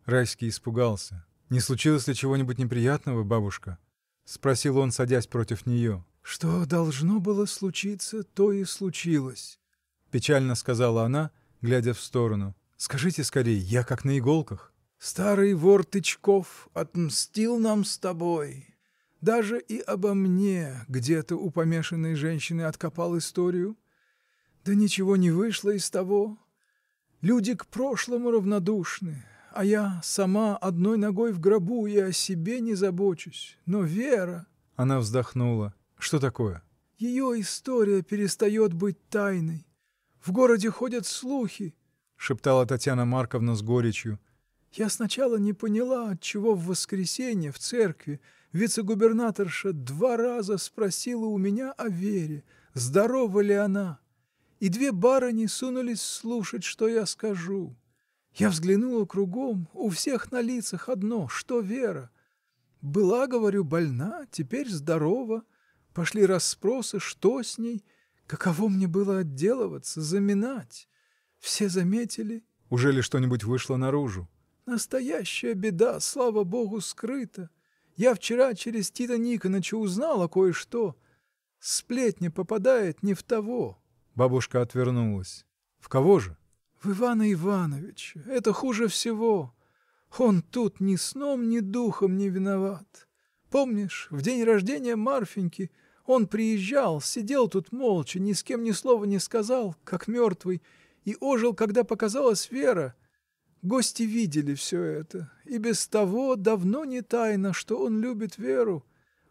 Райский испугался. — Не случилось ли чего-нибудь неприятного, бабушка? — спросил он, садясь против нее. — Что должно было случиться, то и случилось, — печально сказала она, глядя в сторону. — Скажите скорее, я как на иголках. — Старый вор Тычков отмстил нам с тобой, даже и обо мне где-то у помешанной женщины откопал историю. Да ничего не вышло из того. Люди к прошлому равнодушны, а я сама одной ногой в гробу и о себе не забочусь. Но Вера... Она вздохнула. — Что такое? — Ее история перестает быть тайной. В городе ходят слухи, — шептала Татьяна Марковна с горечью. — Я сначала не поняла, отчего в воскресенье в церкви Вице-губернаторша два раза спросила у меня о Вере, здорова ли она, и две барыни сунулись слушать, что я скажу. Я взглянула кругом, у всех на лицах одно — что Вера? Была, говорю, больна, теперь здорова. Пошли расспросы, что с ней, каково мне было отделываться, заминать. Все заметили. — Уже ли что-нибудь вышло наружу? — Настоящая беда, слава богу, скрыта. Я вчера через Тита Никоныча узнала кое-что. Сплетня попадает не в того. Бабушка отвернулась. — В кого же? — В Ивана Ивановича. Это хуже всего. Он тут ни сном, ни духом не виноват. Помнишь, в день рождения Марфеньки он приезжал, сидел тут молча, ни с кем ни слова не сказал, как мертвый, и ожил, когда показалась Вера. Гости видели все это, и без того давно не тайна, что он любит Веру.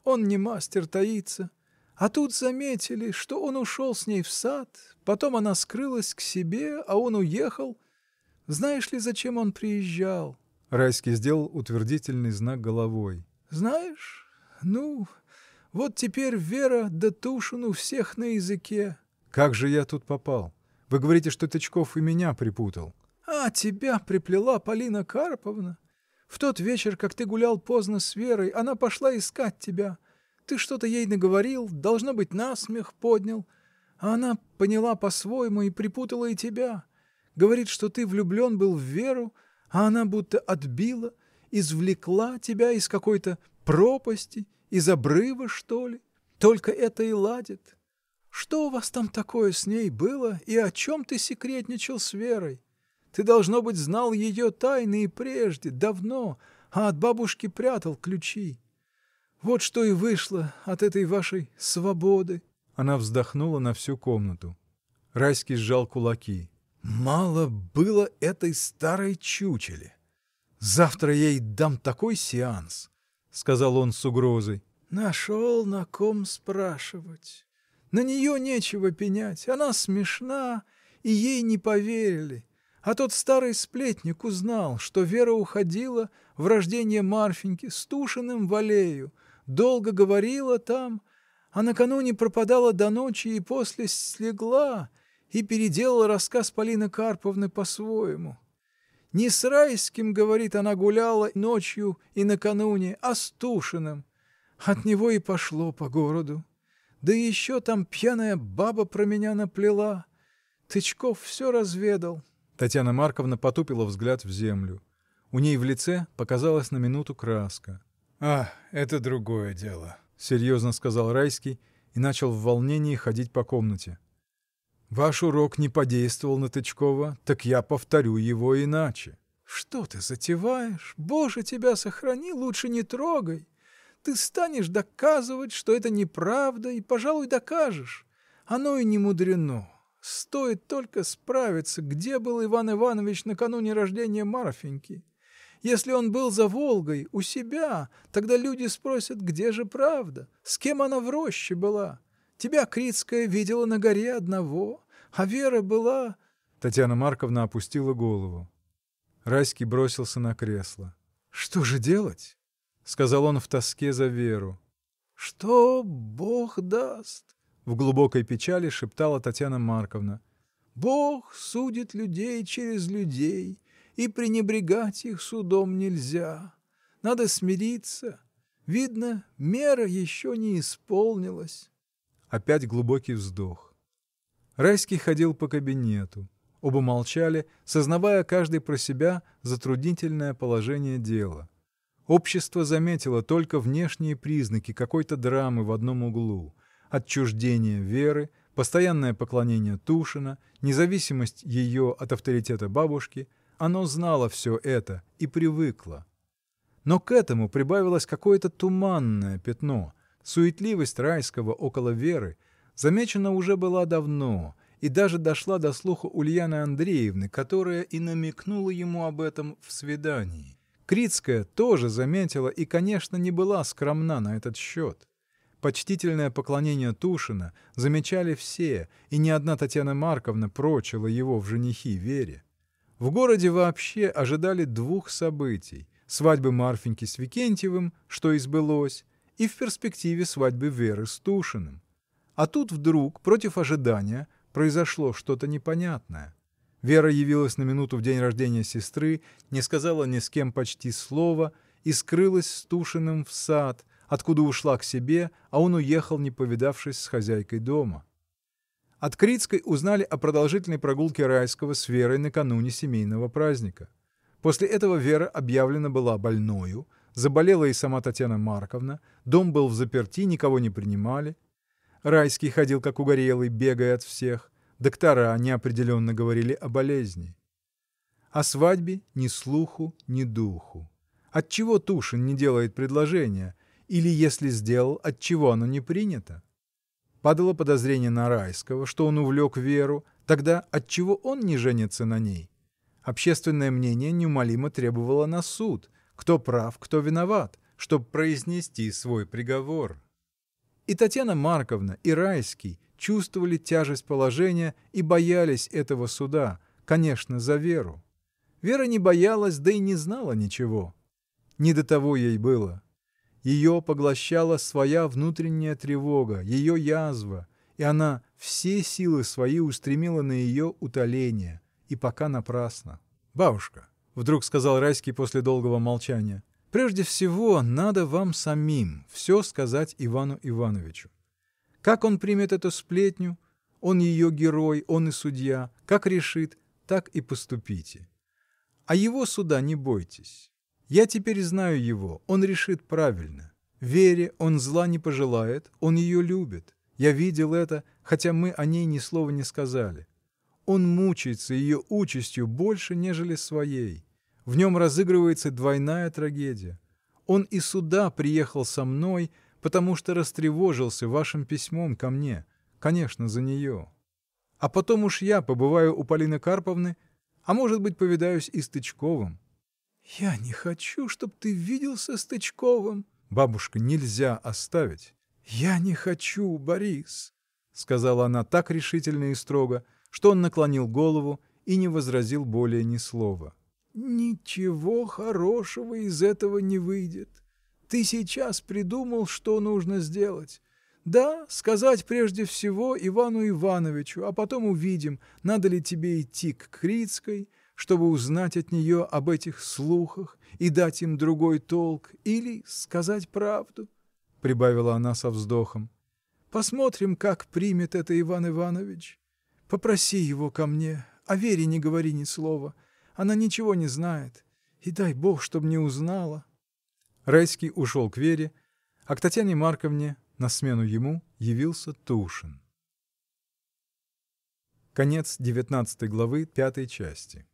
Он не мастер таиться. А тут заметили, что он ушел с ней в сад, потом она скрылась к себе, а он уехал. Знаешь ли, зачем он приезжал? Райский сделал утвердительный знак головой. — Знаешь? Ну, вот теперь Вера да Тушин у всех на языке. — Как же я тут попал? Вы говорите, что Тычков и меня припутал. А тебя приплела Полина Карповна. В тот вечер, как ты гулял поздно с Верой, она пошла искать тебя. Ты что-то ей наговорил, должно быть, насмех поднял. А она поняла по-своему и припутала и тебя. Говорит, что ты влюблен был в Веру, а она будто отбила, извлекла тебя из какой-то пропасти, из обрыва, что ли. Только это и ладит. Что у вас там такое с ней было, и о чем ты секретничал с Верой? Ты, должно быть, знал ее тайны и прежде, давно, а от бабушки прятал ключи. Вот что и вышло от этой вашей свободы. Она вздохнула на всю комнату. Райский сжал кулаки. Мало было этой старой чучели. Завтра ей дам такой сеанс, — сказал он с угрозой. Нашел, на ком спрашивать. На нее нечего пенять. Она смешна, и ей не поверили. А тот старый сплетник узнал, что Вера уходила, в рождение Марфиньки, с Тушиным в аллею, долго говорила там, а накануне пропадала до ночи и после слегла, и переделала рассказ Полины Карповны по-своему. Не с Райским, говорит, она гуляла ночью и накануне, а с Тушиным. От него и пошло по городу. Да еще там пьяная баба про меня наплела. Тычков все разведал. Татьяна Марковна потупила взгляд в землю. У ней в лице показалась на минуту краска. — А, это другое дело, — серьезно сказал Райский и начал в волнении ходить по комнате. — Ваш урок не подействовал на Тычкова, так я повторю его иначе. — Что ты затеваешь? Боже, тебя сохрани, лучше не трогай. Ты станешь доказывать, что это неправда, и, пожалуй, докажешь. Оно и не мудрено. Стоит только справиться, где был Иван Иванович накануне рождения Марфеньки, Если он был за Волгой, у себя, тогда люди спросят, где же правда, с кем она в роще была. Тебя Крицкая видела на горе одного, а Вера была... Татьяна Марковна опустила голову. Райский бросился на кресло. — Что же делать? — сказал он в тоске за Веру. — Что Бог даст! — в глубокой печали шептала Татьяна Марковна, — Бог судит людей через людей, и пренебрегать их судом нельзя. Надо смириться. Видно, мера еще не исполнилась. Опять глубокий вздох. Райский ходил по кабинету. Оба молчали, сознавая каждый про себя затруднительное положение дела. Общество заметило только внешние признаки какой-то драмы в одном углу отчуждение Веры, постоянное поклонение Тушина, независимость ее от авторитета бабушки — оно знало все это и привыкло. Но к этому прибавилось какое-то туманное пятно: суетливость Райского около Веры замечена уже была давно и даже дошла до слуха Ульяны Андреевны, которая и намекнула ему об этом в свидании. Крицкая тоже заметила и, конечно, не была скромна на этот счет. Почтительное поклонение Тушина замечали все, и ни одна Татьяна Марковна прочила его в женихи Вере. В городе вообще ожидали двух событий: свадьбы Марфеньки с Викентьевым, что избылось, и в перспективе свадьбы Веры с Тушиным. А тут вдруг, против ожидания, произошло что-то непонятное. Вера явилась на минуту в день рождения сестры, не сказала ни с кем почти слова и скрылась с Тушиным в сад откуда ушла к себе, а он уехал, не повидавшись с хозяйкой дома. От Крицкой узнали о продолжительной прогулке Райского с Верой накануне семейного праздника. После этого Вера объявлена была больною, заболела и сама Татьяна Марковна, дом был в заперти, никого не принимали. Райский ходил как угорелый, бегая от всех. Доктора неопределенно говорили о болезни. О свадьбе ни слуху, ни духу. Отчего Тушин не делает предложения, или, если сделал, отчего оно не принято? Падало подозрение на Райского, что он увлек Веру, тогда отчего он не женится на ней? Общественное мнение неумолимо требовало на суд, кто прав, кто виноват, чтобы произнести свой приговор. И Татьяна Марковна, и Райский чувствовали тяжесть положения и боялись этого суда, конечно, за Веру. Вера не боялась, да и не знала ничего. Не до того ей было. Ее поглощала своя внутренняя тревога, ее язва, и она все силы свои устремила на ее утоление, и пока напрасно. — Бабушка, — вдруг сказал Райский после долгого молчания, — прежде всего надо вам самим все сказать Ивану Ивановичу. Как он примет эту сплетню, он ее герой, он и судья, как решит, так и поступите. А его суда не бойтесь. Я теперь знаю его: он решит правильно. Вере он зла не пожелает, он ее любит. Я видел это, хотя мы о ней ни слова не сказали. Он мучается ее участью больше, нежели своей. В нем разыгрывается двойная трагедия. Он и сюда приехал со мной, потому что растревожился вашим письмом ко мне. Конечно, за нее. А потом уж я побываю у Полины Карповны, а может быть, повидаюсь и с Тычковым. — Я не хочу, чтоб ты виделся с Тычковым. — Бабушка, нельзя оставить. — Я не хочу, Борис, — сказала она так решительно и строго, что он наклонил голову и не возразил более ни слова. — Ничего хорошего из этого не выйдет. Ты сейчас придумал, что нужно сделать. Да, сказать прежде всего Ивану Ивановичу, а потом увидим, надо ли тебе идти к Крицкой чтобы узнать от нее об этих слухах и дать им другой толк или. сказать правду? — прибавила она со вздохом. — Посмотрим, как примет это Иван Иванович. Попроси его ко мне, о Вере не говори ни слова. Она ничего не знает. И дай бог, чтоб не узнала. Райский ушел к Вере, а к Татьяне Марковне, на смену ему, явился Тушин. Конец девятнадцатой главы пятой части.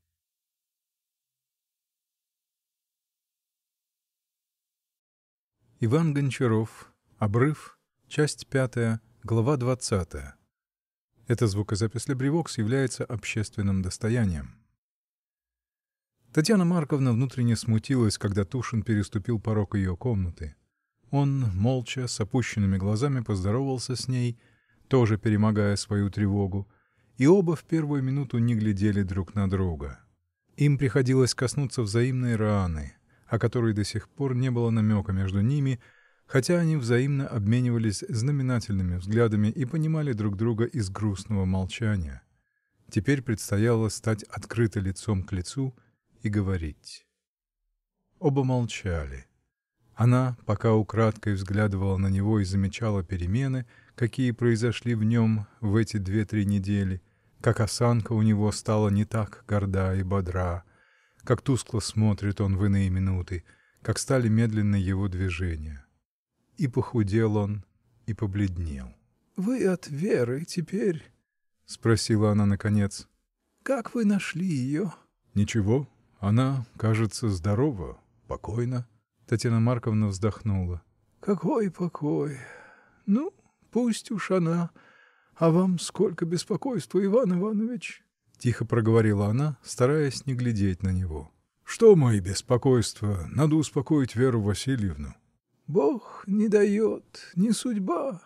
Иван Гончаров, Обрыв, часть пятая, глава двадцатая. Эта звукозапись Лебревокс является общественным достоянием. Татьяна Марковна внутренне смутилась, когда Тушин переступил порог ее комнаты. Он молча, с опущенными глазами поздоровался с ней, тоже перемогая свою тревогу, и оба в первую минуту не глядели друг на друга. Им приходилось коснуться взаимной раны о которой до сих пор не было намека между ними, хотя они взаимно обменивались знаменательными взглядами и понимали друг друга из грустного молчания. Теперь предстояло стать открыто лицом к лицу и говорить. Оба молчали. Она пока украдкой взглядывала на него и замечала перемены, какие произошли в нем в эти две-три недели, как осанка у него стала не так горда и бодра, как тускло смотрит он в иные минуты, как стали медленны его движения. И похудел он, и побледнел. — Вы от Веры теперь? — спросила она наконец. — Как вы нашли ее? — Ничего. Она, кажется, здорова, покойна. Татьяна Марковна вздохнула. — Какой покой! Ну, пусть уж она. А вам сколько беспокойства, Иван Иванович? — тихо проговорила она, стараясь не глядеть на него. — Что мои беспокойства: надо успокоить Веру Васильевну. — Бог не дает, не судьба.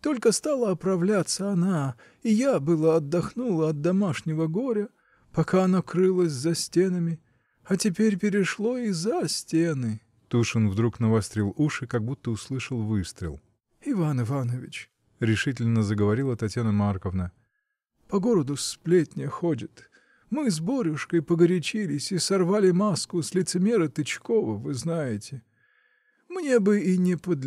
Только стала оправляться она, и я была отдохнула от домашнего горя, пока она крылась за стенами, а теперь перешло и за стены. Тушин вдруг навострил уши, как будто услышал выстрел. — Иван Иванович, — решительно заговорила Татьяна Марковна. По городу сплетня ходит. Мы с Борюшкой погорячились и сорвали маску с лицемера Тычкова, вы знаете. Мне бы и не под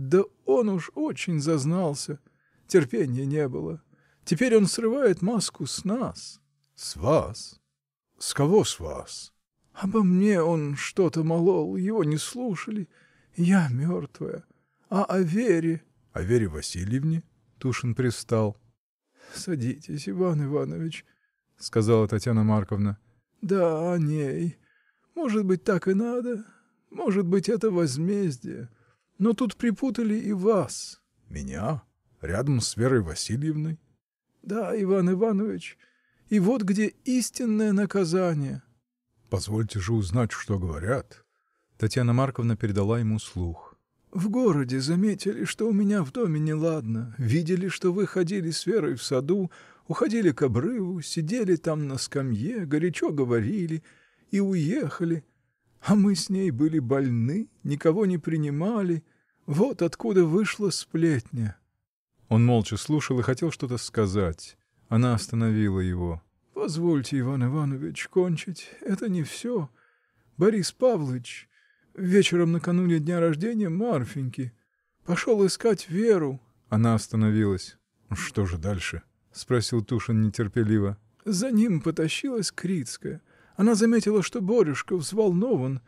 да он уж очень зазнался. Терпения не было. Теперь он срывает маску с нас. — С вас? С кого с вас? — Обо мне он что-то молол, его не слушали. Я мертвая. А о Вере... — О Вере Васильевне? Тушин пристал. — Садитесь, Иван Иванович, — сказала Татьяна Марковна, — да, о ней. Может быть, так и надо. Может быть, это возмездие. Но тут припутали и вас. — Меня? Рядом с Верой Васильевной? — Да, Иван Иванович. И вот где истинное наказание. — Позвольте же узнать, что говорят. Татьяна Марковна передала ему слух. В городе заметили, что у меня в доме неладно, видели, что вы ходили с Верой в саду, уходили к обрыву, сидели там на скамье, горячо говорили — и уехали, а мы с ней были больны, никого не принимали — вот откуда вышла сплетня. Он молча слушал и хотел что-то сказать. Она остановила его. — Позвольте, Иван Иванович, кончить: это не все, Борис Павлович вечером накануне дня рождения Марфиньки. Пошел искать Веру. Она остановилась. — Что же дальше? — спросил Тушин нетерпеливо. — За ним потащилась Крицкая. Она заметила, что Борюшка взволнован.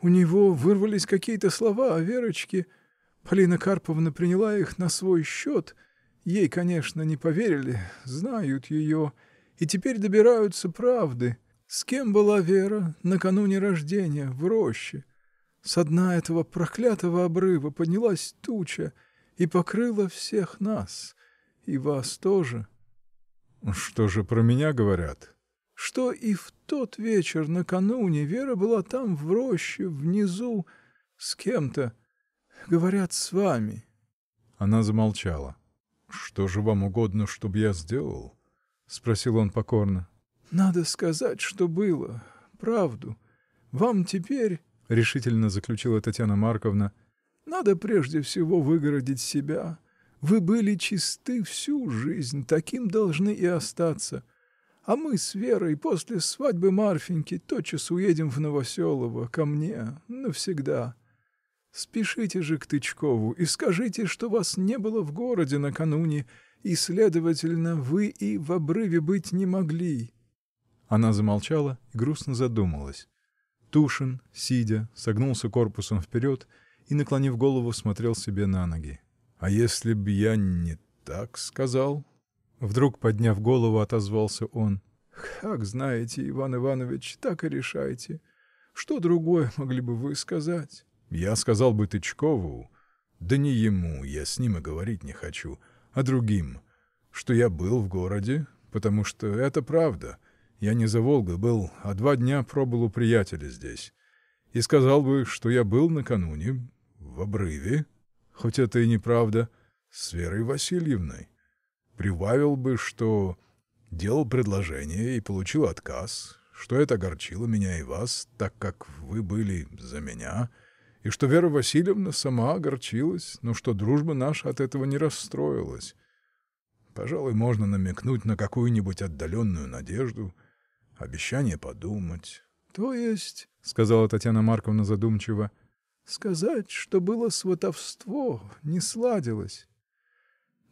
У него вырвались какие-то слова о Верочке. Полина Карповна приняла их на свой счет. Ей, конечно, не поверили, знают ее. И теперь добираются правды. С кем была Вера накануне рождения в роще? Со дна этого проклятого обрыва поднялась туча и покрыла всех нас. и вас тоже. — Что же про меня говорят? — Что и в тот вечер, накануне, Вера была там, в роще, внизу, с кем-то. Говорят, с вами. Она замолчала. — Что же вам угодно, чтобы я сделал? — спросил он покорно. — Надо сказать, что было, правду. Вам теперь. — решительно заключила Татьяна Марковна, — надо прежде всего выгородить себя: вы были чисты всю жизнь, таким должны и остаться, а мы с Верой после свадьбы Марфеньки тотчас уедем в Новоселово, ко мне, навсегда. Спешите же к Тычкову и скажите, что вас не было в городе накануне, и, следовательно, вы и в обрыве быть не могли. Она замолчала и грустно задумалась. Тушин, сидя, согнулся корпусом вперед и, наклонив голову, смотрел себе на ноги. — А если б я не так сказал? — вдруг, подняв голову, отозвался он. — Как знаете, Иван Иванович, так и решайте. Что другое могли бы вы сказать? — Я сказал бы Тычкову, да не ему, я с ним и говорить не хочу, а другим, что я был в городе, потому что это правда я не за Волгой был, а два дня пробыл у приятеля здесь, и сказал бы, что я был накануне в обрыве, хоть это и неправда, с Верой Васильевной. Прибавил бы, что делал предложение и получил отказ, что это огорчило меня и вас, так как вы были за меня, и что Вера Васильевна сама огорчилась, но что дружба наша от этого не расстроилась. Пожалуй, можно намекнуть на какую-нибудь отдаленную надежду — обещание подумать. — То есть, — сказала Татьяна Марковна задумчиво, — сказать, что было сватовство, не сладилось.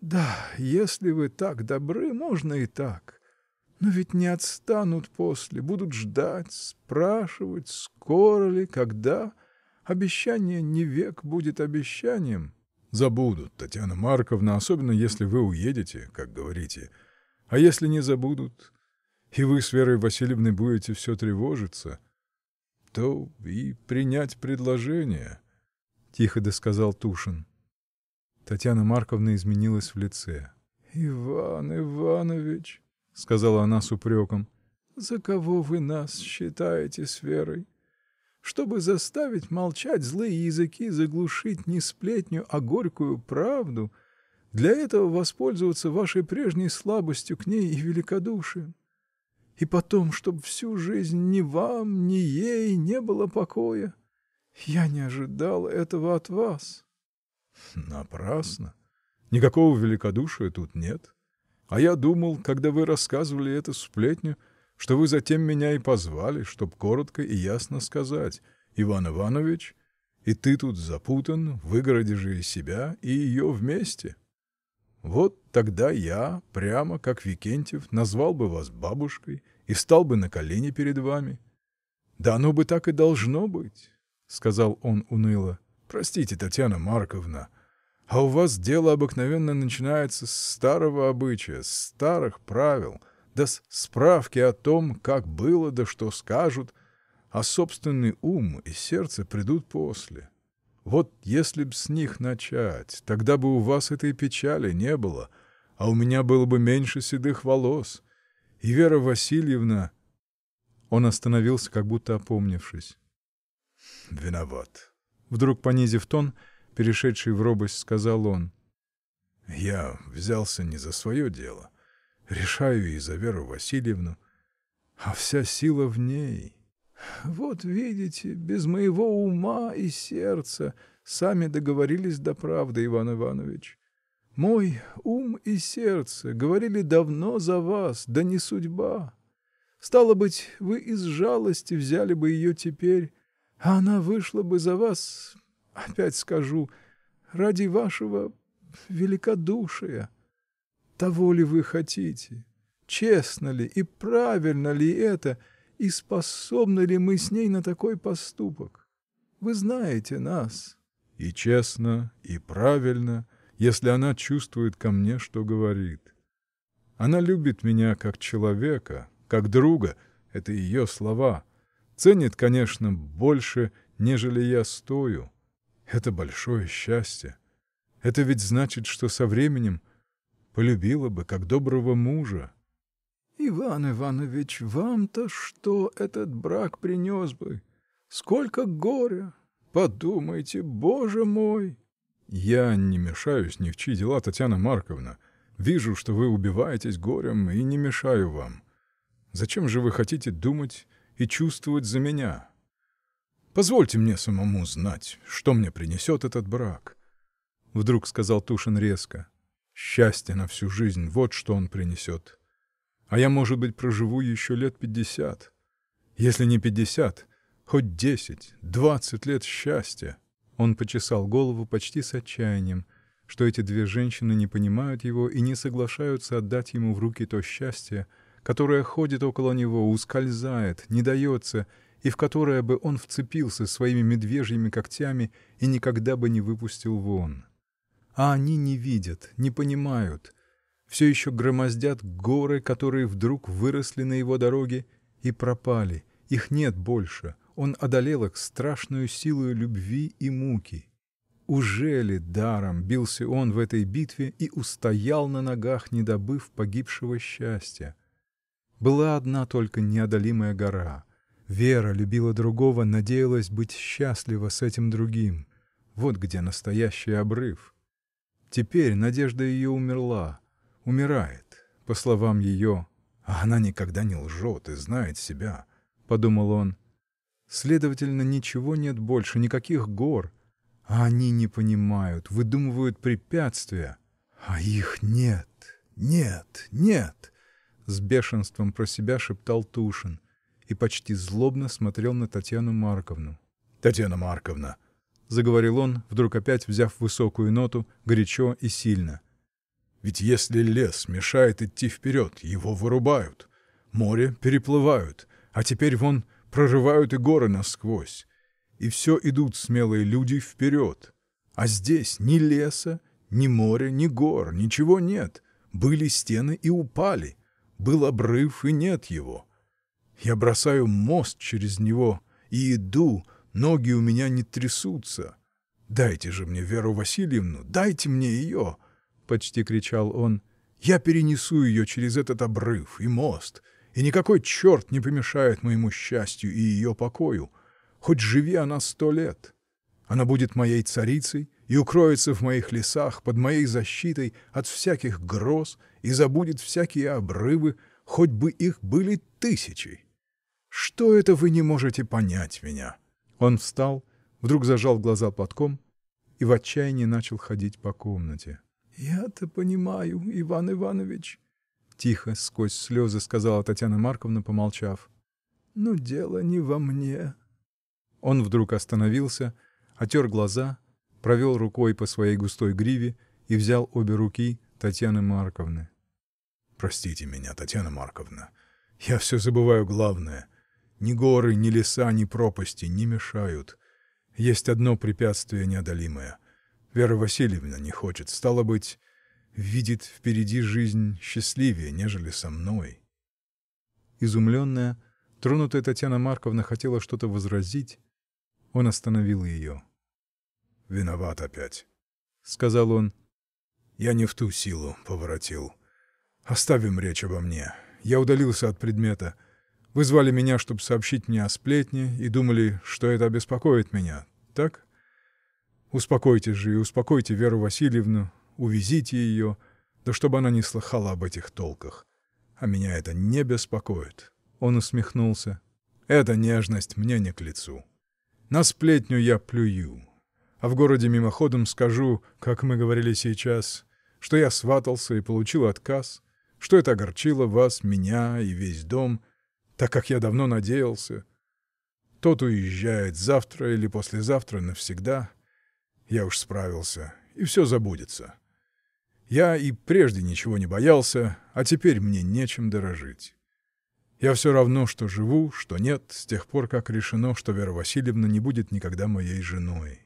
Да, если вы так добры, можно и так. Но ведь не отстанут после, будут ждать, спрашивать, скоро ли, когда. Обещание не век будет обещанием. — Забудут, Татьяна Марковна, особенно если вы уедете, как говорите. А если не забудут, и вы с Верой Васильевной будете все тревожиться. то и принять предложение. — тихо досказал Тушин. Татьяна Марковна изменилась в лице. — Иван Иванович, — сказала она с упреком, — за кого вы нас считаете с Верой? Чтобы заставить молчать злые языки, заглушить не сплетню, а горькую правду, для этого воспользоваться вашей прежней слабостью к ней и великодушием. И потом, чтоб всю жизнь ни вам, ни ей не было покоя! Я не ожидал этого от вас. Хм, — Напрасно! Никакого великодушия тут нет. А я думал, когда вы рассказывали эту сплетню, что вы затем меня и позвали, чтоб коротко и ясно сказать: Иван Иванович, и ты тут запутан, выгороди же и себя, и ее вместе. Вот тогда я, прямо, как Викентьев, назвал бы вас бабушкой и стал бы на колени перед вами. Да оно бы так и должно быть, — сказал он уныло. — Простите, Татьяна Марковна, а у вас дело обыкновенно начинается с старого обычая, с старых правил, да с справки о том, как было да что скажут, а собственный ум и сердце придут после. Вот если б с них начать, тогда бы у вас этой печали не было, а у меня было бы меньше седых волос. И Вера Васильевна. Он остановился, как будто опомнившись. — Виноват. Вдруг, понизив тон, перешедший в робость, сказал он. — Я взялся не за свое дело. Решаю и за Веру Васильевну. А вся сила в ней. Вот видите, без моего ума и сердца сами договорились до правды, Иван Иванович. Мой ум и сердце говорили давно за вас, да не судьба. Стало быть, вы из жалости взяли бы ее теперь, а она вышла бы за вас, опять скажу, ради вашего великодушия. Того ли вы хотите? Честно ли и правильно ли это — и способны ли мы с ней на такой поступок? Вы знаете нас. — И честно, и правильно, если она чувствует ко мне, что говорит. Она любит меня как человека, как друга — это ее слова. Ценит, конечно, больше, нежели я стою. Это большое счастье. Это ведь значит, что со временем полюбила бы, как доброго мужа. Иван Иванович, вам-то что этот брак принес бы? Сколько горя! Подумайте, боже мой! — Я не мешаюсь ни в чьи дела, Татьяна Марковна. Вижу, что вы убиваетесь горем, и не мешаю вам. Зачем же вы хотите думать и чувствовать за меня? Позвольте мне самому знать, что мне принесет этот брак. — вдруг сказал Тушин резко. — Счастье на всю жизнь — вот что он принесет. — а я, может быть, проживу еще лет пятьдесят. Если не пятьдесят, хоть десять, двадцать лет счастья. Он почесал голову почти с отчаянием, что эти две женщины не понимают его и не соглашаются отдать ему в руки то счастье, которое ходит около него, ускользает, не дается, и в которое бы он вцепился своими медвежьими когтями и никогда бы не выпустил вон. А они не видят, не понимают все еще громоздят горы, которые вдруг выросли на его дороге и пропали, их нет больше, он одолел их страшную силу любви и муки. Ужели даром бился он в этой битве и устоял на ногах, не добыв погибшего счастья? Была одна только неодолимая гора. Вера любила другого, надеялась быть счастлива с этим другим. Вот где настоящий обрыв. Теперь надежда ее умерла Умирает, по словам ее (а она никогда не лжет и знает себя!), – подумал он, – следовательно, ничего нет больше, никаких гор а они не понимают, выдумывают препятствия. А их нет, нет, нет! – с бешенством про себя шептал Тушин и почти злобно смотрел на Татьяну Марковну. – Татьяна Марковна! – заговорил он, вдруг опять взяв высокую ноту, горячо и сильно ведь если лес мешает идти вперед, его вырубают, море переплывают, а теперь вон прорывают и горы насквозь. И все идут смелые люди вперед. А здесь ни леса, ни моря, ни гор, ничего нет. Были стены и упали, был обрыв и нет его. Я бросаю мост через него и иду, ноги у меня не трясутся. Дайте же мне Веру Васильевну, дайте мне ее!» — почти кричал он, — я перенесу ее через этот обрыв и мост, и никакой черт не помешает моему счастью и ее покою, хоть живи она сто лет. Она будет моей царицей и укроется в моих лесах, под моей защитой от всяких гроз и забудет всякие обрывы, хоть бы их были тысячи. Что это вы не можете понять меня? Он встал, вдруг зажал глаза платком и в отчаянии начал ходить по комнате. — Я-то понимаю, Иван Иванович, — тихо, сквозь слезы, сказала Татьяна Марковна, помолчав, ну, — но дело не во мне. Он вдруг остановился, отер глаза, провел рукой по своей густой гриве и взял обе руки Татьяны Марковны. — Простите меня, Татьяна Марковна, я все забываю главное. Ни горы, ни леса, ни пропасти не мешают. Есть одно препятствие неодолимое Вера Васильевна не хочет, стало быть, видит впереди жизнь счастливее, нежели со мной. Изумленная, тронутая Татьяна Марковна хотела что-то возразить. Он остановил ее. — Виноват опять, — сказал он. — Я не в ту силу поворотил. Оставим речь обо мне. Я удалился от предмета. Вы звали меня, чтобы сообщить мне о сплетне, и думали, что это обеспокоит меня, так? Успокойтесь же и успокойте Веру Васильевну, увезите ее, да чтобы она не слыхала об этих толках. А меня это не беспокоит. Он усмехнулся. Эта нежность мне не к лицу. На сплетню я плюю. А в городе мимоходом скажу, как мы говорили сейчас, что я сватался и получил отказ, что это огорчило вас, меня и весь дом, так как я давно надеялся. Тот уезжает завтра или послезавтра навсегда — я уж справился, и все забудется. Я и прежде ничего не боялся, а теперь мне нечем дорожить. Я все равно, что живу, что нет, с тех пор, как решено, что Вера Васильевна не будет никогда моей женой.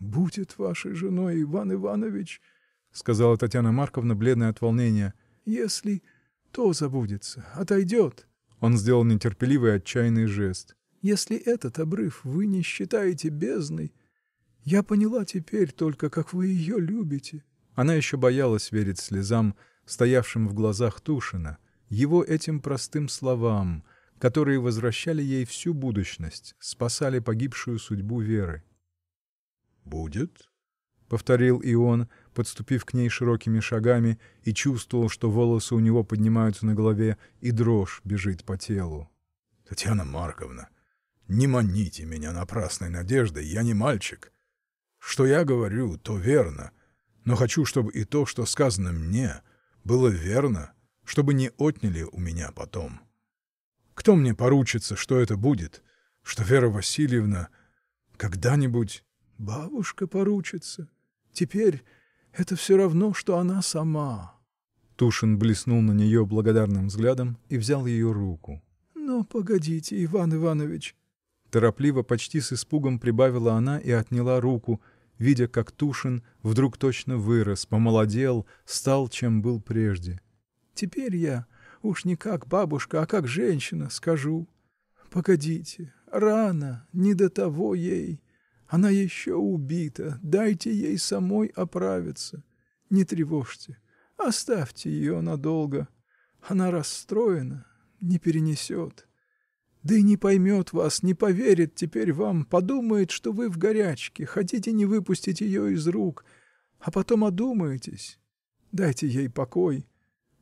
— Будет вашей женой, Иван Иванович, — сказала Татьяна Марковна, бледная от волнения, — если то забудется, отойдет. Он сделал нетерпеливый отчаянный жест. — Если этот обрыв вы не считаете бездной, я поняла теперь только, как вы ее любите. Она еще боялась верить слезам стоявшим в глазах Тушина его этим простым словам которые возвращали ей всю будущность спасали погибшую судьбу Веры. — Будет? — повторил и он подступив к ней широкими шагами и чувствовал что волосы у него поднимаются на голове и дрожь бежит по телу. — Татьяна Марковна! Не маните меня напрасной надеждой, я не мальчик. Что я говорю, то верно, но хочу, чтобы и то, что сказано мне, было верно, чтобы не отняли у меня потом. Кто мне поручится, что это будет, что Вера Васильевна когда-нибудь... Бабушка поручится. Теперь это все равно, что она сама. Тушин блеснул на нее благодарным взглядом и взял ее руку. — Но ну, погодите, Иван Иванович, — торопливо, почти с испугом прибавила она и отняла руку, видя, как Тушин вдруг точно вырос, помолодел, стал, чем был прежде. — Теперь я уж не как бабушка, а как женщина скажу. Погодите, рано, не до того ей. Она еще убита, дайте ей самой оправиться. Не тревожьте, оставьте ее надолго. Она расстроена, не перенесет. Да и не поймет вас, не поверит теперь вам, подумает, что вы в горячке, хотите не выпустить ее из рук, а потом одумаетесь. Дайте ей покой.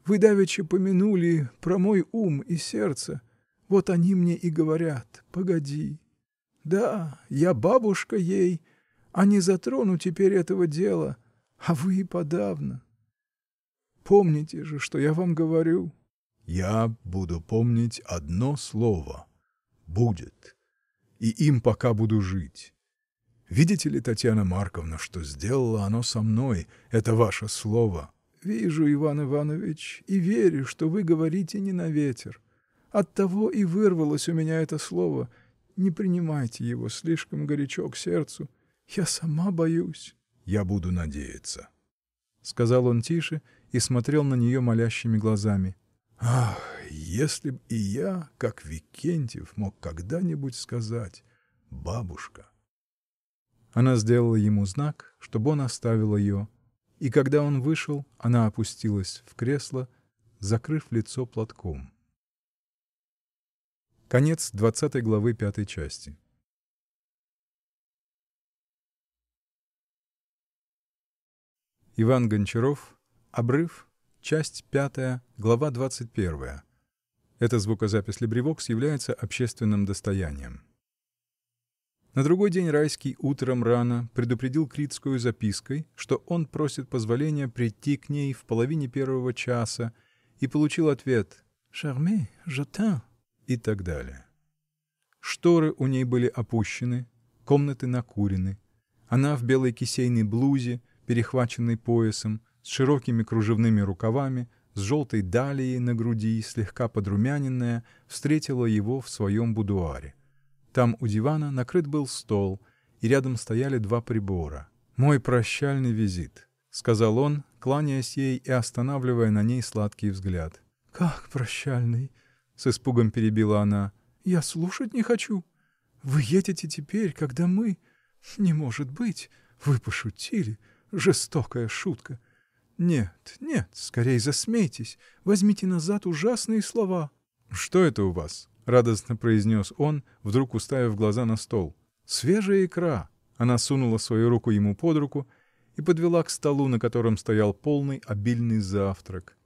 Вы давеча помянули про мой ум и сердце. Вот они мне и говорят: погоди. Да, я бабушка ей, а не затрону теперь этого дела, а вы и подавно. Помните же, что я вам говорю. — Я буду помнить одно слово, будет, и им пока буду жить. Видите ли, Татьяна Марковна, что сделало оно со мной, это ваше слово? — Вижу, Иван Иванович, и верю, что вы говорите не на ветер. Оттого и вырвалось у меня это слово. Не принимайте его слишком горячо к сердцу. Я сама боюсь. — Я буду надеяться, — сказал он тише и смотрел на нее молящими глазами. Ах, если б и я, как Викентьев, мог когда-нибудь сказать: бабушка! Она сделала ему знак, чтобы он оставил ее, и когда он вышел, она опустилась в кресло, закрыв лицо платком. Конец двадцатой главы пятой части. Иван Гончаров. Обрыв. Часть пятая, глава двадцать первая. Эта звукозапись «Лебревокс» является общественным достоянием. На другой день Райский утром рано предупредил Критскую запиской, что он просит позволения прийти к ней в половине первого часа, и получил ответ «Шарме, жатан» и так далее. Шторы у ней были опущены, комнаты накурены. Она в белой кисейной блузе, перехваченной поясом, с широкими кружевными рукавами, с желтой далией на груди, слегка подрумяненная, встретила его в своем будуаре. Там у дивана накрыт был стол, и рядом стояли два прибора. — Мой прощальный визит, — сказал он, кланяясь ей и останавливая на ней сладкий взгляд. — Как прощальный? — с испугом перебила она. — Я слушать не хочу. Вы едете теперь, когда мы. Не может быть! Вы пошутили! Жестокая шутка! Нет, нет, скорей засмейтесь, возьмите назад ужасные слова. — Что это у вас? — радостно произнес он, вдруг уставив глаза на стол. — Свежая икра! Она сунула свою руку ему под руку и подвела к столу, на котором стоял полный, обильный завтрак.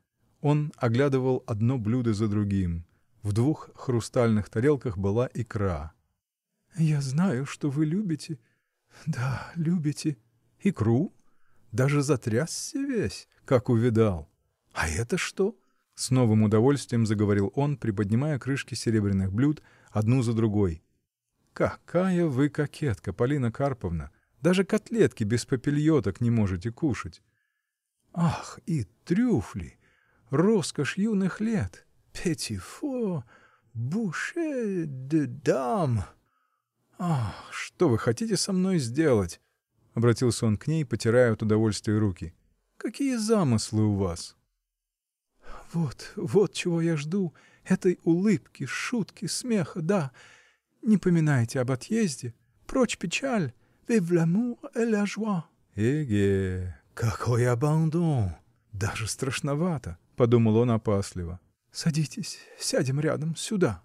Он оглядывал одно блюдо за другим. В двух хрустальных тарелках была икра. — Я знаю, что вы любите. да, любите. — Икру? даже затрясся весь, как увидал. А это что? — с новым удовольствием заговорил он, приподнимая крышки серебряных блюд одну за другой, — какая вы кокетка, Полина Карповна! Даже котлетки без папильоток не можете кушать! Ах, и трюфли! Роскошь юных лет! Петифо! буше де дам! Ах, что вы хотите со мной сделать? — обратился он к ней, потирая от удовольствия руки, — какие замыслы у вас? — Вот, вот чего я жду: этой улыбки, шутки, смеха, да. Не поминайте об отъезде. Прочь печаль! Vive l'amour et la joie! — Эге! какой абандон! Даже страшновато! — подумал он опасливо. — Садитесь, сядем рядом, сюда.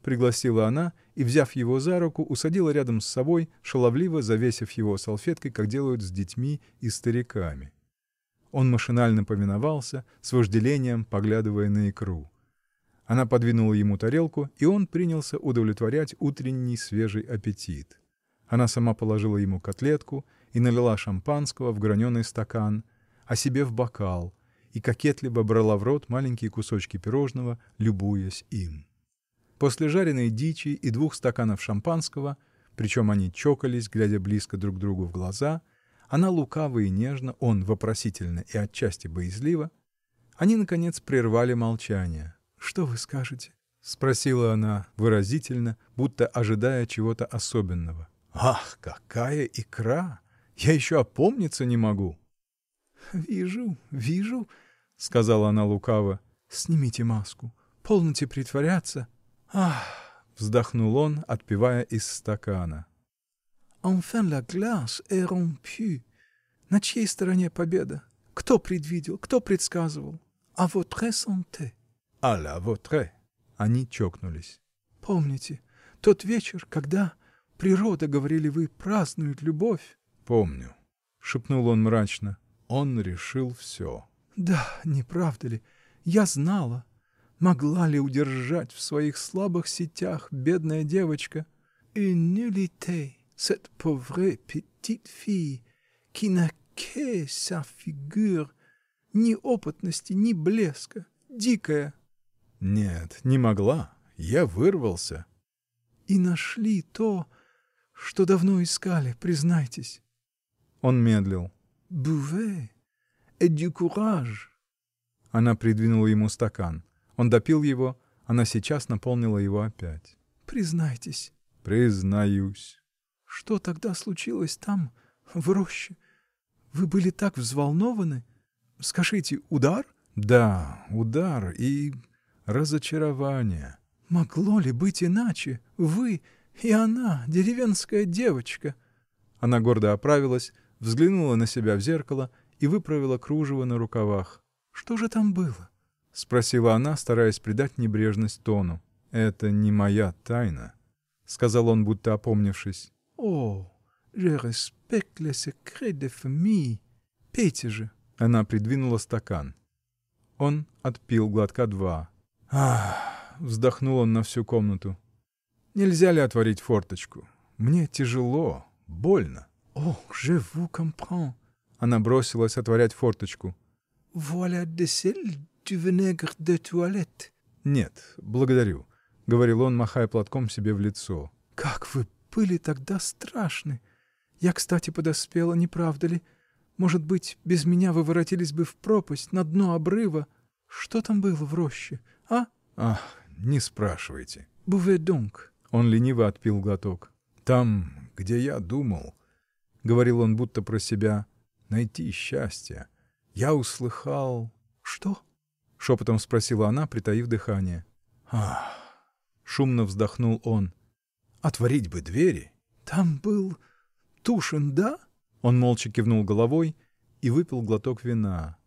— пригласила она и, взяв его за руку, усадила рядом с собой, шаловливо завесив его салфеткой, как делают с детьми и стариками. Он машинально повиновался, с вожделением поглядывая на икру. Она подвинула ему тарелку, и он принялся удовлетворять утренний свежий аппетит. Она сама положила ему котлетку и налила шампанского в граненый стакан, а себе в бокал, и кокетливо брала в рот маленькие кусочки пирожного, любуясь им. После жареной дичи и двух стаканов шампанского причем они чокались, глядя близко друг другу в глаза, она лукаво и нежно, он вопросительно и отчасти боязливо, они наконец прервали молчание. — Что вы скажете? — спросила она выразительно, будто ожидая чего-то особенного. — Ах, какая икра! Я еще опомниться не могу! — Вижу, вижу, — сказала она лукаво. — Снимите маску, полноте притворяться. "Ах!" вздохнул он, отпивая из стакана. Enfin la glace est rompue. На чьей стороне победа? Кто предвидел, кто предсказывал? А votre santé! А ля вотре! Они чокнулись. Помните тот вечер, когда. природа, говорили вы, празднует любовь? Помню, шепнул он мрачно. Он решил все. Да, не правда ли? Я знала Могла ли удержать в своих слабых сетях, бедная девочка! "Une nullité, cette pauvre petite fille, qui n'a que sa figure, ни опытности, ни блеска. дикая!" Нет, не могла: я вырвался. "И нашли то, что давно искали, признайтесь". Он медлил. "Буве! et du courage". Она придвинула ему стакан. Он допил его, она сейчас наполнила его опять. — Признайтесь. — Признаюсь. — Что тогда случилось там, в роще? Вы были так взволнованы. Скажите, удар? — Да, удар и. разочарование. — Могло ли быть иначе? Вы. и она, деревенская девочка! Она гордо оправилась, взглянула на себя в зеркало и выправила кружево на рукавах. — Что же там было? — спросила она, стараясь придать небрежность тону. — Это не моя тайна, — сказал он, будто опомнившись. — О, je respecte le secret de famille! Пейте же! Она придвинула стакан. Он отпил глотка два. — Ах! — вздохнул он на всю комнату. — Нельзя ли отворить форточку? Мне тяжело, больно. — О, je vous comprends! Она бросилась отворять форточку. — Voilà de celle du vinaigre de туалет. Нет, благодарю, – говорил он, махая платком себе в лицо. – Как вы были тогда страшны! Я кстати подоспела, не правда ли? Может быть, без меня вы воротились бы в пропасть, на дно обрыва. Что там было в роще? а? – Ах, не спрашивайте. – Буве донг. Он лениво отпил глоток. – Там, где я думал, – говорил он будто про себя, – найти счастье. Я услыхал. – Что? — шепотом спросила она, притаив дыхание. — Ах! — шумно вздохнул он. — Отворить бы двери. — Там был. Тушин, да? Он молча кивнул головой и выпил глоток вина.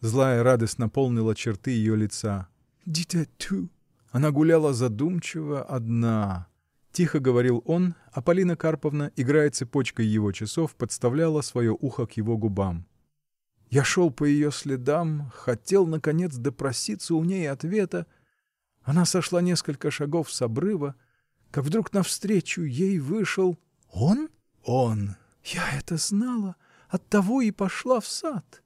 Злая радость наполнила черты ее лица. — Дитя-тю! Она гуляла задумчиво одна. — тихо говорил он, а Полина Карповна, играя цепочкой его часов, подставляла свое ухо к его губам. Я шел по ее следам, хотел наконец допроситься у ней ответа. Она сошла несколько шагов с обрыва, как вдруг навстречу ей вышел. — Он? — Он. — Я это знала, оттого и пошла в сад.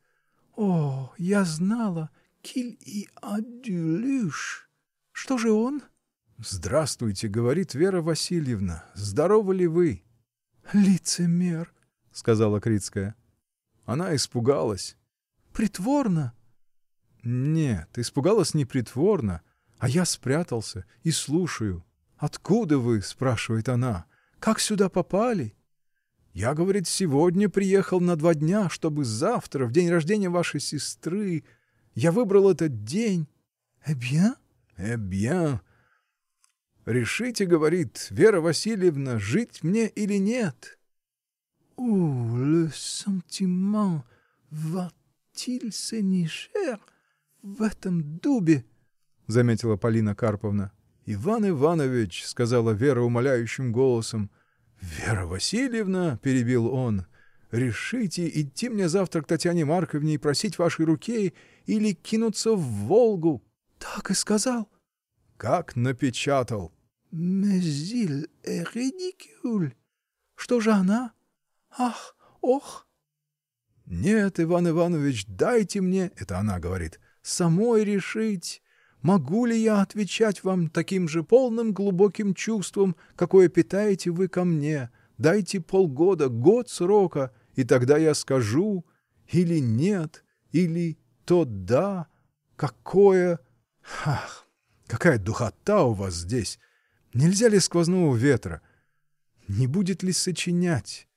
О, я знала! Киль и адюлюш! Что же он? — Здравствуйте, — говорит Вера Васильевна. Здоровы ли вы? — Лицемер! — сказала Крицкая. Она испугалась. — Притворно? — Нет, испугалась не притворно, а я спрятался и слушаю. Откуда вы? — спрашивает она. — Как сюда попали? Я, говорит, сегодня приехал на два дня, чтобы завтра, в день рождения вашей сестры. Я выбрал этот день. — Eh bien? — Решите, говорит, Вера Васильевна, жить мне или нет. О, le сентимент va-t-il в этом дубе? — заметила Полина Карповна. — Иван Иванович! — сказала Вера умоляющим голосом. — Вера Васильевна! — перебил он. — Решите, идти мне завтра к Татьяне Марковне и просить вашей руки или кинуться в Волгу! — Так и сказал! — Как напечатал! — Mais il Что же она? Ах, ох! — Нет, Иван Иванович, дайте мне, — это она говорит, — самой решить, могу ли я отвечать вам таким же полным, глубоким чувством, какое питаете вы ко мне, дайте полгода, год срока, и тогда я скажу: или нет, или то да, какое. Ах, какая духота у вас здесь! Нельзя ли сквозного ветра? Не будет ли сочинять?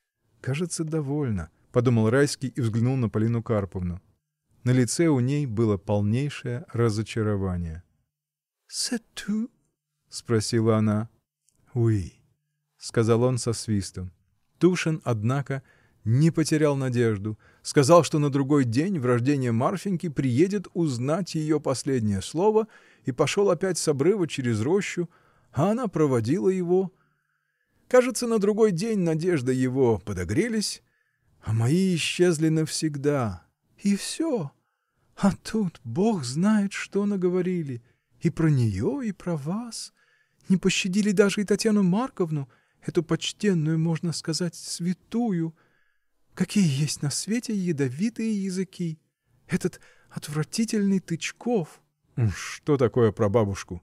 Кажется, довольно, подумал Райский и взглянул на Полину Карповну. На лице у ней было полнейшее разочарование. — C'est tout? — спросила она. — Oui, — сказал он со свистом. Тушин, однако, не потерял надежду, сказал, что на другой день, в рождение Марфеньки приедет узнать ее последнее слово, и пошел опять с обрыва через рощу, а она проводила его. Кажется, на другой день надежды его подогрелись, а мои исчезли навсегда. И все. А тут бог знает что наговорили: и про нее, и про вас. Не пощадили даже и Татьяну Марковну, эту почтенную, можно сказать, святую. Какие есть на свете ядовитые языки! Этот отвратительный Тычков! — Что такое про бабушку?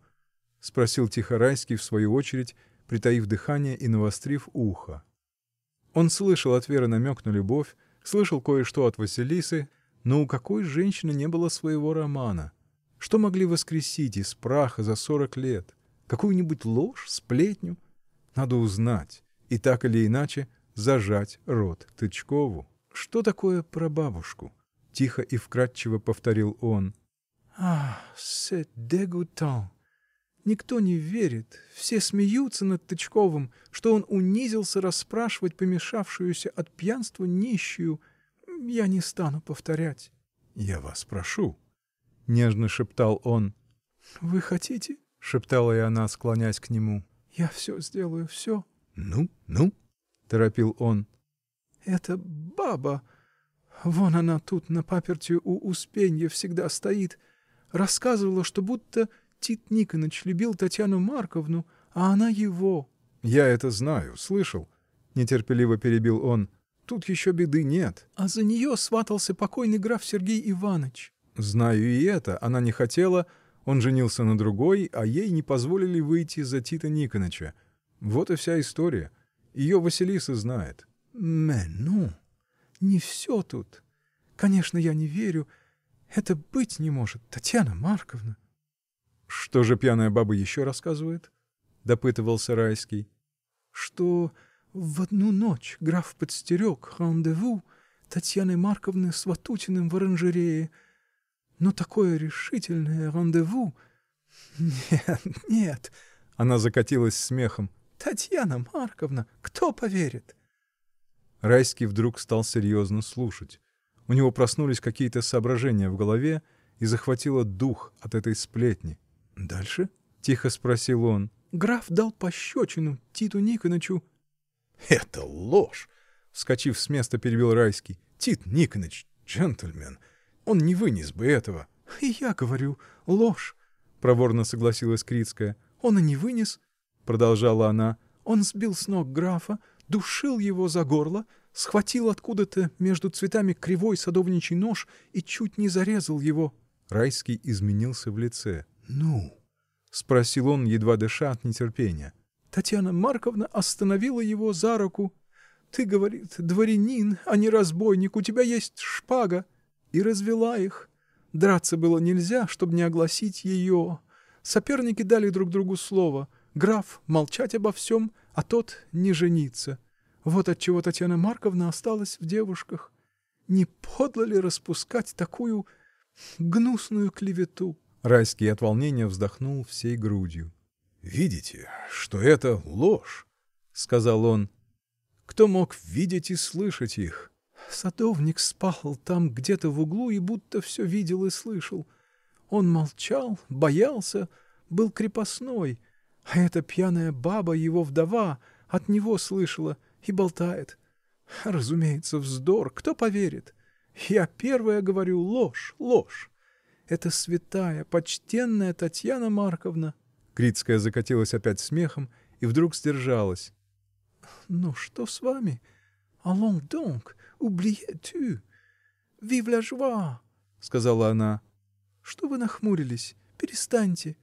спросил тихо в свою очередь притаив дыхание и навострив ухо. Он слышал от Веры намек на любовь, слышал кое-что от Василисы, но у какой женщины не было своего романа? Что могли воскресить из праха за сорок лет? Какую-нибудь ложь, сплетню? Надо узнать и, так или иначе, зажать рот Тычкову. — Что такое про бабушку? тихо и вкрадчиво повторил он. — Ах, c'est dégoûtant! Никто не верит, все смеются над Тычковым, что он унизился расспрашивать помешавшуюся от пьянства нищую. Я не стану повторять. — Я вас прошу! — нежно шептал он. — Вы хотите? — шептала и она, склонясь к нему. — Я все сделаю, все. Ну, ну! — торопил он. — Это баба... Вон она тут, на паперти у Успенья, всегда стоит. Рассказывала, что будто Тит Никоныч любил Татьяну Марковну, а она его. — Я это знаю, слышал, — нетерпеливо перебил он, — тут еще беды нет. — А за нее сватался покойный граф Сергей Иванович. Знаю и это: она не хотела, он женился на другой, а ей не позволили выйти за Тита Никоныча. Вот и вся история. Ее Василиса знает. — Mais non! Ну, не все тут! Конечно, я не верю. Это быть не может, Татьяна Марковна! — Что же пьяная баба еще рассказывает? — допытывался Райский. — Что в одну ночь граф подстерег рандеву Татьяны Марковны с Ватутиным в оранжерее. Но такое решительное рандеву... Нет, нет! — она закатилась смехом. — Татьяна Марковна, кто поверит? Райский вдруг стал серьезно слушать. У него проснулись какие-то соображения в голове и захватило дух от этой сплетни. — Дальше? — тихо спросил он. — Граф дал пощечину Титу Никонычу. — Это ложь! — вскочив с места, перебил Райский. — Тит Никоныч — джентльмен. Он не вынес бы этого. — И я говорю — ложь! — проворно согласилась Крицкая. — Он и не вынес, — продолжала она. — Он сбил с ног графа, душил его за горло, схватил откуда-то между цветами кривой садовничий нож и чуть не зарезал его. Райский изменился в лице. — Ну? — спросил он, едва дыша от нетерпения. — Татьяна Марковна остановила его за руку. — Ты, говорит, дворянин, а не разбойник, у тебя есть шпага! И развела их. Драться было нельзя, чтобы не огласить ее. Соперники дали друг другу слово. Граф — молчать обо всем, а тот — не жениться. Вот отчего Татьяна Марковна осталась в девушках. Не подло ли распускать такую. гнусную клевету? Райский от волнения вздохнул всей грудью. — Видите, что это ложь! — сказал он. — Кто мог видеть и слышать их? — Садовник спал там где-то в углу и будто все видел и слышал. Он молчал, боялся, был крепостной, а эта пьяная баба, его вдова, от него слышала и болтает. Разумеется, вздор, кто поверит? Я первая говорю — ложь, ложь! Это святая, почтенная Татьяна Марковна! Крицкая закатилась опять смехом и вдруг сдержалась. — Ну что с вами? Allons donc! oubliez tout! Vive la joie! — сказала она. — Что вы нахмурились? Перестаньте!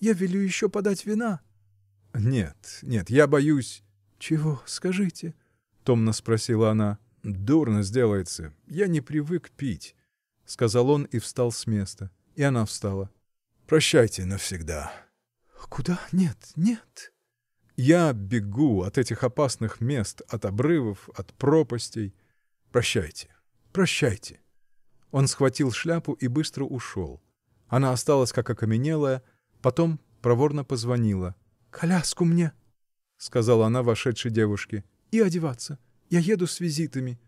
Я велю еще подать вина. — Нет, нет, я боюсь. — Чего, скажите? — томно спросила она. — Дурно сделается. Я не привык пить. — сказал он и встал с места. И она встала. — Прощайте навсегда. — Куда? Нет, нет! — Я бегу от этих опасных мест, от обрывов, от пропастей. Прощайте, прощайте! Он схватил шляпу и быстро ушел. Она осталась как окаменелая, потом проворно позвонила. — Коляску мне! — сказала она вошедшей девушке. — И одеваться. Я еду с визитами.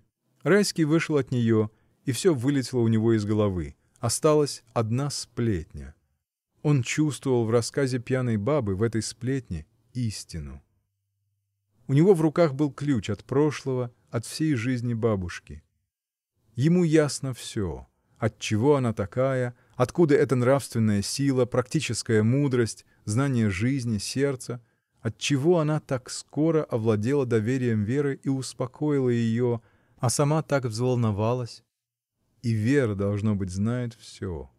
Райский вышел от нее и все вылетело у него из головы: осталась одна сплетня. Он чувствовал в рассказе пьяной бабы, в этой сплетне, истину. У него в руках был ключ от прошлого, от всей жизни бабушки. Ему ясно все: от чего она такая, откуда эта нравственная сила, практическая мудрость, знание жизни, сердца, от чего она так скоро овладела доверием Веры и успокоила ее, а сама так взволновалась и Вера, должно быть, знает все.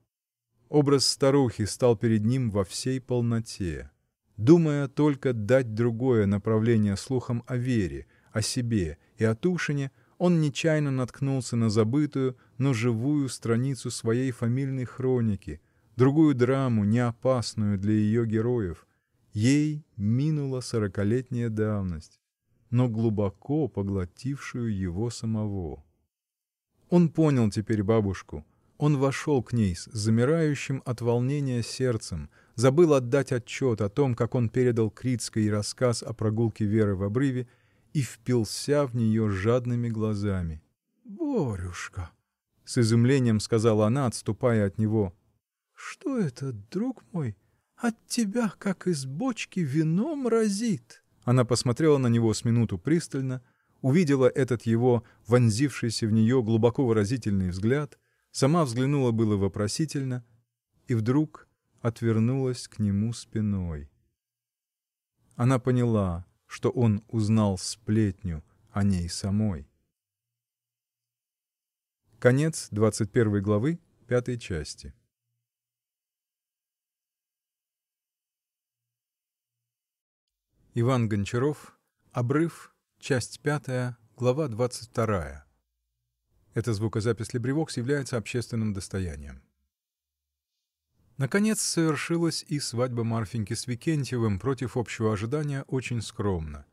Образ старухи стал перед ним во всей полноте. Думая только дать другое направление слухам о Вере о себе и о Тушине он нечаянно наткнулся на забытую но живую страницу своей фамильной хроники другую драму не опасную для ее героев. Ей минула сорокалетняя давность но глубоко поглотившую его самого. Он понял теперь бабушку: он вошел к ней с замирающим от волнения сердцем, забыл отдать отчет о том, как он передал Крицкой рассказ о прогулке Веры в обрыве, и впился в нее жадными глазами. — Борюшка! — с изумлением сказала она, отступая от него. — Что это, друг мой, от тебя, как из бочки, вином разит? Она посмотрела на него с минуту пристально увидела этот его вонзившийся в нее глубоко выразительный взгляд сама взглянула было вопросительно и вдруг отвернулась к нему спиной. Она поняла, что он узнал сплетню о ней самой. Конец двадцать первой главы, пятой части. Иван Гончаров. Обрыв. Часть пятая, глава двадцать вторая. Эта звукозапись Лебревокс является общественным достоянием. Наконец совершилась и свадьба Марфеньки с Викентьевым, против общего ожидания, очень скромно.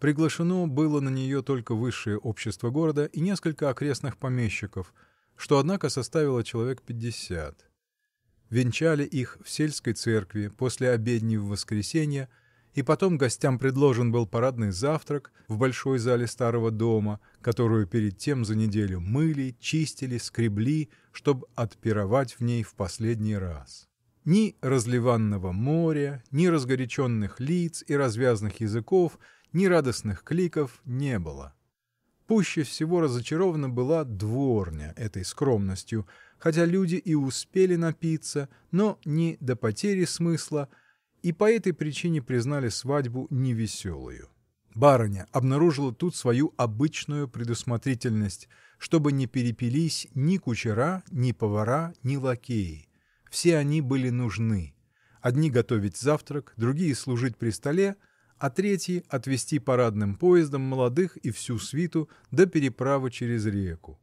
Приглашено было на нее только высшее общество города и несколько окрестных помещиков, что, однако, составило человек пятьдесят. Венчали их в сельской церкви после обедни в воскресенье – и потом гостям предложен был парадный завтрак в большой зале старого дома, которую перед тем за неделю мыли, чистили, скребли, чтобы отпировать в ней в последний раз. Ни разливанного моря, ни разгоряченных лиц и развязных языков, ни радостных кликов не было. Пуще всего разочарована была дворня этой скромностью, хотя люди и успели напиться, но не до потери смысла и по этой причине признали свадьбу невеселую. Барыня обнаружила тут свою обычную предусмотрительность чтобы не перепились ни кучера ни повара ни лакеи все они были нужны одни готовить завтрак другие служить при столе а третьи отвезти парадным поездом молодых и всю свиту до переправы через реку.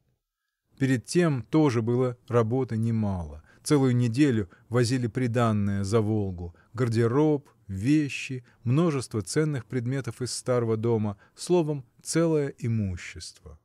Перед тем тоже было работы немало целую неделю возили приданное за Волгу гардероб, вещи, множество ценных предметов из старого дома — словом, целое имущество.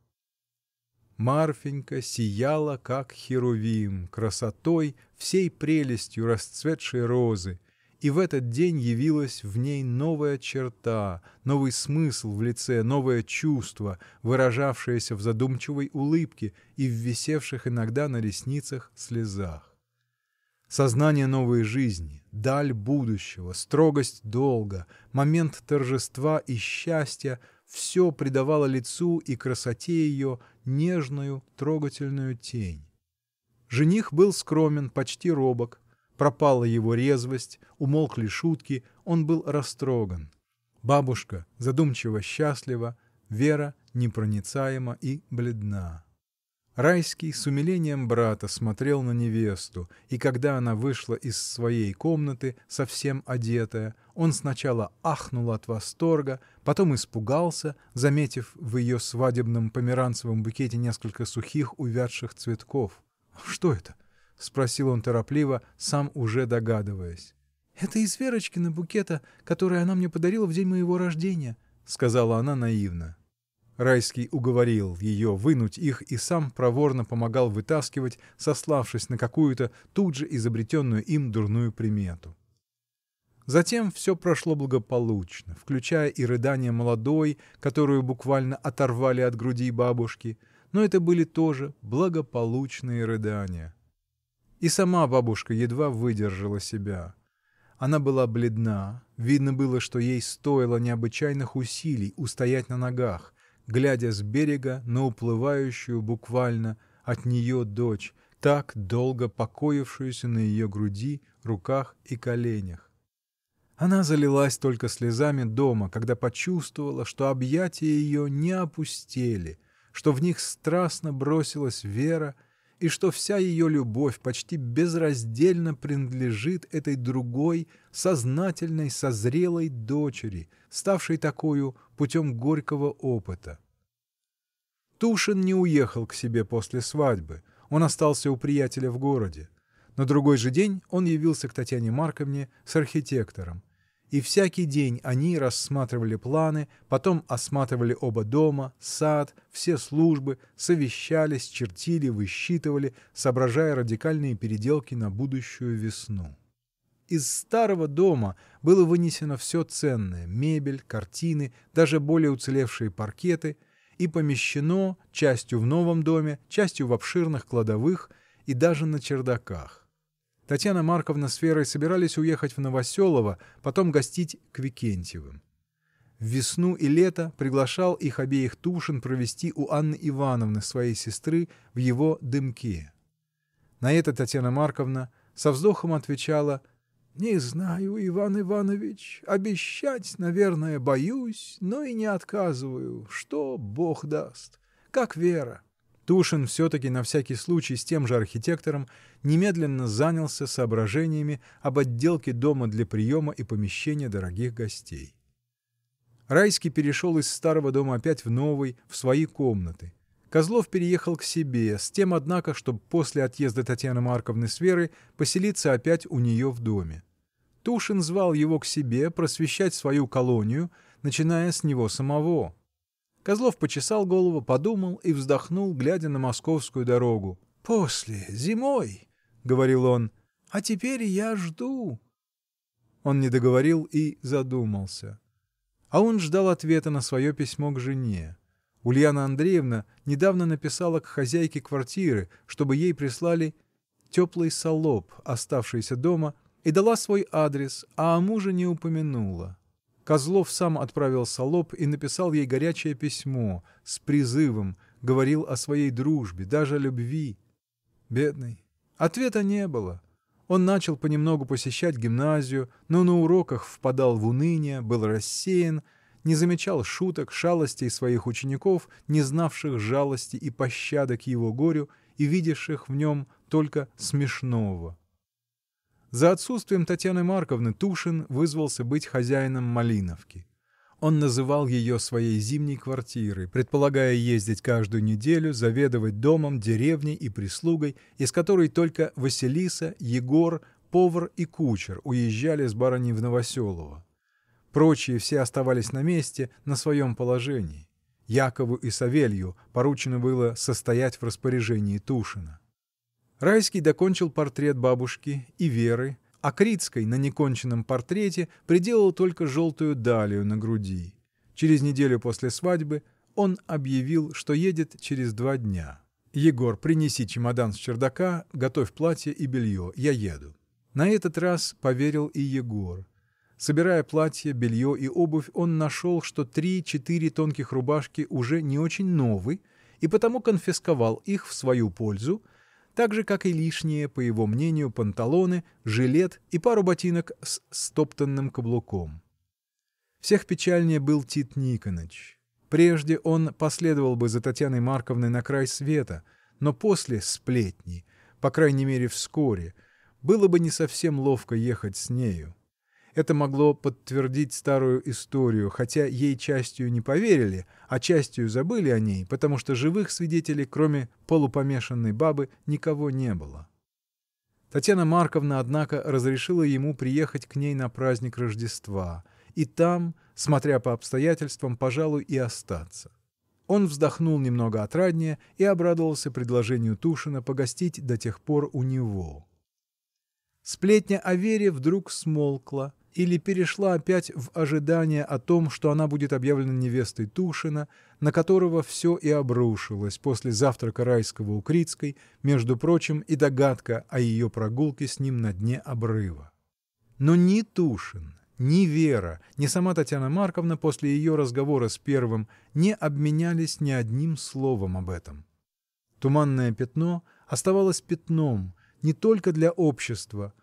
Марфенька сияла, как херувим, красотой, всей прелестью расцветшей розы, и в этот день явилась в ней новая черта, новый смысл в лице, новое чувство, выражавшееся в задумчивой улыбке и в висевших иногда на ресницах слезах. Сознание новой жизни, даль будущего, строгость долга, момент торжества и счастья — все придавало лицу и красоте ее нежную, трогательную тень. Жених был скромен, почти робок, пропала его резвость, умолкли шутки, он был растроган. Бабушка задумчиво счастлива, Вера непроницаема и бледна. Райский с умилением брата смотрел на невесту, и когда она вышла из своей комнаты, совсем одетая, он сначала ахнул от восторга, потом испугался, заметив в ее свадебном померанцевом букете несколько сухих, увядших цветков. — Что это? — спросил он торопливо, сам уже догадываясь. — Это из Верочкина букета, который она мне подарила в день моего рождения, — сказала она наивно. Райский уговорил ее вынуть их и сам проворно помогал вытаскивать, сославшись на какую-то тут же изобретенную им дурную примету. Затем все прошло благополучно, включая и рыдания молодой, которую буквально оторвали от груди бабушки, но это были тоже благополучные рыдания. И сама бабушка едва выдержала себя. Она была бледна, видно было, что ей стоило необычайных усилий устоять на ногах глядя с берега на уплывающую буквально от нее дочь, так долго покоившуюся на ее груди, руках и коленях. Она залилась только слезами дома, когда почувствовала, что объятия ее не опустели, что в них страстно бросилась Вера и что вся ее любовь почти безраздельно принадлежит этой другой, сознательной, созрелой дочери, ставшей такою путем горького опыта. Тушин не уехал к себе после свадьбы он остался у приятеля в городе. На другой же день он явился к Татьяне Марковне с архитектором. И всякий день они рассматривали планы, потом осматривали оба дома, сад, все службы, совещались, чертили, высчитывали, соображая радикальные переделки на будущую весну. Из старого дома было вынесено все ценное — мебель, картины, даже более уцелевшие паркеты — и помещено частью в новом доме, частью в обширных кладовых и даже на чердаках. Татьяна Марковна с Верой собирались уехать в Новоселово, потом гостить к Викентьевым. В весну и лето приглашал их обеих Тушин провести у Анны Ивановны, своей сестры, в его дымке. На это Татьяна Марковна со вздохом отвечала —– Не знаю, Иван Иванович: обещать, наверное, боюсь, но и не отказываю что бог даст! как Вера. Тушин все-таки на всякий случай с тем же архитектором немедленно занялся соображениями об отделке дома для приема и помещения дорогих гостей. Райский перешел из старого дома опять в новый, в свои комнаты. Козлов переехал к себе, с тем, однако, чтобы после отъезда Татьяны Марковны с Верой поселиться опять у нее в доме. Тушин звал его к себе просвещать свою колонию, начиная с него самого. Козлов почесал голову, подумал и вздохнул, глядя на московскую дорогу. — После, зимой, — говорил он, — а теперь я жду. Он не договорил и задумался. А он ждал ответа на свое письмо к жене. Ульяна Андреевна недавно написала к хозяйке квартиры, чтобы ей прислали теплый салоп, оставшийся дома, и дала свой адрес, а о муже не упомянула. Козлов сам отправил салоп и написал ей горячее письмо с призывом, говорил о своей дружбе, даже о любви. Бедный! Ответа не было. Он начал понемногу посещать гимназию, но на уроках впадал в уныние, был рассеян не замечал шуток шалостей своих учеников не знавших жалости и пощады к его горю и видевших в нем только смешного. За отсутствием Татьяны Марковны Тушин вызвался быть хозяином Малиновки. Он называл ее своей зимней квартирой предполагая ездить каждую неделю заведовать домом деревней и прислугой из которой только Василиса Егор повар и кучер уезжали с барыней в Новоселово прочие все оставались на месте, на своем положении. Якову и Савелью поручено было состоять в распоряжении Тушина. Райский докончил портрет бабушки и Веры, а Крицкой на неконченном портрете приделал только желтую далию на груди. Через неделю после свадьбы он объявил, что едет через два дня. «Егор, принеси чемодан с чердака, готовь платье и белье, я еду». На этот раз поверил и Егор. Собирая платье, белье и обувь, он нашел, что три-четыре тонких рубашки уже не очень новы, и потому конфисковал их в свою пользу, так же как и лишние, по его мнению, панталоны, жилет и пару ботинок с стоптанным каблуком. Всех печальнее был Тит Никоныч. Прежде он последовал бы за Татьяной Марковной на край света, но после сплетни, по крайней мере вскоре, было бы не совсем ловко ехать с нею. Это могло подтвердить старую историю, хотя ей частью не поверили, а частью забыли о ней, потому что живых свидетелей, кроме полупомешанной бабы, никого не было. Татьяна Марковна, однако, разрешила ему приехать к ней на праздник Рождества и там, смотря по обстоятельствам, пожалуй, и остаться. Он вздохнул немного отраднее и обрадовался предложению Тушина погостить до тех пор у него. Сплетня о Вере вдруг смолкла, или перешла опять в ожидание о том что она будет объявлена невестой Тушина на которого все и обрушилось после завтрака Райского у Крицкой между прочим и догадка о ее прогулке с ним на дне обрыва. Но ни Тушин ни Вера ни сама Татьяна Марковна после ее разговора с первым не обменялись ни одним словом об этом. Туманное пятно оставалось пятном не только для общества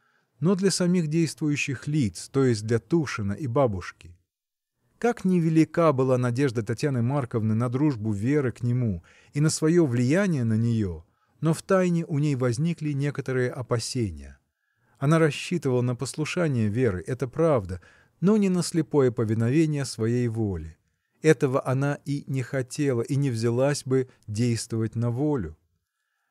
но для самих действующих лиц, то есть для Тушина и бабушки. Как ни велика была надежда Татьяны Марковны на дружбу Веры к нему и на свое влияние на нее но втайне у ней возникли некоторые опасения. Она рассчитывала на послушание Веры, это правда, но не на слепое повиновение своей воли. Этого она и не хотела, и не взялась бы действовать на волю.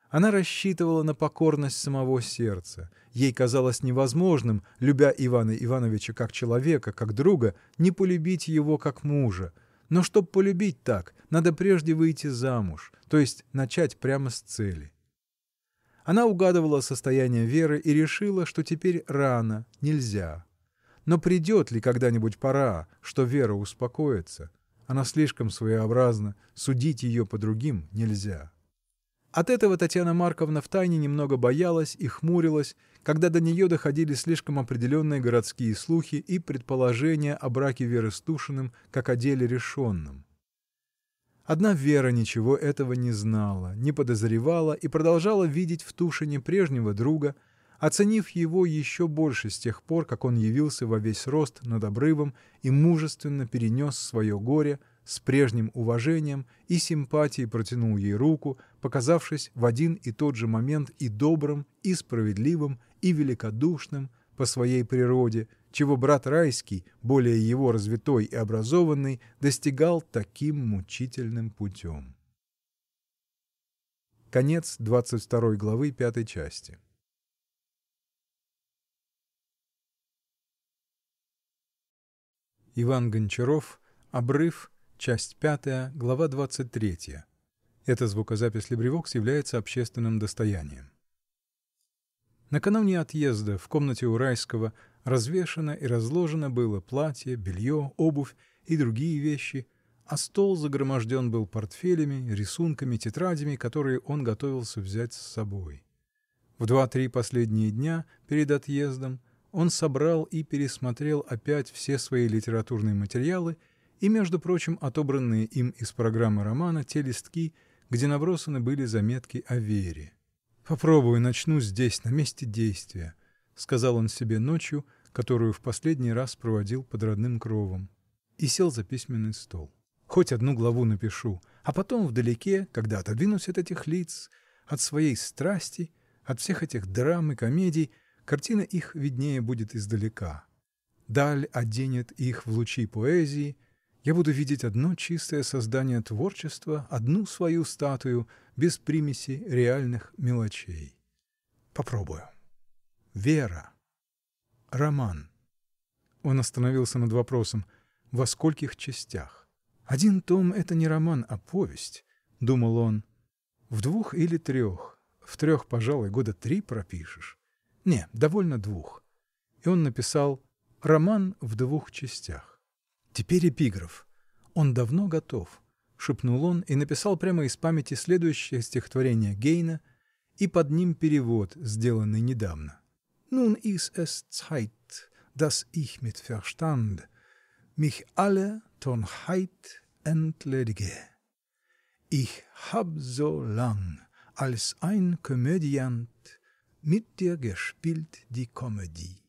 Она рассчитывала на покорность самого сердца ей казалось невозможным любя Ивана Ивановича как человека как друга не полюбить его как мужа но чтоб полюбить так надо прежде выйти замуж то есть начать прямо с цели. Она угадывала состояние Веры и решила что теперь рано нельзя. Но придет ли когда-нибудь пора что Вера успокоится? Она слишком своеобразна судить ее по другим нельзя. От этого Татьяна Марковна втайне немного боялась и хмурилась когда до нее доходили слишком определенные городские слухи и предположения о браке Веры с Тушиным как о деле решенном. Одна Вера ничего этого не знала не подозревала и продолжала видеть в Тушине прежнего друга оценив его еще больше с тех пор как он явился во весь рост над обрывом и мужественно перенес свое горе с прежним уважением и симпатией протянул ей руку показавшись в один и тот же момент и добрым и справедливым и великодушным по своей природе, чего брат Райский, более его развитой и образованный, достигал таким мучительным путем. Конец двадцать второй главы пятой части. Иван Гончаров, Обрыв, часть 5, глава 23. Эта звукозапись LibriVox является общественным достоянием. Накануне отъезда в комнате у Райского развешано и разложено было платье, белье, обувь и другие вещи, а стол загроможден был портфелями, рисунками, тетрадями, которые он готовился взять с собой. В два-три последние дня перед отъездом он собрал и пересмотрел опять все свои литературные материалы и, между прочим, отобранные им из программы романа те листки, где набросаны были заметки о Вере. "Попробую начну здесь, на месте действия", сказал он себе ночью, которую в последний раз проводил под родным кровом, и сел за письменный стол. "Хоть одну главу напишу, а потом вдалеке, когда отодвинусь от этих лиц, от своей страсти, от всех этих драм и комедий, картина их виднее будет издалека. Даль оденет их в лучи поэзии я буду видеть одно чистое создание творчества одну свою статую без примеси реальных мелочей. Попробую. Вера. Роман. Он остановился над вопросом, во скольких частях. Один том — это не роман, а повесть, — думал он. В двух или трех. В трех, пожалуй, года три пропишешь. Не, довольно двух. И он написал роман в двух частях. Теперь эпиграф. Он давно готов. — шепнул он и написал прямо из памяти следующее стихотворение Гейна и под ним перевод, сделанный недавно: Nun ist es Zeit, dass ich mit Verstand Mich alle Tonheit entledige. Ich hab so lang als ein Komödiant Mit dir gespielt die Komödie.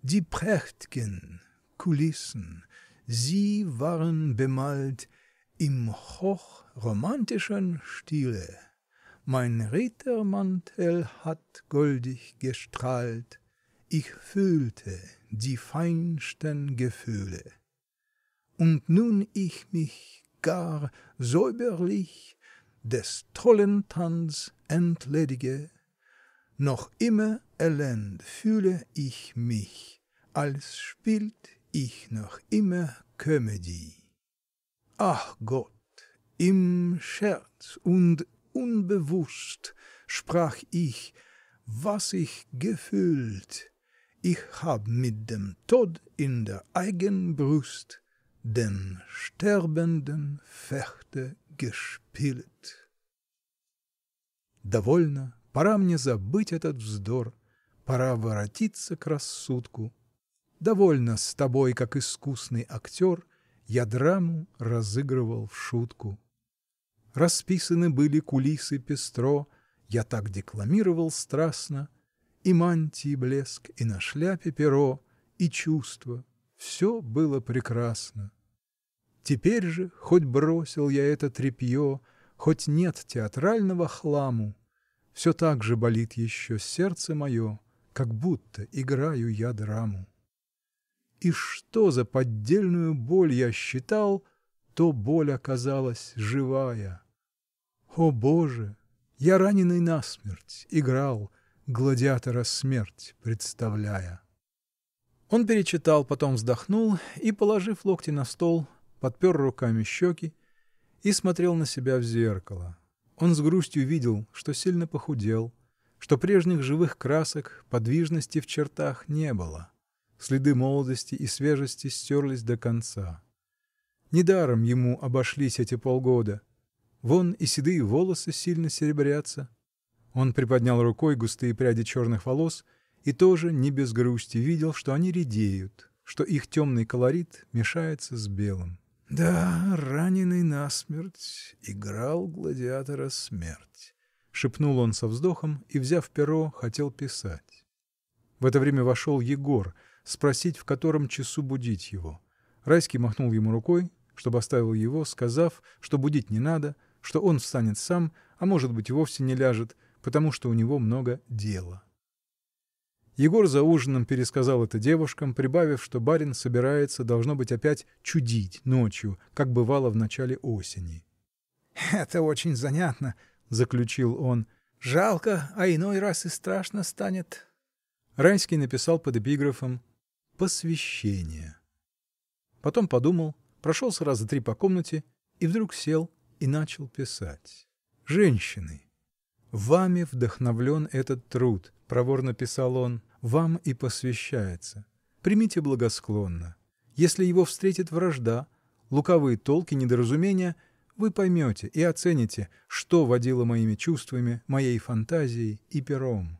Die Prächtigen Kulissen Sie waren bemalt im hochromantischen Stile. Mein Rittermantel hat goldig gestrahlt, ich fühlte die feinsten Gefühle. Und nun ich mich gar säuberlich des tollen Tanz entledige, noch immer elend fühle ich mich, als spielt ich noch immer Comedy. Ach Gott, im Scherz und unbewusst sprach ich, was ich gefühlt. Ich hab mit dem Tod in der eigenen Brust den sterbenden Fechte gespielt. Довольно, пора мне забыть этот вздор, пора воротиться к рассудку, Довольно с тобой, как искусный актер, Я драму разыгрывал в шутку. Расписаны были кулисы пестро Я так декламировал страстно И мантии блеск и на шляпе перо И чувство все было прекрасно. Теперь же, хоть бросил я это тряпье, Хоть нет театрального хламу, Все так же болит еще сердце мое, Как будто играю я драму. И что за поддельную боль я считал, то боль оказалась живая. О боже! я раненый насмерть играл, гладиатора смерть представляя. Он перечитал, потом вздохнул и, положив локти на стол, подпер руками щеки и смотрел на себя в зеркало. Он с грустью видел, что сильно похудел, что прежних живых красок, подвижности в чертах не было следы молодости и свежести стерлись до конца. Недаром ему обошлись эти полгода. Вон и седые волосы сильно серебрятся. Он приподнял рукой густые пряди черных волос и тоже не без грусти видел что они редеют что их темный колорит мешается с белым. Да, раненный насмерть играл гладиатора смерть – шепнул он со вздохом и взяв перо хотел писать. В это время вошел Егор спросить, в котором часу будить его. Райский махнул ему рукой, чтобы оставил его, сказав, что будить не надо, что он встанет сам, а может быть, вовсе не ляжет, потому что у него много дела. Егор за ужином пересказал это девушкам, прибавив, что барин собирается, должно быть, опять чудить ночью, как бывало в начале осени. — Это очень занятно, — заключил он. — Жалко, а иной раз и страшно станет. Райский написал под эпиграфом Посвящение!" Потом подумал, прошелся раза три по комнате и вдруг сел и начал писать. "Женщины! вами вдохновлен этот труд, – проворно писал он, – вам и посвящается. Примите благосклонно. Если его встретит вражда лукавые толки недоразумения вы поймете и оцените что водило моими чувствами моей фантазией и пером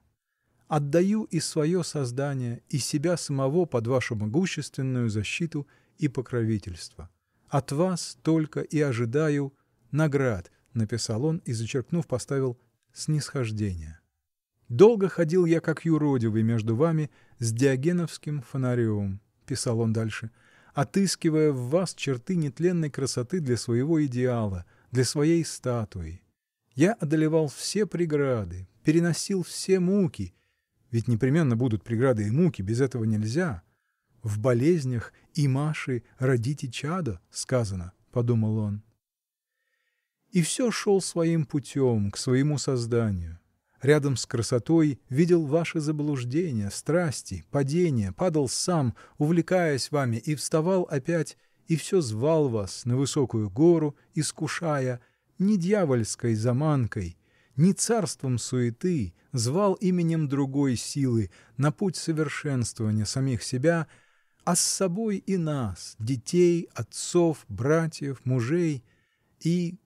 отдаю и свое создание, и себя самого под вашу могущественную защиту и покровительство. От вас только и ожидаю. наград, — написал он и, зачеркнув, поставил снисхождения. Долго ходил я как юродивый между вами с диогеновским фонарем, — писал он дальше, — отыскивая в вас черты нетленной красоты для своего идеала, для своей статуи. Я одолевал все преграды, переносил все муки ведь непременно будут преграды и муки: без этого нельзя. В болезнях и Маши родите чадо сказано, — подумал он. И все шел своим путем, к своему созданию. Рядом с красотой видел ваши заблуждения, страсти, падения, падал сам, увлекаясь вами, и вставал опять, и все звал вас на высокую гору, искушая, не дьявольской заманкой не царством суеты, звал именем другой силы, на путь совершенствования самих себя, а с собой и нас, детей, отцов, братьев, мужей и.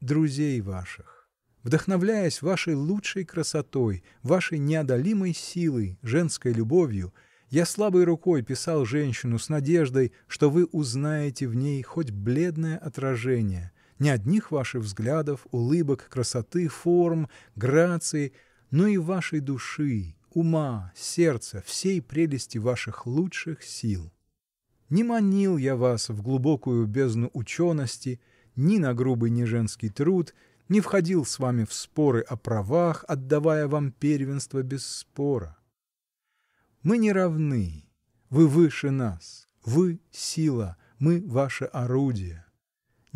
друзей ваших. Вдохновляясь вашей лучшей красотой, вашей неодолимой силой, женской любовью, я слабой рукой писал женщину с надеждой, что вы узнаете в ней хоть бледное отражение не одних ваших взглядов улыбок красоты форм грации но и вашей души ума сердца всей прелести ваших лучших сил. Не манил я вас в глубокую бездну учености ни на грубый ни женский труд не входил с вами в споры о правах отдавая вам первенство без спора. Мы не равны вы выше нас вы – сила мы – ваше орудие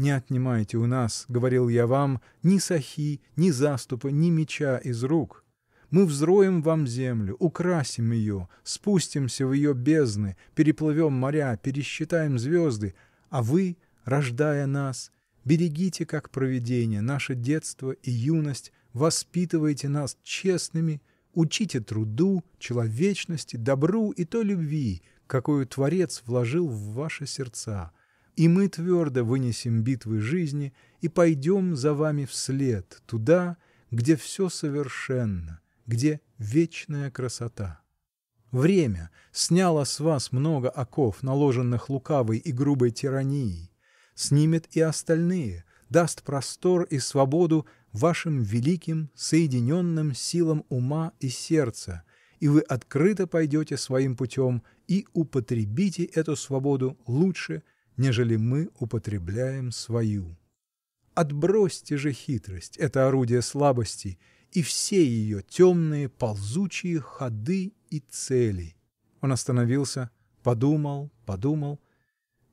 не отнимайте у нас, говорил я вам, ни сохи, ни заступа, ни меча из рук. Мы взроем вам землю, украсим ее, спустимся в ее бездны, переплывем моря, пересчитаем звезды, а вы, рождая нас, берегите, как провидение, наше детство и юность, воспитывайте нас честными, учите труду, человечности, добру и той любви, какую творец вложил в ваши сердца и мы твердо вынесем битвы жизни и пойдем за вами вслед туда где все совершенно где вечная красота. Время сняло с вас много оков наложенных лукавой и грубой тиранией снимет и остальные даст простор и свободу вашим великим соединенным силам ума и сердца и вы открыто пойдете своим путем и употребите эту свободу лучше нежели мы употребляем свою. Отбросьте же хитрость это орудие слабости и все ее темные ползучие ходы и цели. Он остановился, подумал, подумал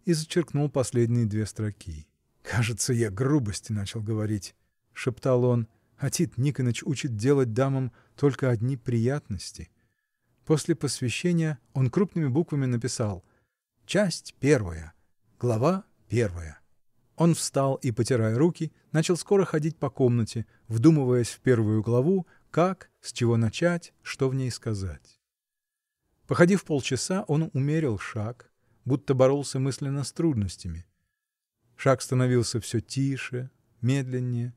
и зачеркнул последние две строки. Кажется, я грубости начал говорить, — шептал он, — а Тит Никоныч учит делать дамам только одни приятности. После посвящения он крупными буквами написал «Часть первая. Глава первая. Он встал и, потирая руки, начал скоро ходить по комнате, вдумываясь в первую главу, как, с чего начать, что в ней сказать. Походив полчаса, он умерил шаг, будто боролся мысленно с трудностями. Шаг становился все тише, медленнее.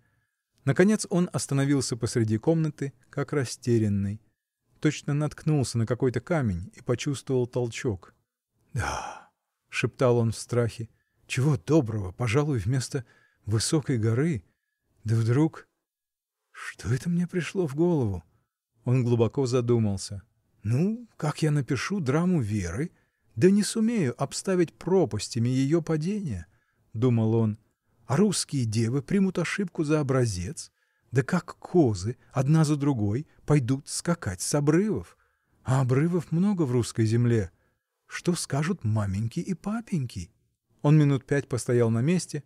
Наконец он остановился посреди комнаты, как растерянный, точно наткнулся на какой-то камень и почувствовал толчок. — Да! — шептал он в страхе, — чего доброго, пожалуй, вместо высокой горы. Да вдруг. Что это мне пришло в голову? Он глубоко задумался. Ну, как я напишу драму Веры, да не сумею обставить пропастями ее падения, — думал он, — а русские девы примут ошибку за образец, да как козы, одна за другой, пойдут скакать с обрывов. А обрывов много в русской земле. Что скажут маменьки и папеньки? Он минут пять постоял на месте,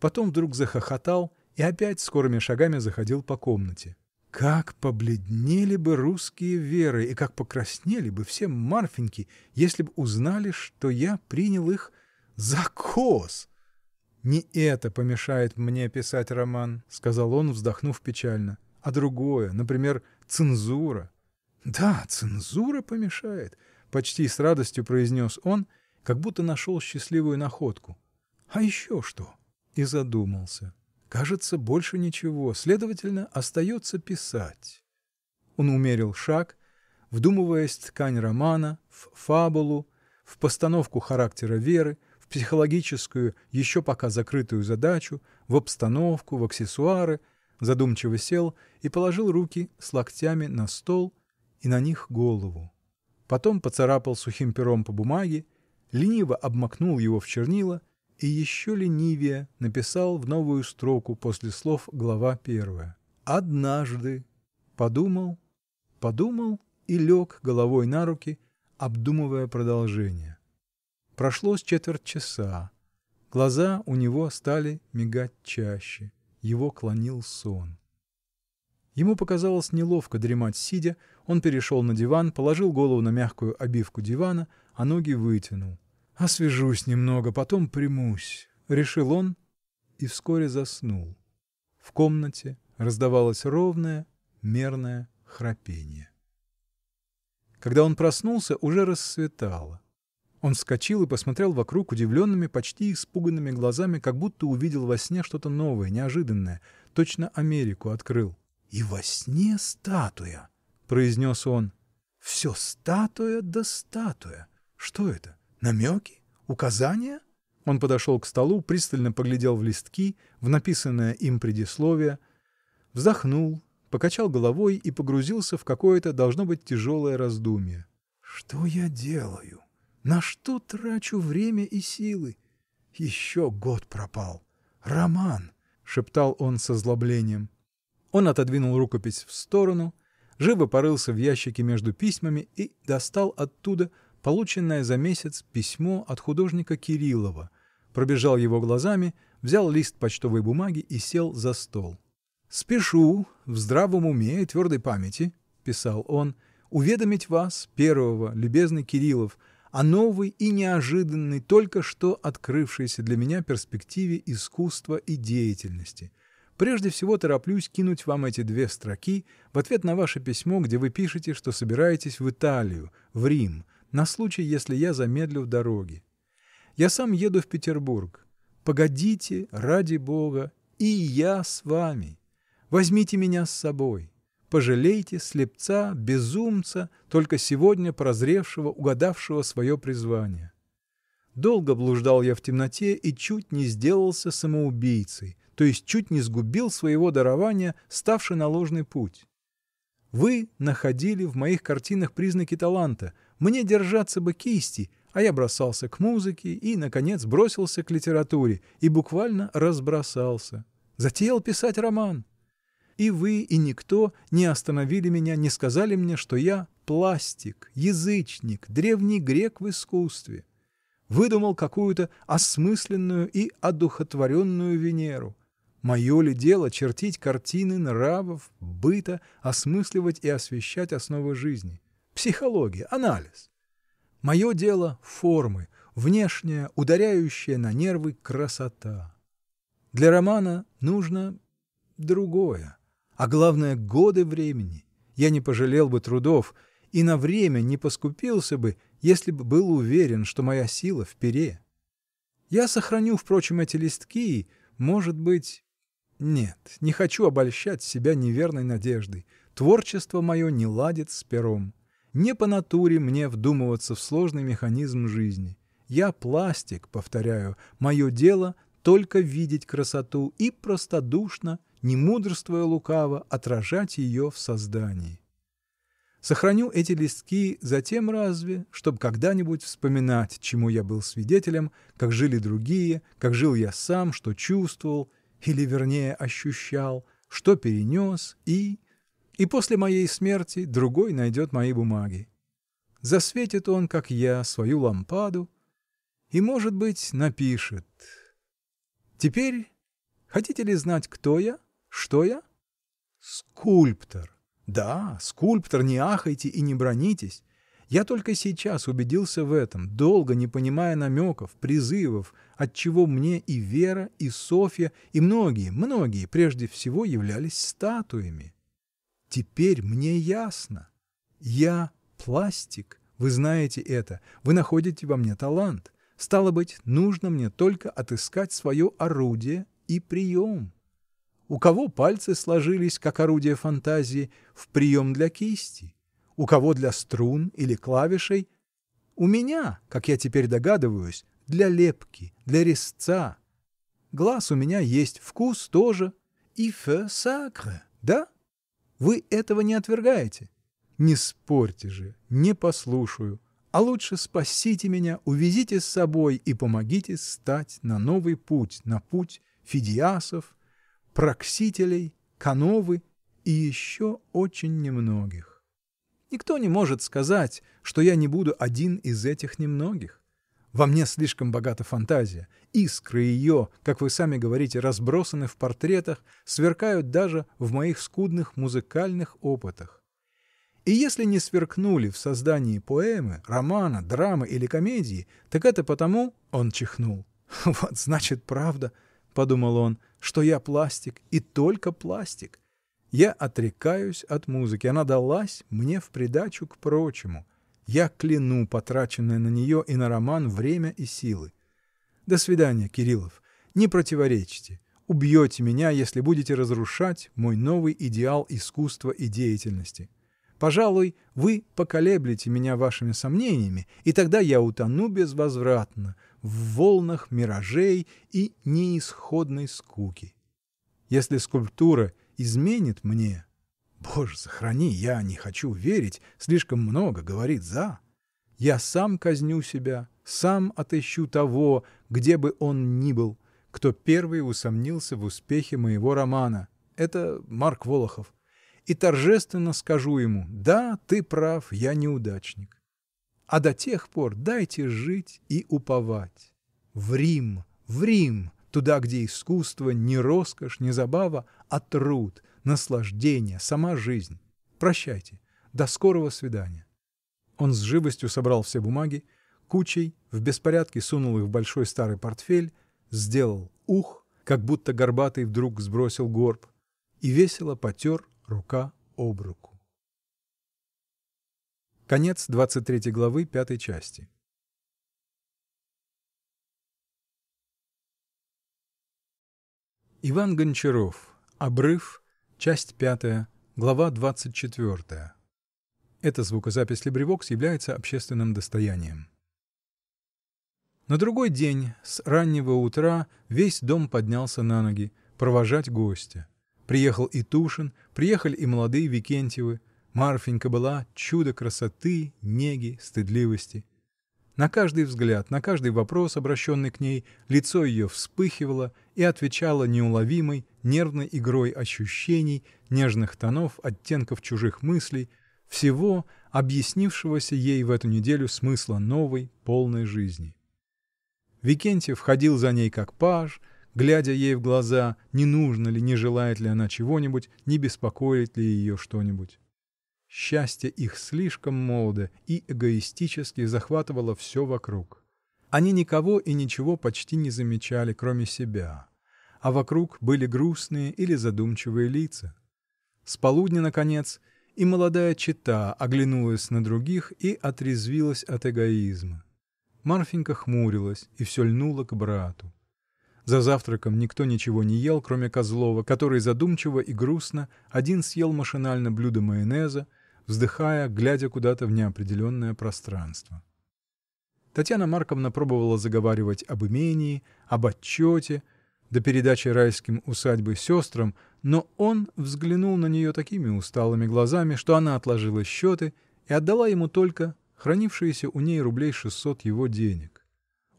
потом вдруг захохотал и опять скорыми шагами заходил по комнате. Как побледнели бы русские Веры и как покраснели бы все марфеньки, если бы узнали, что я принял их за коз! Не это помешает мне писать роман, — сказал он, вздохнув печально, — а другое, например, цензура. Да, цензура помешает! — почти с радостью произнес он, как будто нашел счастливую находку. — А еще что? И задумался. Кажется, больше ничего, следовательно, остается писать. Он умерил шаг, вдумываясь в ткань романа, в фабулу, в постановку характера Веры, в психологическую, еще пока закрытую задачу, в обстановку, в аксессуары, задумчиво сел и положил руки с локтями на стол и на них голову потом поцарапал сухим пером по бумаге, лениво обмакнул его в чернила и еще ленивее написал в новую строку после слов “глава первая”: “Однажды”. Подумал, подумал и лег головой на руки, обдумывая продолжение. Прошло с четверть часа. Глаза у него стали мигать чаще. Его клонил сон. Ему показалось неловко дремать сидя он перешел на диван, положил голову на мягкую обивку дивана, а ноги вытянул. “Освежусь немного, потом примусь”, — решил он и вскоре заснул. В комнате раздавалось ровное, мерное храпение. Когда он проснулся, уже рассветало. Он вскочил и посмотрел вокруг удивленными, почти испуганными глазами, как будто увидел во сне что-то новое, неожиданное, точно Америку открыл. И во сне статуя! — произнес он, — все статуя да статуя! Что это, намеки, указания? Он подошел к столу, пристально поглядел в листки, в написанное им предисловие, вздохнул, покачал головой и погрузился в какое-то, должно быть, тяжелое раздумье. Что я делаю? На что трачу время и силы? Еще год пропал. Роман! — шептал он с озлоблением. Он отодвинул рукопись в сторону живо порылся в ящике между письмами и достал оттуда полученное за месяц письмо от художника Кириллова. пробежал его глазами, взял лист почтовой бумаги и сел за стол. Спешу, в здравом уме и твердой памяти, — писал он, — уведомить вас, первого, любезный Кириллов о новой и неожиданной, только что открывшейся для меня перспективе искусства и деятельности Прежде всего тороплюсь кинуть вам эти две строки в ответ на ваше письмо, где вы пишете, что собираетесь в Италию, в Рим, на случай, если я замедлю в дороге. Я сам еду в Петербург. Погодите, ради бога, и я с вами. Возьмите меня с собой. Пожалейте слепца, безумца, только сегодня прозревшего, угадавшего свое призвание. Долго блуждал я в темноте и чуть не сделался самоубийцей то есть чуть не сгубил своего дарования ставший на ложный путь. Вы находили в моих картинах признаки таланта мне держаться бы кисти а я бросался к музыке и наконец бросился к литературе и буквально разбросался. Затеял писать роман. И вы и никто не остановили меня не сказали мне что я пластик язычник древний грек в искусстве. Выдумал какую-то осмысленную и одухотворенную Венеру Мое ли дело чертить картины нравов, быта, осмысливать и освещать основы жизни? Психология, анализ! Мое дело — формы, внешняя, ударяющая на нервы красота. Для романа нужно. другое. А главное — годы времени. Я не пожалел бы трудов и на время не поскупился бы, если бы был уверен, что моя сила в пере. Я сохраню, впрочем, эти листки, может быть. Нет, не хочу обольщать себя неверной надеждой: творчество мое не ладит с пером. Не по натуре мне вдумываться в сложный механизм жизни. Я пластик, повторяю мое дело – только видеть красоту и простодушно не мудрствуя лукаво отражать ее в создании. Сохраню эти листки затем разве чтобы когда-нибудь вспоминать чему я был свидетелем как жили другие как жил я сам что чувствовал или, вернее, ощущал, что перенес и. и после моей смерти другой найдет мои бумаги. Засветит он, как я, свою лампаду и, может быть, напишет. Теперь хотите ли знать, кто я, что я? Скульптор! Да, скульптор, не ахайте и не бранитесь я только сейчас убедился в этом, долго не понимая намеков, призывов, отчего мне и Вера, и Софья, и многие, многие прежде всего являлись статуями. Теперь мне ясно. Я — пластик, вы знаете это, вы находите во мне талант. Стало быть, нужно мне только отыскать свое орудие и прием. У кого пальцы сложились, как орудие фантазии, в прием для кисти у кого для струн или клавишей, у меня, как я теперь догадываюсь, для лепки, для резца. Глаз у меня есть, вкус тоже. И фе сакре, да? Вы этого не отвергаете? Не спорьте же, не послушаю. А лучше спасите меня, увезите с собой и помогите стать на новый путь, на путь фидиасов, проксителей, кановы и еще очень немногих. Никто не может сказать, что я не буду один из этих немногих. Во мне слишком богата фантазия: искры ее, как вы сами говорите, разбросаны в портретах, сверкают даже в моих скудных музыкальных опытах. И если не сверкнули в создании поэмы, романа, драмы или комедии, так это потому. Он чихнул. Вот значит правда, — подумал он, — что я пластик и только пластик я отрекаюсь от музыки: она далась мне в придачу к прочему, я кляну потраченное на нее и на роман время и силы. До свидания, Кирилов, не противоречьте, убьете меня, если будете разрушать мой новый идеал искусства и деятельности. Пожалуй, вы поколеблете меня вашими сомнениями, и тогда я утону безвозвратно в волнах миражей и неисходной скуки. Если скульптура изменит мне — Боже сохрани, я не хочу верить, слишком много говорит за. Я сам казню себя, сам отыщу того, где бы он ни был, кто первый усомнился в успехе моего романа (это Марк Волохов) и торжественно скажу ему: да, ты прав, я неудачник. А до тех пор дайте жить и уповать. В Рим, в Рим, туда, где искусство — не роскошь, не забава а труд, наслаждение, сама жизнь. Прощайте. До скорого свидания. Он с живостью собрал все бумаги, кучей, в беспорядке сунул их в большой старый портфель, сделал ух, как будто горбатый вдруг сбросил горб, и весело потер рука об руку. Конец 23 главы пятой части. Иван Гончаров Обрыв. Часть пятая. Глава двадцать четвертая. Эта звукозапись Лебревокс является общественным достоянием. На другой день с раннего утра весь дом поднялся на ноги — провожать гостя. Приехал и Тушин, приехали и молодые Викентьевы. Марфенька была — чудо красоты, неги, стыдливости. На каждый взгляд, на каждый вопрос, обращенный к ней, лицо ее вспыхивало и отвечало неуловимой, нервной игрой ощущений, нежных тонов, оттенков чужих мыслей — всего, объяснившегося ей в эту неделю смысла новой, полной жизни. Викентьев ходил за ней как паж, глядя ей в глаза, не нужно ли, не желает ли она чего-нибудь, не беспокоит ли ее что-нибудь. Счастье их слишком молодо и эгоистически захватывало все вокруг. Они никого и ничего почти не замечали, кроме себя, а вокруг были грустные или задумчивые лица. С полудня, наконец, и молодая Чита оглянулась на других и отрезвилась от эгоизма. Марфенька хмурилась и все льнула к брату. За завтраком никто ничего не ел, кроме Козлова, который задумчиво и грустно один съел машинально блюдо майонеза вздыхая, глядя куда-то в неопределенное пространство. Татьяна Марковна пробовала заговаривать об имении, об отчете, до передачи Райским усадьбы сестрам, но он взглянул на нее такими усталыми глазами, что она отложила счеты и отдала ему только хранившиеся у ней рублей шестьсот его денег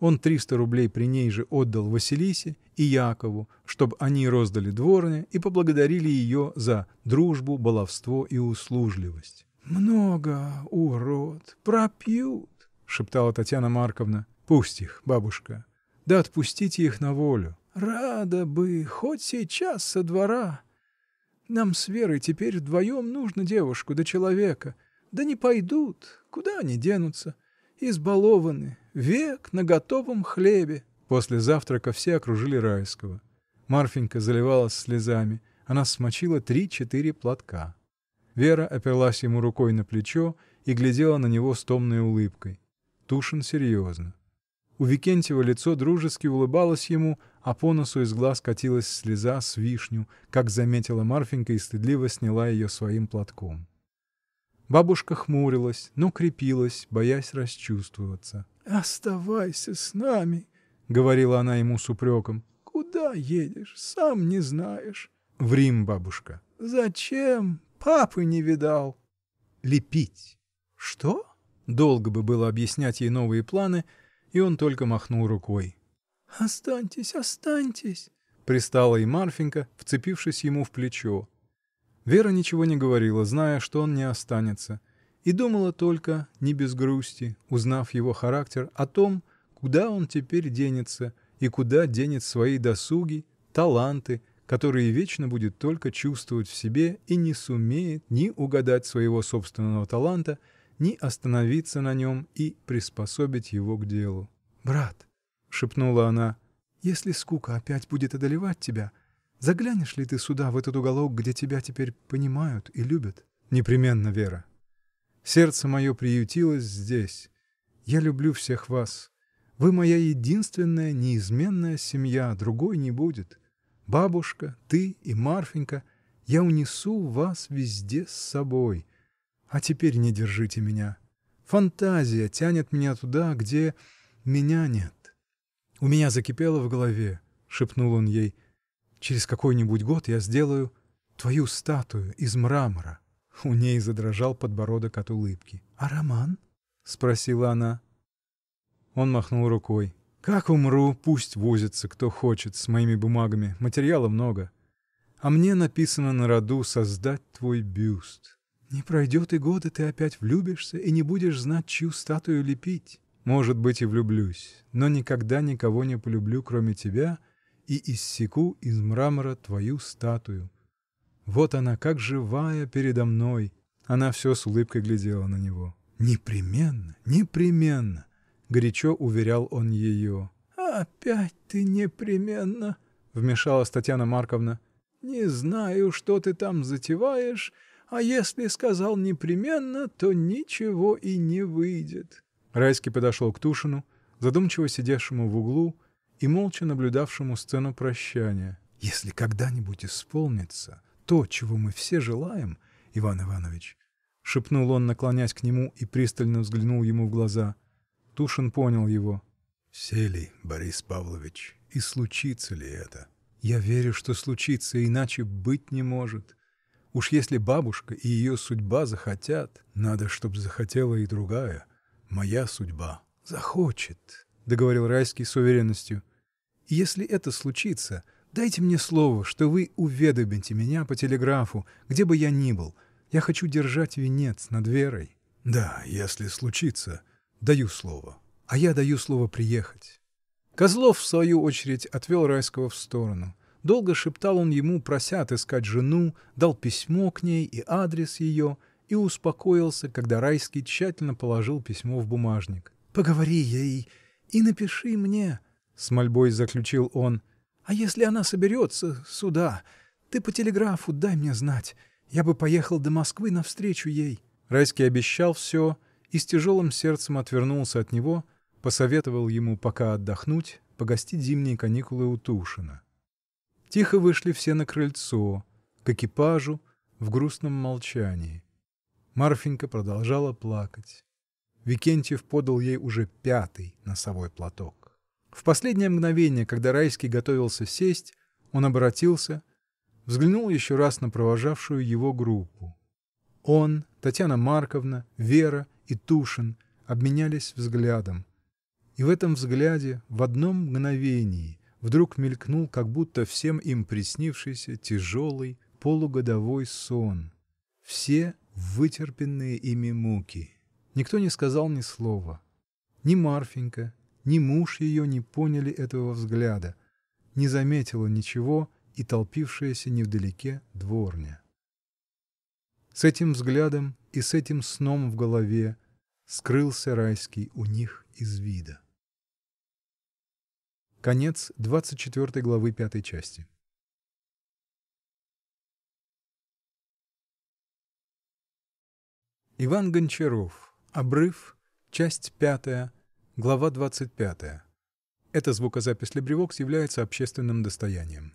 он триста рублей при ней же отдал Василисе и Якову, чтоб они роздали дворне и поблагодарили ее за дружбу, баловство и услужливость. — Много, урод, пропьют! — шептала Татьяна Марковна. — Пусть их, бабушка. Да отпустите их на волю. — Рада бы, хоть сейчас со двора. Нам с Верой теперь вдвоем нужно девушку да человека. Да не пойдут, куда они денутся? Избалованы, Век на готовом хлебе! После завтрака все окружили Райского. Марфинька заливалась слезами: она смочила три-четыре платка. Вера оперлась ему рукой на плечо и глядела на него с томной улыбкой. Тушин серьезно. У Викентьева лицо дружески улыбалось ему, а по носу из глаз катилась слеза с вишню, как заметила Марфинька и стыдливо сняла ее своим платком. Бабушка хмурилась, но крепилась, боясь расчувствоваться. — Оставайся с нами, — говорила она ему с упреком, — куда едешь — сам не знаешь. — В Рим, бабушка. — Зачем? Папы не видал. — Лепить. — Что? Долго бы было объяснять ей новые планы, и он только махнул рукой. — Останьтесь, останьтесь! — пристала и Марфинька, вцепившись ему в плечо. Вера ничего не говорила, зная, что он не останется и думала только, не без грусти, узнав его характер, о том, куда он теперь денется и куда денет свои досуги, таланты, которые вечно будет только чувствовать в себе и не сумеет ни угадать своего собственного таланта, ни остановиться на нем и приспособить его к делу. — Брат, — шепнула она, — если скука опять будет одолевать тебя, заглянешь ли ты сюда, в этот уголок, где тебя теперь понимают и любят? — Непременно, Вера. Сердце мое приютилось здесь. Я люблю всех вас. Вы моя единственная, неизменная семья, другой не будет. Бабушка, ты и Марфенька, я унесу вас везде с собой. А теперь не держите меня. Фантазия тянет меня туда, где. меня нет. У меня закипело в голове, — шепнул он ей, — через какой-нибудь год я сделаю. твою статую из мрамора. У ней задрожал подбородок от улыбки. — А роман? — спросила она. Он махнул рукой. — Как умру, пусть возится кто хочет с моими бумагами, материала много. А мне написано на роду создать твой бюст. — Не пройдет и года, ты опять влюбишься и не будешь знать, чью статую лепить. — Может быть, и влюблюсь, но никогда никого не полюблю, кроме тебя, и иссеку из мрамора твою статую. Вот она, как живая, передо мной. Она все с улыбкой глядела на него. — Непременно, непременно! — горячо уверял он ее. — Опять ты непременно! — вмешалась Татьяна Марковна. — Не знаю, что ты там затеваешь, а если сказал непременно, то ничего и не выйдет. Райский подошел к Тушину, задумчиво сидевшему в углу и молча наблюдавшему сцену прощания. — Если когда-нибудь исполнится то, чего мы все желаем, Иван Иванович, — шепнул он, наклонясь к нему, и пристально взглянул ему в глаза. Тушин понял его. — Сели, Борис Павлович, и случится ли это? — Я верю, что случится, иначе быть не может. Уж если бабушка и ее судьба захотят... — Надо, чтоб захотела и другая, моя судьба. — Захочет, — договорил Райский с уверенностью. — Если это случится, Дайте мне слово, что вы уведомите меня по телеграфу, где бы я ни был: я хочу держать венец над Верой. — Да, если случится, даю слово. — А я даю слово приехать. Козлов, в свою очередь, отвел Райского в сторону. Долго шептал он ему, прося отыскать жену, дал письмо к ней и адрес ее и успокоился, когда Райский тщательно положил письмо в бумажник. — Поговори ей и напиши мне, — с мольбой заключил он. А если она соберется сюда, ты по телеграфу дай мне знать: я бы поехал до Москвы навстречу ей. Райский обещал все и с тяжелым сердцем отвернулся от него, посоветовал ему пока отдохнуть, погостить зимние каникулы у Тушина. Тихо вышли все на крыльцо, к экипажу, в грустном молчании. Марфенька продолжала плакать. Викентьев подал ей уже пятый носовой платок. В последнее мгновение, когда Райский готовился сесть, он оборотился, взглянул еще раз на провожавшую его группу. Он, Татьяна Марковна, Вера и Тушин обменялись взглядом, и в этом взгляде, в одном мгновении, вдруг мелькнул как будто всем им приснившийся тяжелый, полугодовой сон. Все вытерпенные ими муки. Никто не сказал ни слова. Ни Марфенька. Ни муж ее не поняли этого взгляда не заметила ничего и толпившаяся невдалеке дворня. С этим взглядом и с этим сном в голове скрылся Райский у них из вида. Конец 24 главы пятой части. Иван Гончаров. Обрыв. Часть пятая. Глава 25. Эта звукозапись Лебревокс является общественным достоянием.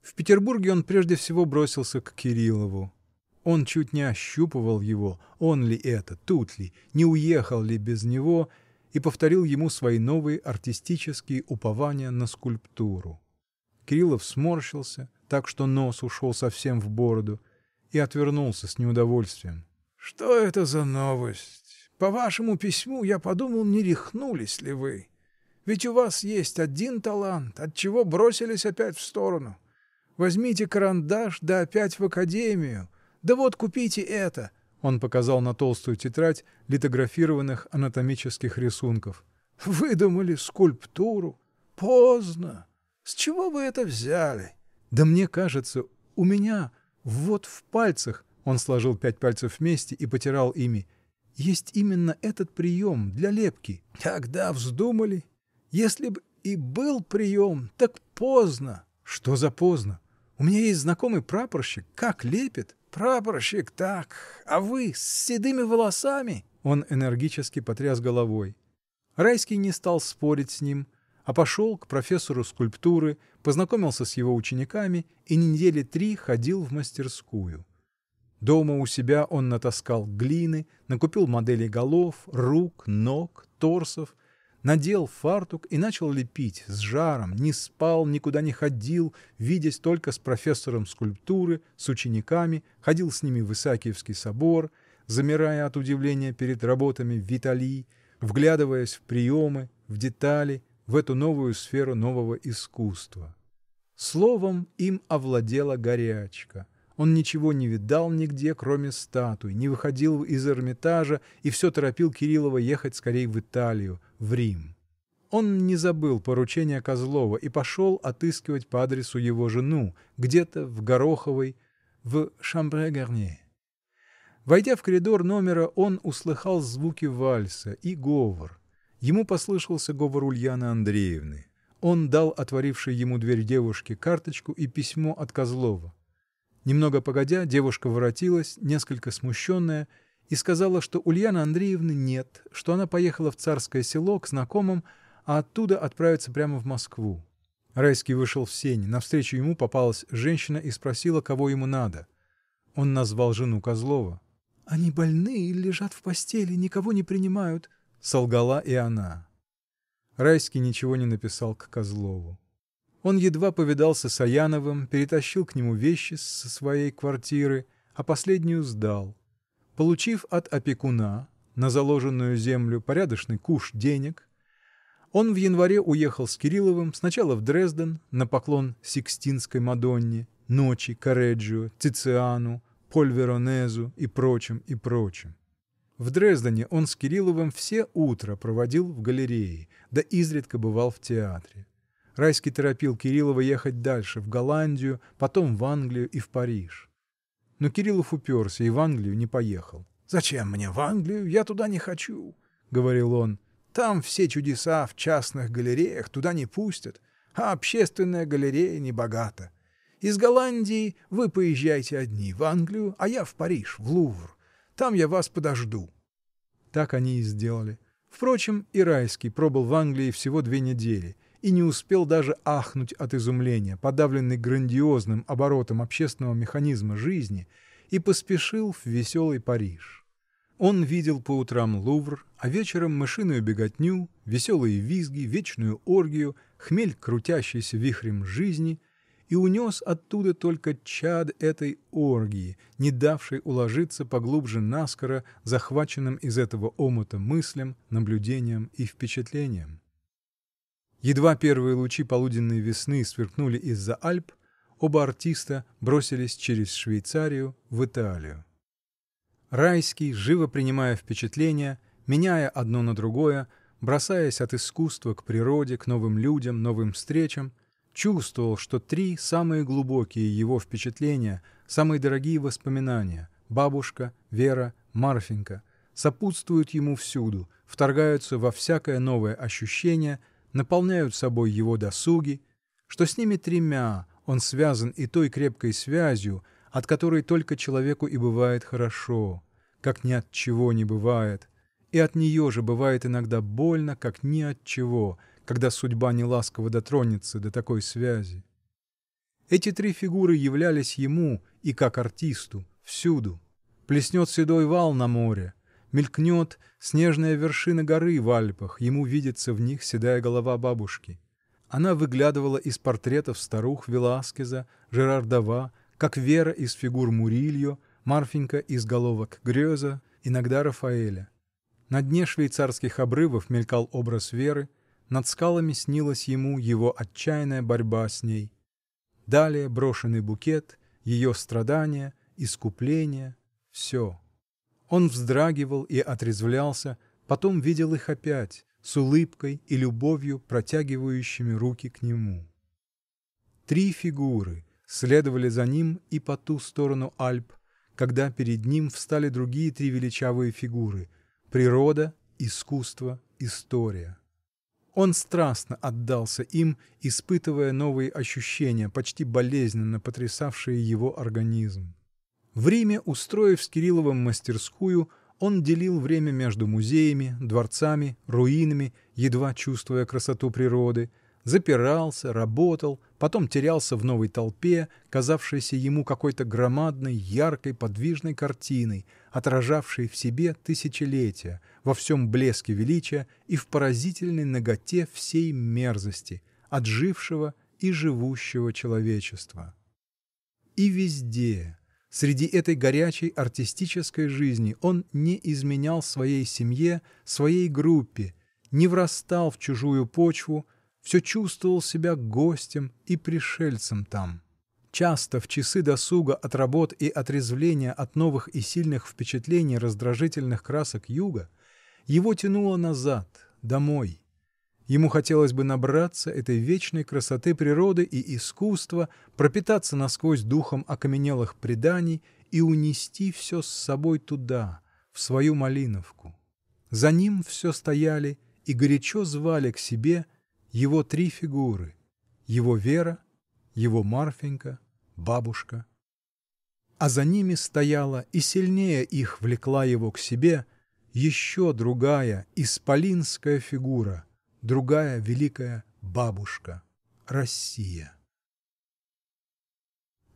В Петербурге он прежде всего бросился к Кириллову. Он чуть не ощупывал его: он ли это, тут ли, не уехал ли без него, и повторил ему свои новые артистические упования на скульптуру. Кириллов сморщился, так что нос ушел совсем в бороду, и отвернулся с неудовольствием. — Что это за новость? По вашему письму я подумал, не рехнулись ли вы? Ведь у вас есть один талант, отчего бросились опять в сторону. Возьмите карандаш, да опять в академию. Да вот купите это. Он показал на толстую тетрадь литографированных анатомических рисунков. Выдумали скульптуру. Поздно. С чего вы это взяли? Да мне кажется, у меня вот в пальцах, он сложил пять пальцев вместе и потирал ими, есть именно этот прием — для лепки. — Когда вздумали! Если б и был прием, так поздно. — Что за поздно? У меня есть знакомый прапорщик. Как лепит! — Прапорщик так, а вы с седыми волосами! Он энергически потряс головой. Райский не стал спорить с ним, а пошел к профессору скульптуры, познакомился с его учениками и недели три ходил в мастерскую. Дома у себя он натаскал глины, накупил модели голов, рук, ног, торсов, надел фартук и начал лепить с жаром, не спал, никуда не ходил, видясь только с профессором скульптуры, с учениками, ходил с ними в Исаакиевский собор, замирая от удивления перед работами Витали, вглядываясь в приемы, в детали, в эту новую сферу нового искусства. Словом, им овладела горячка. Он ничего не видал нигде, кроме статуй, не выходил из Эрмитажа и все торопил Кириллова ехать скорей в Италию, в Рим. Он не забыл поручения Козлова и пошел отыскивать по адресу его жену, где-то в Гороховой, в Шамбре-Гарниer. Войдя в коридор номера, он услыхал звуки вальса и говор. Ему послышался говор Ульяны Андреевны. Он дал отворившей ему дверь девушке карточку и письмо от Козлова. Немного погодя, девушка воротилась, несколько смущенная, и сказала, что Ульяны Андреевны нет, что она поехала в Царское Село, к знакомым, а оттуда отправится прямо в Москву. Райский вышел в сени. Навстречу ему попалась женщина и спросила, кого ему надо. Он назвал жену Козлова. — Они больны и лежат в постели, никого не принимают, — солгала и она. Райский ничего не написал к Козлову. Он едва повидался с Аяновым, перетащил к нему вещи со своей квартиры, а последнюю сдал. Получив от опекуна на заложенную землю порядочный куш денег, он в январе уехал с Кирилловым сначала в Дрезден на поклон Сикстинской Мадонне, Ночи Корреджио, Тициану, Веронезу и прочим, и прочим. В Дрездене он с Кирилловым все утро проводил в галерее, да изредка бывал в театре. Райский торопил Кирилова ехать дальше, в Голландию, потом в Англию и в Париж. Но Кириллов уперся и в Англию не поехал. — Зачем мне в Англию? Я туда не хочу, — говорил он. — Там все чудеса в частных галереях, туда не пустят, а общественная галерея не богата. Из Голландии вы поезжайте одни в Англию, а я в Париж, в Лувр. Там я вас подожду. Так они и сделали. Впрочем, и Райский пробыл в Англии всего две недели и не успел даже ахнуть от изумления, подавленный грандиозным оборотом общественного механизма жизни, и поспешил в веселый Париж. Он видел по утрам Лувр, а вечером мышиную беготню, веселые визги, вечную оргию, хмель крутящийся вихрем жизни — и унес оттуда только чад этой оргии, не давшей уложиться поглубже наскоро захваченным из этого омута мыслям, наблюдениям и впечатлениям. Едва первые лучи полуденной весны сверкнули из-за Альп, оба артиста бросились через Швейцарию в Италию. Райский, живо принимая впечатления, меняя одно на другое, бросаясь от искусства к природе, к новым людям, новым встречам, чувствовал, что три самые глубокие его впечатления, самые дорогие воспоминания — бабушка, Вера, Марфинька — сопутствуют ему всюду, вторгаются во всякое новое ощущение — наполняют собой его досуги, что с ними тремя он связан и той крепкой связью, от которой только человеку и бывает хорошо, как ни от чего не бывает, и от нее же бывает иногда больно, как ни от чего, когда судьба не ласково дотронется до такой связи. Эти три фигуры являлись ему, и как артисту, всюду. Плеснет седой вал на море мелькнет снежная вершина горы в Альпах ему видится в них седая голова бабушки. Она выглядывала из портретов старух Веласкеза Жерардова, как Вера из фигур Мурильо Марфенька из головок Грёза иногда Рафаэля. На дне швейцарских обрывов мелькал образ Веры над скалами снилась ему его отчаянная борьба с ней. Далее брошенный букет ее страдания искупление – все. Он вздрагивал и отрезвлялся, потом видел их опять, с улыбкой и любовью протягивающими руки к нему. Три фигуры следовали за ним и по ту сторону Альп, когда перед ним встали другие три величавые фигуры — природа, искусство, история. Он страстно отдался им, испытывая новые ощущения, почти болезненно потрясавшие его организм. В Риме, устроив с Кириловым мастерскую, он делил время между музеями, дворцами, руинами, едва чувствуя красоту природы, запирался, работал, потом терялся в новой толпе, казавшейся ему какой-то громадной, яркой, подвижной картиной, отражавшей в себе тысячелетия, во всем блеске величия и в поразительной ноготе всей мерзости, отжившего и живущего человечества. И везде Среди этой горячей артистической жизни он не изменял своей семье своей группе не врастал в чужую почву все чувствовал себя гостем и пришельцем там. Часто в часы досуга от работ и отрезвления от новых и сильных впечатлений раздражительных красок юга его тянуло назад домой Ему хотелось бы набраться этой вечной красоты природы и искусства, пропитаться насквозь духом окаменелых преданий и унести все с собой туда, в свою Малиновку. За ним все стояли и горячо звали к себе его три фигуры: его Вера, его Марфенька, бабушка. А за ними стояла и сильнее их влекла его к себе еще другая, исполинская фигура другая великая бабушка – Россия.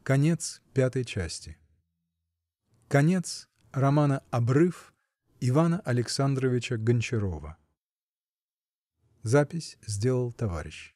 Конец пятой части. Конец романа «Обрыв» Ивана Александровича Гончарова. Запись сделал товарищ.